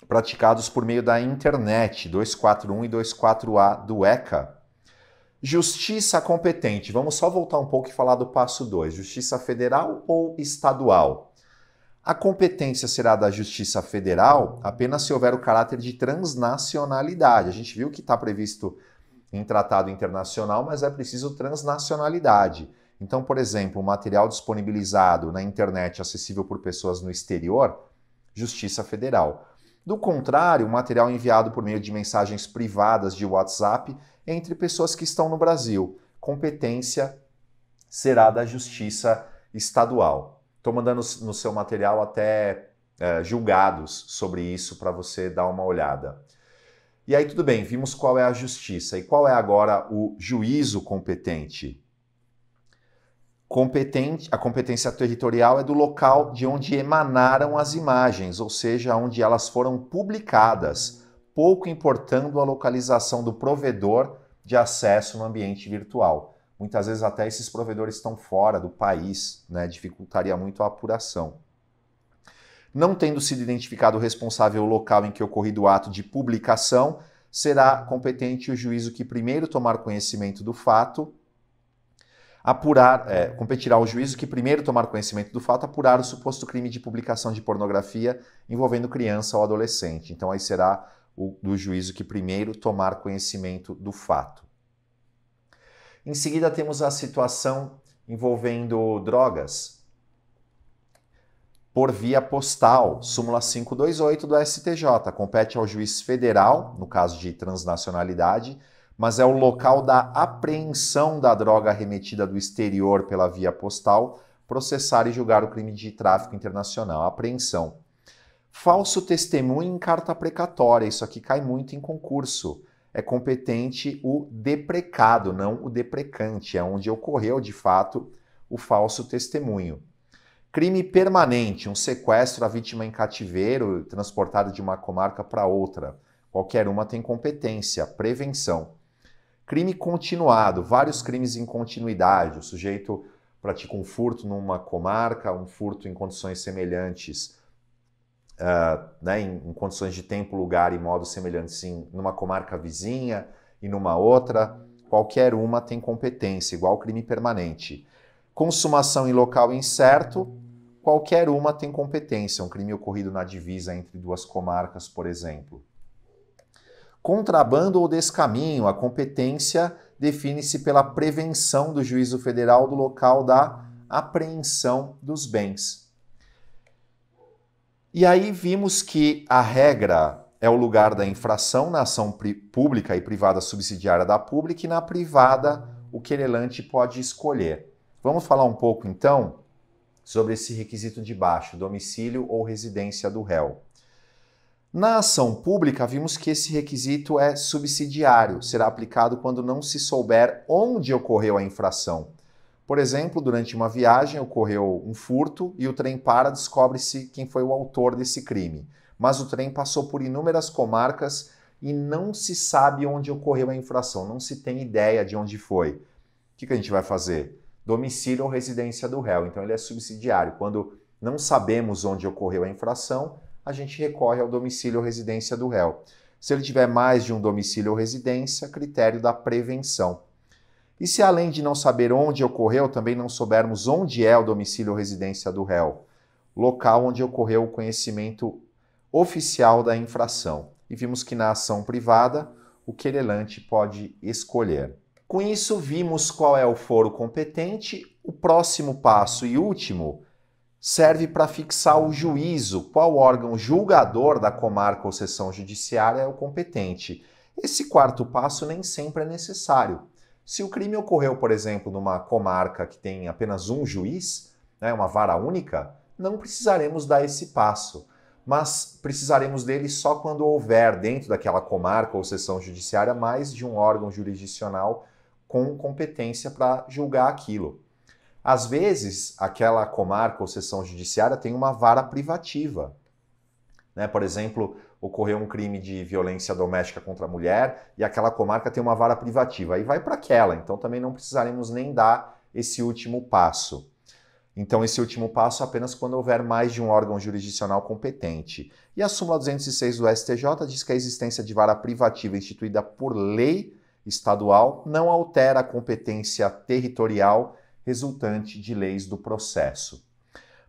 praticados por meio da internet, 241 e 24A do ECA. Justiça competente. Vamos só voltar um pouco e falar do passo 2. Justiça federal ou estadual? A competência será da Justiça Federal apenas se houver o caráter de transnacionalidade. A gente viu que está previsto em tratado internacional, mas é preciso transnacionalidade. Então, por exemplo, o material disponibilizado na internet acessível por pessoas no exterior, Justiça Federal. Do contrário, o material enviado por meio de mensagens privadas de WhatsApp entre pessoas que estão no Brasil. Competência será da Justiça Estadual. Estou mandando no seu material até é, julgados sobre isso para você dar uma olhada. E aí, tudo bem, vimos qual é a justiça e qual é agora o juízo competente. Competente, a competência territorial é do local de onde emanaram as imagens, ou seja, onde elas foram publicadas, pouco importando a localização do provedor de acesso no ambiente virtual. Muitas vezes até esses provedores estão fora do país, né? dificultaria muito a apuração. Não tendo sido identificado o responsável local em que ocorrido o ato de publicação, será competente o juízo que primeiro tomar conhecimento do fato apurar, é, competirá ao juízo que primeiro tomar conhecimento do fato, apurar o suposto crime de publicação de pornografia envolvendo criança ou adolescente. Então aí será o do juízo que primeiro tomar conhecimento do fato. Em seguida temos a situação envolvendo drogas por via postal, súmula 528 do STJ, compete ao juiz federal, no caso de transnacionalidade, mas é o local da apreensão da droga remetida do exterior pela via postal, processar e julgar o crime de tráfico internacional, apreensão. Falso testemunho em carta precatória, isso aqui cai muito em concurso. É competente o deprecado, não o deprecante, é onde ocorreu de fato o falso testemunho. Crime permanente, um sequestro, a vítima em cativeiro, transportada de uma comarca para outra. Qualquer uma tem competência. Prevenção. Crime continuado, vários crimes em continuidade. O sujeito pratica um furto numa comarca, um furto em condições semelhantes, uh, né, em, em, condições de tempo, lugar e modo semelhantes em numa comarca vizinha e numa outra. Qualquer uma tem competência, igual crime permanente. Consumação em local incerto, qualquer uma tem competência. Um crime ocorrido na divisa entre duas comarcas, por exemplo. Contrabando ou descaminho, a competência define-se pela prevenção do juízo federal do local da apreensão dos bens. E aí vimos que a regra é o lugar da infração na ação pública e privada subsidiária da pública e na privada o querelante pode escolher. Vamos falar um pouco então sobre esse requisito de baixo, domicílio ou residência do réu. Na ação pública, vimos que esse requisito é subsidiário, será aplicado quando não se souber onde ocorreu a infração. Por exemplo, durante uma viagem ocorreu um furto e o trem para, descobre-se quem foi o autor desse crime. Mas o trem passou por inúmeras comarcas e não se sabe onde ocorreu a infração, não se tem ideia de onde foi. O que, a gente vai fazer? Domicílio ou residência do réu. Então ele é subsidiário. Quando não sabemos onde ocorreu a infração, a gente recorre ao domicílio ou residência do réu. Se ele tiver mais de um domicílio ou residência, critério da prevenção. E se além de não saber onde ocorreu, também não soubermos onde é o domicílio ou residência do réu, local onde ocorreu o conhecimento oficial da infração. E vimos que na ação privada, o querelante pode escolher. Com isso, vimos qual é o foro competente. O próximo passo e último serve para fixar o juízo, qual órgão julgador da comarca ou sessão judiciária é o competente. Esse quarto passo nem sempre é necessário. Se o crime ocorreu, por exemplo, numa comarca que tem apenas um juiz, né, uma vara única, não precisaremos dar esse passo, mas precisaremos dele só quando houver dentro daquela comarca ou sessão judiciária mais de um órgão jurisdicional com competência para julgar aquilo. Às vezes, aquela comarca ou seção judiciária tem uma vara privativa. Né? Por exemplo, ocorreu um crime de violência doméstica contra a mulher e aquela comarca tem uma vara privativa. Aí vai para aquela, então também não precisaremos nem dar esse último passo. Então, esse último passo apenas quando houver mais de um órgão jurisdicional competente. E a súmula 206 do STJ diz que a existência de vara privativa instituída por lei estadual não altera a competência territorial resultante de leis do processo.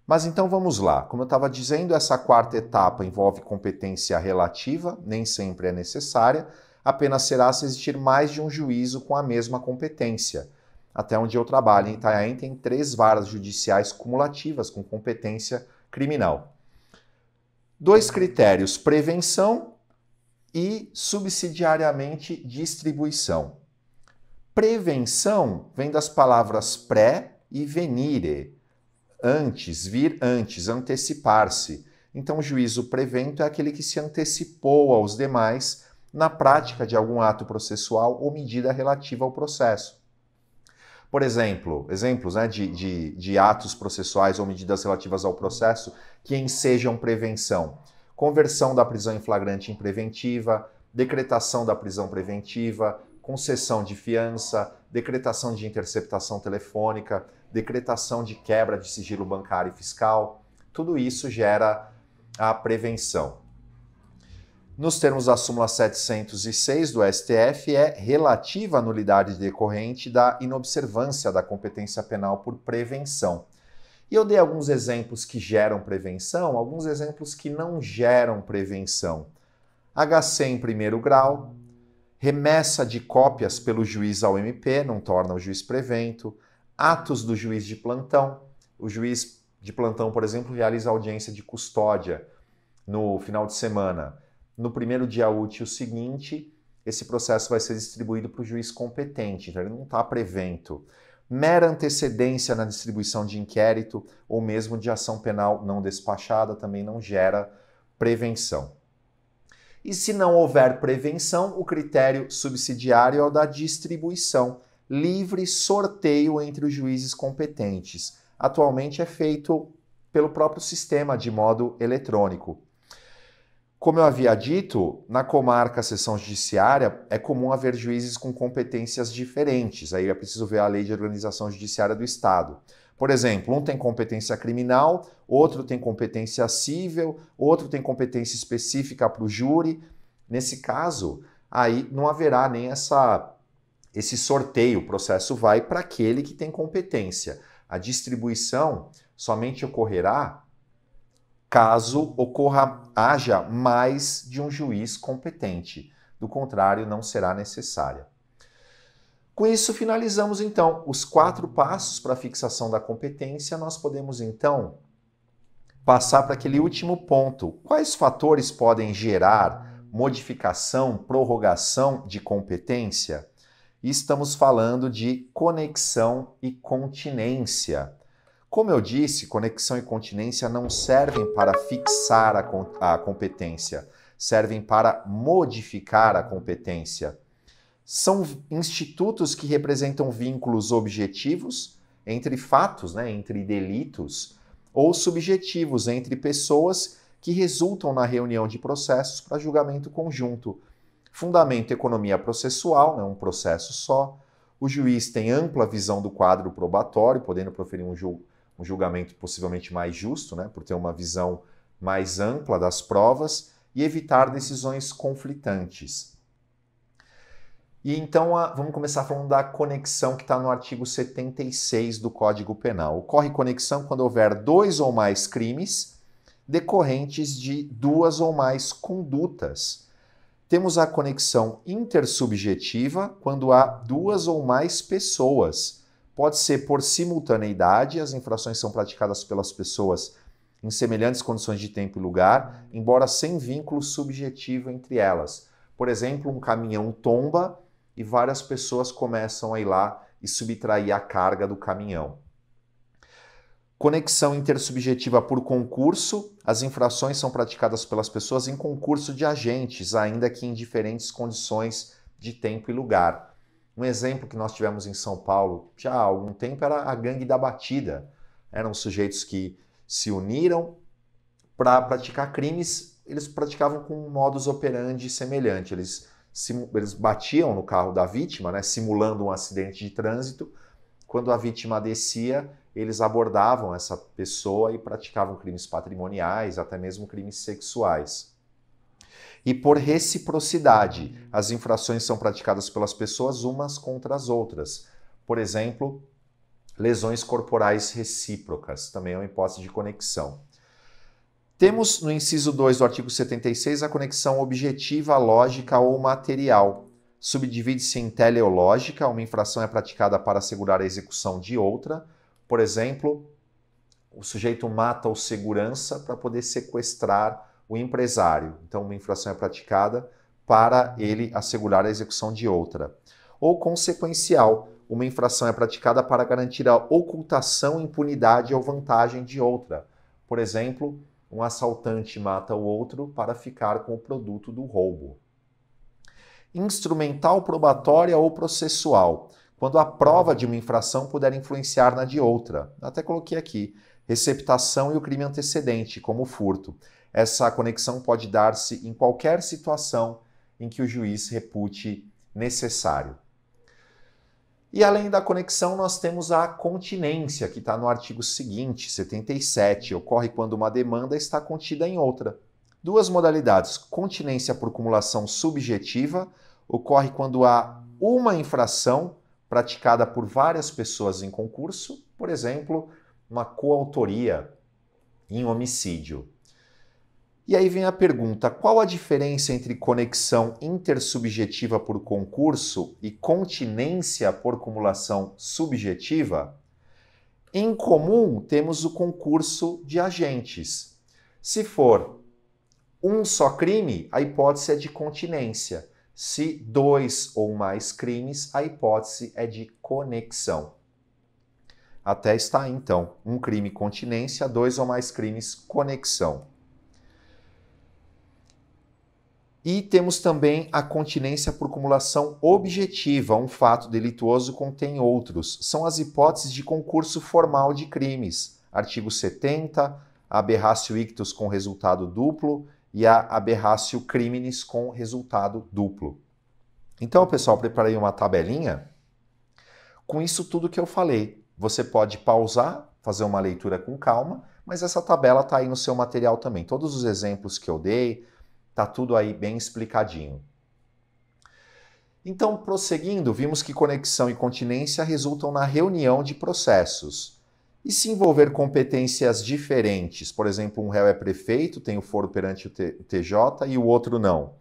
Mas então vamos lá. Como eu estava dizendo, essa quarta etapa envolve competência relativa, nem sempre é necessária, apenas será se existir mais de um juízo com a mesma competência. Até onde eu trabalho, em Itanhaém tem três varas judiciais cumulativas com competência criminal. Dois critérios: prevenção e subsidiariamente distribuição. Prevenção vem das palavras pré e venire. Antes, vir antes, antecipar-se. Então, o juízo prevento é aquele que se antecipou aos demais na prática de algum ato processual ou medida relativa ao processo. Por exemplo, exemplos né, de, de, de atos processuais ou medidas relativas ao processo que ensejam prevenção: conversão da prisão em flagrante em preventiva, decretação da prisão preventiva, concessão de fiança, decretação de interceptação telefônica, decretação de quebra de sigilo bancário e fiscal. Tudo isso gera a prevenção. Nos termos da súmula 706 do STF, é relativa à nulidade decorrente da inobservância da competência penal por prevenção. E eu dei alguns exemplos que geram prevenção, alguns exemplos que não geram prevenção. HC em primeiro grau, remessa de cópias pelo juiz ao MP, não torna o juiz prevento, atos do juiz de plantão. O juiz de plantão, por exemplo, realiza audiência de custódia no final de semana. No primeiro dia útil seguinte, esse processo vai ser distribuído para o juiz competente, então ele não está prevento. Mera antecedência na distribuição de inquérito ou mesmo de ação penal não despachada também não gera prevenção. E se não houver prevenção, o critério subsidiário é o da distribuição, livre sorteio entre os juízes competentes. Atualmente é feito pelo próprio sistema de modo eletrônico. Como eu havia dito, na comarca sessão judiciária é comum haver juízes com competências diferentes. Aí é preciso ver a lei de organização judiciária do Estado. Por exemplo, um tem competência criminal, outro tem competência civil, outro tem competência específica para o júri. Nesse caso, aí não haverá nem essa, esse sorteio, o processo vai para aquele que tem competência. A distribuição somente ocorrerá caso ocorra haja mais de um juiz competente. Do contrário, não será necessária. Com isso, finalizamos então os quatro passos para a fixação da competência. Nós podemos então passar para aquele último ponto. Quais fatores podem gerar modificação, prorrogação de competência? estamos falando de conexão e continência. Como eu disse, conexão e continência não servem para fixar a, a competência, servem para modificar a competência são institutos que representam vínculos objetivos entre fatos, né, entre delitos, ou subjetivos entre pessoas que resultam na reunião de processos para julgamento conjunto. Fundamento economia processual, né, um processo só. O juiz tem ampla visão do quadro probatório, podendo proferir um, ju um julgamento possivelmente mais justo, né, por ter uma visão mais ampla das provas e evitar decisões conflitantes. E então a, vamos começar falando da conexão que está no artigo 76 do Código Penal. Ocorre conexão quando houver dois ou mais crimes decorrentes de duas ou mais condutas. Temos a conexão intersubjetiva quando há duas ou mais pessoas. Pode ser por simultaneidade, as infrações são praticadas pelas pessoas em semelhantes condições de tempo e lugar, embora sem vínculo subjetivo entre elas. Por exemplo, um caminhão tomba e várias pessoas começam a ir lá e subtrair a carga do caminhão. Conexão intersubjetiva por concurso. As infrações são praticadas pelas pessoas em concurso de agentes, ainda que em diferentes condições de tempo e lugar. Um exemplo que nós tivemos em São Paulo já há algum tempo era a gangue da batida. Eram sujeitos que se uniram para praticar crimes, eles praticavam com um modus operandi semelhante. Eles eles batiam no carro da vítima, né, simulando um acidente de trânsito. Quando a vítima descia, eles abordavam essa pessoa e praticavam crimes patrimoniais, até mesmo crimes sexuais. E por reciprocidade, as infrações são praticadas pelas pessoas umas contra as outras. Por exemplo, lesões corporais recíprocas, também é uma hipótese de conexão. Temos no inciso 2 do artigo 76 a conexão objetiva, lógica ou material. Subdivide-se em teleológica, uma infração é praticada para assegurar a execução de outra. Por exemplo, o sujeito mata o segurança para poder sequestrar o empresário. Então, uma infração é praticada para ele assegurar a execução de outra. Ou consequencial, uma infração é praticada para garantir a ocultação, impunidade ou vantagem de outra. Por exemplo, um assaltante mata o outro para ficar com o produto do roubo. Instrumental probatória ou processual, quando a prova de uma infração puder influenciar na de outra. Até coloquei aqui, receptação e o crime antecedente, como o furto. Essa conexão pode dar-se em qualquer situação em que o juiz repute necessário. E além da conexão, nós temos a continência, que está no artigo seguinte, 77. Ocorre quando uma demanda está contida em outra. Duas modalidades: continência por cumulação subjetiva ocorre quando há uma infração praticada por várias pessoas em concurso, por exemplo, uma coautoria em homicídio. E aí vem a pergunta: qual a diferença entre conexão intersubjetiva por concurso e continência por cumulação subjetiva? Em comum, temos o concurso de agentes. Se for um só crime, a hipótese é de continência. Se dois ou mais crimes, a hipótese é de conexão. Até está então, um crime continência, dois ou mais crimes conexão. E temos também a continência por cumulação objetiva. Um fato delituoso contém outros. São as hipóteses de concurso formal de crimes. Artigo 70, a ictus com resultado duplo e a aberratio criminis com resultado duplo. Então, pessoal, preparei uma tabelinha. Com isso tudo que eu falei, você pode pausar, fazer uma leitura com calma, mas essa tabela está aí no seu material também. Todos os exemplos que eu dei, Tá tudo aí bem explicadinho. Então, prosseguindo, vimos que conexão e continência resultam na reunião de processos. E se envolver competências diferentes, por exemplo, um réu é prefeito, tem o foro perante o TJ e o outro não.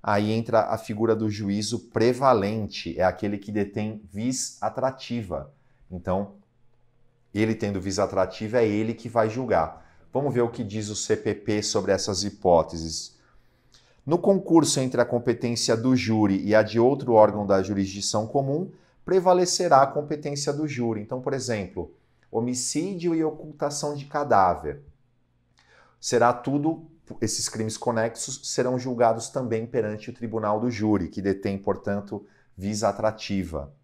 Aí entra a figura do juízo prevalente, é aquele que detém vis atrativa. Então, ele tendo vis atrativa, é ele que vai julgar. Vamos ver o que diz o CPP sobre essas hipóteses. No concurso entre a competência do júri e a de outro órgão da jurisdição comum, prevalecerá a competência do júri. Então, por exemplo, homicídio e ocultação de cadáver. Será tudo, esses crimes conexos serão julgados também perante o tribunal do júri, que detém, portanto, visa atrativa.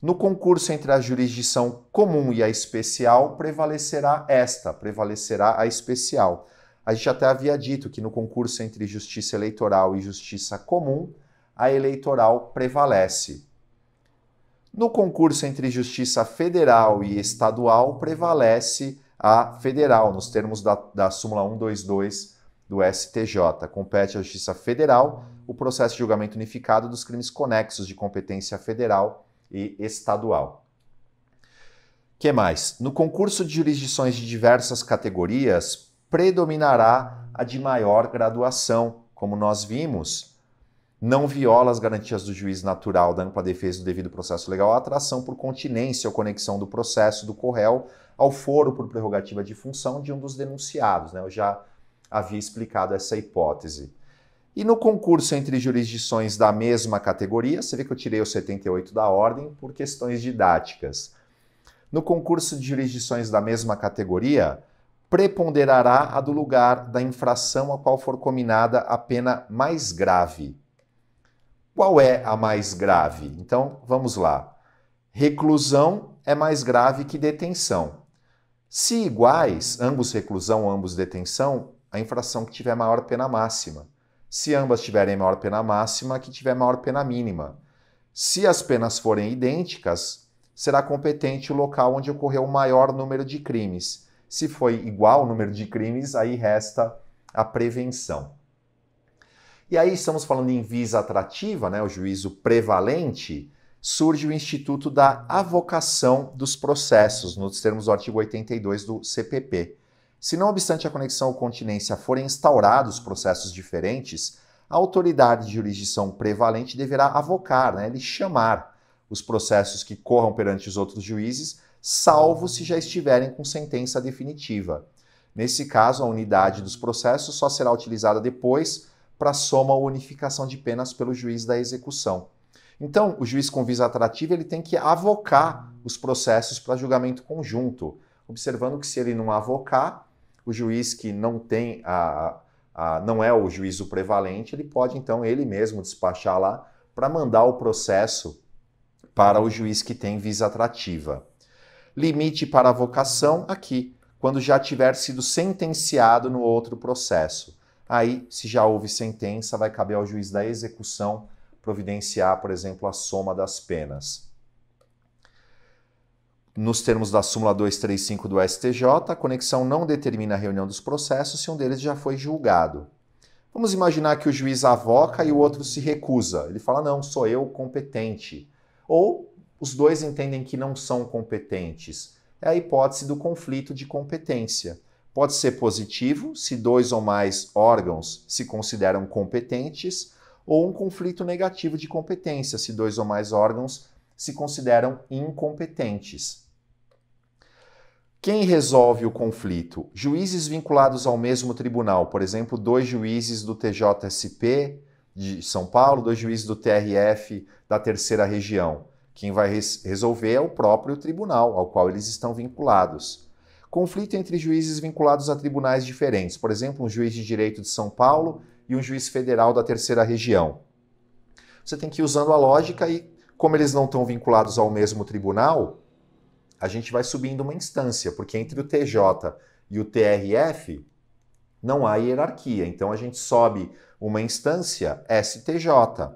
No concurso entre a jurisdição comum e a especial, prevalecerá esta, prevalecerá a especial. A gente até havia dito que no concurso entre justiça eleitoral e justiça comum, a eleitoral prevalece. No concurso entre justiça federal e estadual, prevalece a federal, nos termos da, da súmula 122 do STJ. Compete à Justiça Federal o processo de julgamento unificado dos crimes conexos de competência federal e estadual. que mais? No concurso de jurisdições de diversas categorias, predominará a de maior graduação, como nós vimos. Não viola as garantias do juiz natural da ampla defesa do devido processo legal a atração por continência ou conexão do processo do corréu ao foro por prerrogativa de função de um dos denunciados. Né? Eu já havia explicado essa hipótese. E no concurso entre jurisdições da mesma categoria, você vê que eu tirei o 78 da ordem por questões didáticas. No concurso de jurisdições da mesma categoria, preponderará a do lugar da infração a qual for combinada a pena mais grave. Qual é a mais grave? Então, vamos lá. Reclusão é mais grave que detenção. Se iguais, ambos reclusão, ambos detenção, a infração que tiver maior pena máxima. Se ambas tiverem maior pena máxima, a que tiver maior pena mínima. Se as penas forem idênticas, será competente o local onde ocorreu o maior número de crimes se foi igual o número de crimes, aí resta a prevenção. E aí estamos falando em visa atrativa, né, o juízo prevalente, surge o instituto da avocação dos processos, nos termos do artigo 82 do CPP. Se não obstante a conexão ou continência forem instaurados processos diferentes, a autoridade de jurisdição prevalente deverá avocar, né, ele chamar os processos que corram perante os outros juízes salvo se já estiverem com sentença definitiva. Nesse caso, a unidade dos processos só será utilizada depois para soma ou unificação de penas pelo juiz da execução. Então, o juiz com visa atrativa ele tem que avocar os processos para julgamento conjunto, observando que se ele não avocar, o juiz que não tem a, a não é o juízo prevalente, ele pode então ele mesmo despachar lá para mandar o processo para o juiz que tem visa atrativa limite para a vocação aqui, quando já tiver sido sentenciado no outro processo. Aí, se já houve sentença, vai caber ao juiz da execução providenciar, por exemplo, a soma das penas. Nos termos da súmula 235 do STJ, a conexão não determina a reunião dos processos se um deles já foi julgado. Vamos imaginar que o juiz avoca e o outro se recusa. Ele fala: não, sou eu competente. Ou os dois entendem que não são competentes. É a hipótese do conflito de competência. Pode ser positivo se dois ou mais órgãos se consideram competentes, ou um conflito negativo de competência se dois ou mais órgãos se consideram incompetentes. Quem resolve o conflito? Juízes vinculados ao mesmo tribunal, por exemplo, dois juízes do TJSP de São Paulo, dois juízes do TRF da terceira região quem vai res resolver é o próprio tribunal ao qual eles estão vinculados. Conflito entre juízes vinculados a tribunais diferentes, por exemplo, um juiz de direito de São Paulo e um juiz federal da terceira região. Você tem que ir usando a lógica e, como eles não estão vinculados ao mesmo tribunal, a gente vai subindo uma instância, porque entre o TJ e o TRF não há hierarquia. Então a gente sobe uma instância STJ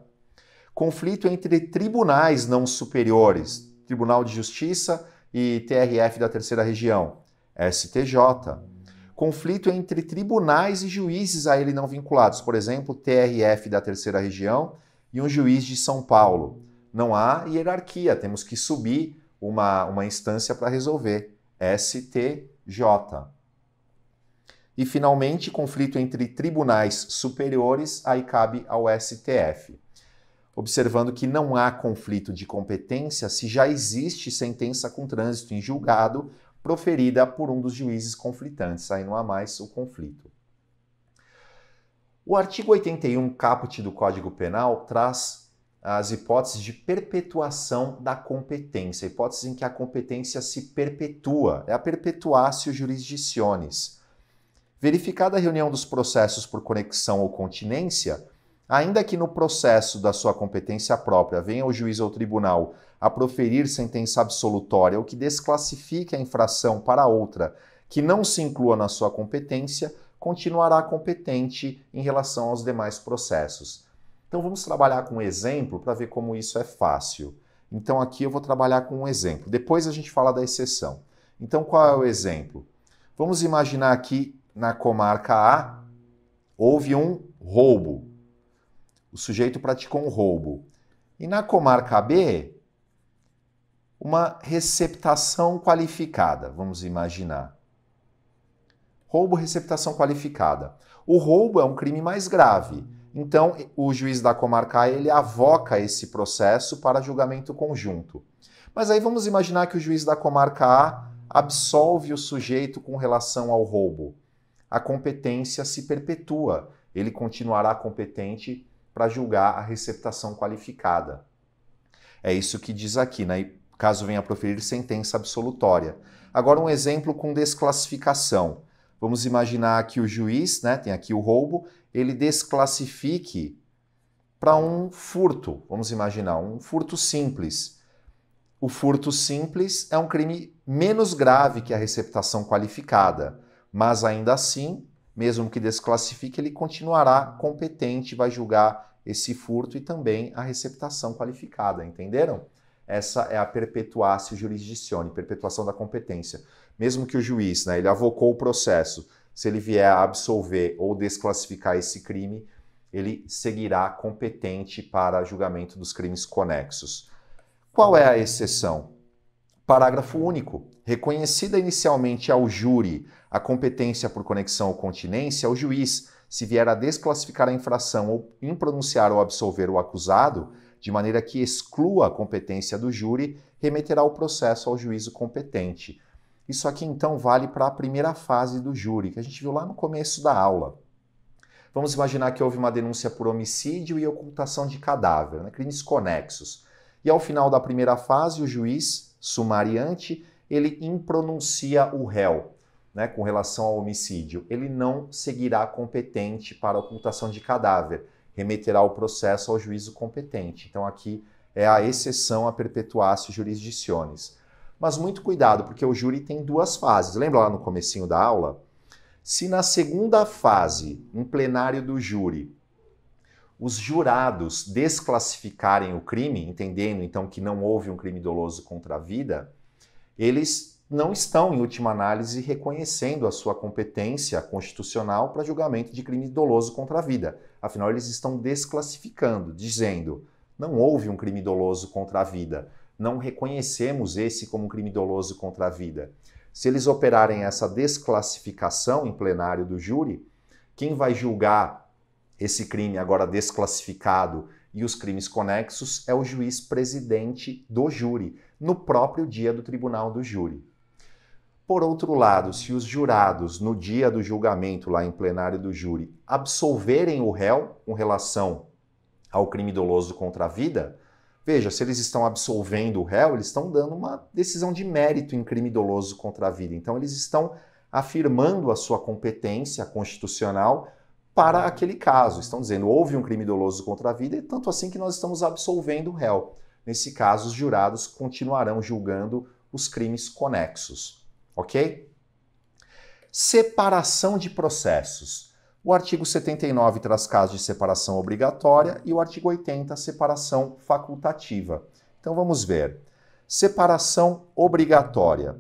conflito entre tribunais não superiores, Tribunal de Justiça e TRF da Terceira Região, STJ. Conflito entre tribunais e juízes a ele não vinculados, por exemplo, TRF da Terceira Região e um juiz de São Paulo. Não há hierarquia, temos que subir uma, uma instância para resolver, STJ. E, finalmente, conflito entre tribunais superiores, aí cabe ao STF observando que não há conflito de competência se já existe sentença com trânsito em julgado proferida por um dos juízes conflitantes, aí não há mais o conflito. O artigo 81 caput do Código Penal traz as hipóteses de perpetuação da competência, hipóteses em que a competência se perpetua, é a perpetuácio jurisdicciones. Verificada a reunião dos processos por conexão ou continência, Ainda que no processo da sua competência própria venha o juiz ou tribunal a proferir sentença absolutória, ou que desclassifique a infração para outra que não se inclua na sua competência, continuará competente em relação aos demais processos. Então vamos trabalhar com um exemplo para ver como isso é fácil. Então aqui eu vou trabalhar com um exemplo. Depois a gente fala da exceção. Então qual é o exemplo? Vamos imaginar aqui na comarca A houve um roubo, o sujeito praticou um roubo. E na comarca B, uma receptação qualificada, vamos imaginar. Roubo, receptação qualificada. O roubo é um crime mais grave. Então, o juiz da comarca ele avoca esse processo para julgamento conjunto. Mas aí vamos imaginar que o juiz da comarca A absolve o sujeito com relação ao roubo. A competência se perpetua. Ele continuará competente para julgar a receptação qualificada. É isso que diz aqui, né? caso venha a proferir sentença absolutória. Agora, um exemplo com desclassificação. Vamos imaginar que o juiz, né, tem aqui o roubo, ele desclassifique para um furto. Vamos imaginar, um furto simples. O furto simples é um crime menos grave que a receptação qualificada, mas ainda assim mesmo que desclassifique, ele continuará competente, vai julgar esse furto e também a receptação qualificada, entenderam? Essa é a perpetuácio jurisdicione, perpetuação da competência. Mesmo que o juiz, né, ele avocou o processo, se ele vier a absolver ou desclassificar esse crime, ele seguirá competente para julgamento dos crimes conexos. Qual é a exceção? Parágrafo único. Reconhecida inicialmente ao júri a competência por conexão ou continência o juiz, se vier a desclassificar a infração ou impronunciar ou absolver o acusado, de maneira que exclua a competência do júri, remeterá o processo ao juízo competente. Isso aqui então vale para a primeira fase do júri, que a gente viu lá no começo da aula. Vamos imaginar que houve uma denúncia por homicídio e ocultação de cadáver, né? crimes conexos. E ao final da primeira fase, o juiz, sumariante, ele impronuncia o réu né, com relação ao homicídio, ele não seguirá competente para ocultação de cadáver, remeterá o processo ao juízo competente. Então aqui é a exceção a perpetuácio jurisdiciones. Mas muito cuidado, porque o júri tem duas fases. Lembra lá no comecinho da aula? Se na segunda fase, em plenário do júri, os jurados desclassificarem o crime, entendendo então que não houve um crime doloso contra a vida, eles não estão, em última análise, reconhecendo a sua competência constitucional para julgamento de crime doloso contra a vida. Afinal, eles estão desclassificando, dizendo: não houve um crime doloso contra a vida, não reconhecemos esse como um crime doloso contra a vida. Se eles operarem essa desclassificação em plenário do júri, quem vai julgar esse crime agora desclassificado e os crimes conexos é o juiz presidente do júri, no próprio dia do tribunal do júri. Por outro lado, se os jurados, no dia do julgamento, lá em plenário do júri, absolverem o réu com relação ao crime doloso contra a vida, veja, se eles estão absolvendo o réu, eles estão dando uma decisão de mérito em crime doloso contra a vida. Então, eles estão afirmando a sua competência constitucional para aquele caso. Estão dizendo, houve um crime doloso contra a vida, e tanto assim que nós estamos absolvendo o réu. Nesse caso, os jurados continuarão julgando os crimes conexos ok? Separação de processos. O artigo 79 traz casos de separação obrigatória e o artigo 80, separação facultativa. Então vamos ver. Separação obrigatória.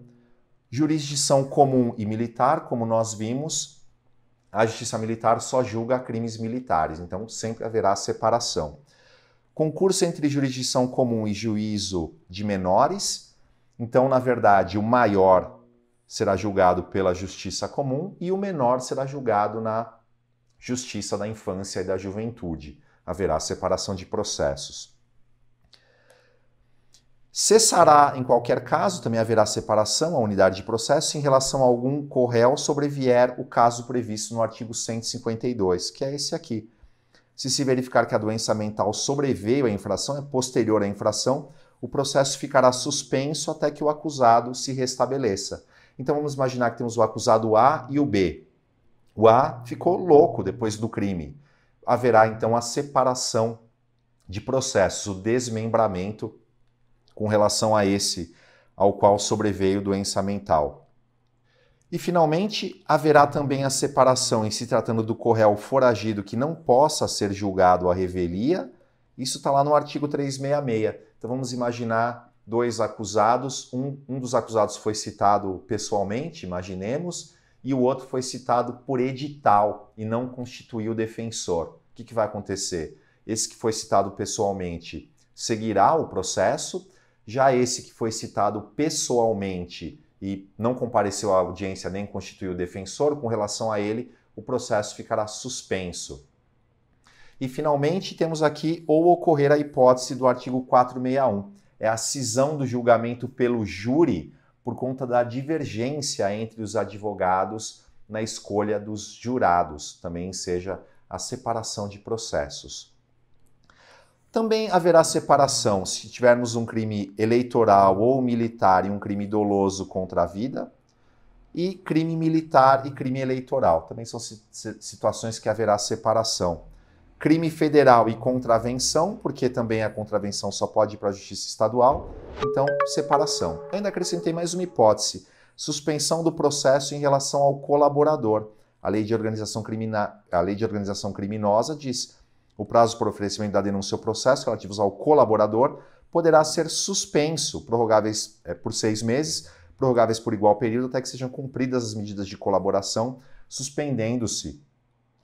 Jurisdição comum e militar, como nós vimos, a justiça militar só julga crimes militares, então sempre haverá separação. Concurso entre jurisdição comum e juízo de menores. Então, na verdade, o maior será julgado pela justiça comum e o menor será julgado na justiça da infância e da juventude. Haverá separação de processos. Cessará, em qualquer caso, também haverá separação à unidade de processo em relação a algum correu sobrevier o caso previsto no artigo 152, que é esse aqui. Se se verificar que a doença mental sobreveio à infração, é posterior à infração, o processo ficará suspenso até que o acusado se restabeleça. Então vamos imaginar que temos o acusado A e o B. O A ficou louco depois do crime. Haverá então a separação de processos, o desmembramento com relação a esse ao qual sobreveio doença mental. E finalmente, haverá também a separação em se tratando do corréu foragido que não possa ser julgado à revelia. Isso está lá no artigo 366. Então vamos imaginar dois acusados, um, um dos acusados foi citado pessoalmente, imaginemos, e o outro foi citado por edital e não constituiu defensor. O que, que vai acontecer? Esse que foi citado pessoalmente seguirá o processo, já esse que foi citado pessoalmente e não compareceu à audiência nem constituiu defensor, com relação a ele, o processo ficará suspenso. E finalmente temos aqui ou ocorrer a hipótese do artigo 461 é a cisão do julgamento pelo júri por conta da divergência entre os advogados na escolha dos jurados, também seja a separação de processos. Também haverá separação se tivermos um crime eleitoral ou militar e um crime doloso contra a vida, e crime militar e crime eleitoral. Também são situações que haverá separação crime federal e contravenção, porque também a contravenção só pode ir para a justiça estadual, então separação. Ainda acrescentei mais uma hipótese: suspensão do processo em relação ao colaborador. A lei de organização, crimina... a lei de organização criminosa diz o prazo para oferecimento da denúncia ou processo relativos ao colaborador poderá ser suspenso, prorrogáveis é, por seis meses, prorrogáveis por igual período, até que sejam cumpridas as medidas de colaboração, suspendendo-se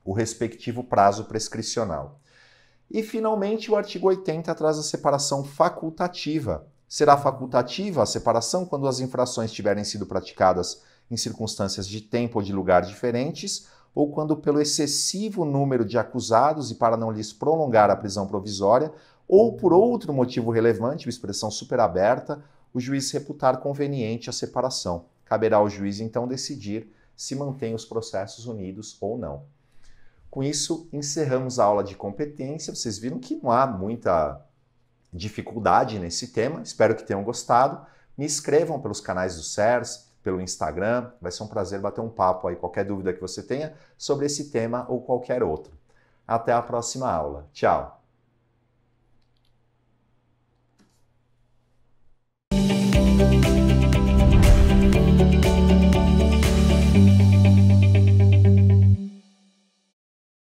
o respectivo prazo prescricional. E, finalmente, o artigo 80 traz a separação facultativa. Será facultativa a separação quando as infrações tiverem sido praticadas em circunstâncias de tempo ou de lugar diferentes, ou quando, pelo excessivo número de acusados e para não lhes prolongar a prisão provisória, ou por outro motivo relevante, uma expressão superaberta, o juiz reputar conveniente a separação. Caberá ao juiz, então, decidir se mantém os processos unidos ou não. Com isso, encerramos a aula de competência. Vocês viram que não há muita dificuldade nesse tema. Espero que tenham gostado. Me escrevam pelos canais do Sers, pelo Instagram. Vai ser um prazer bater um papo aí, qualquer dúvida que você tenha sobre esse tema ou qualquer outro. Até a próxima aula. Tchau!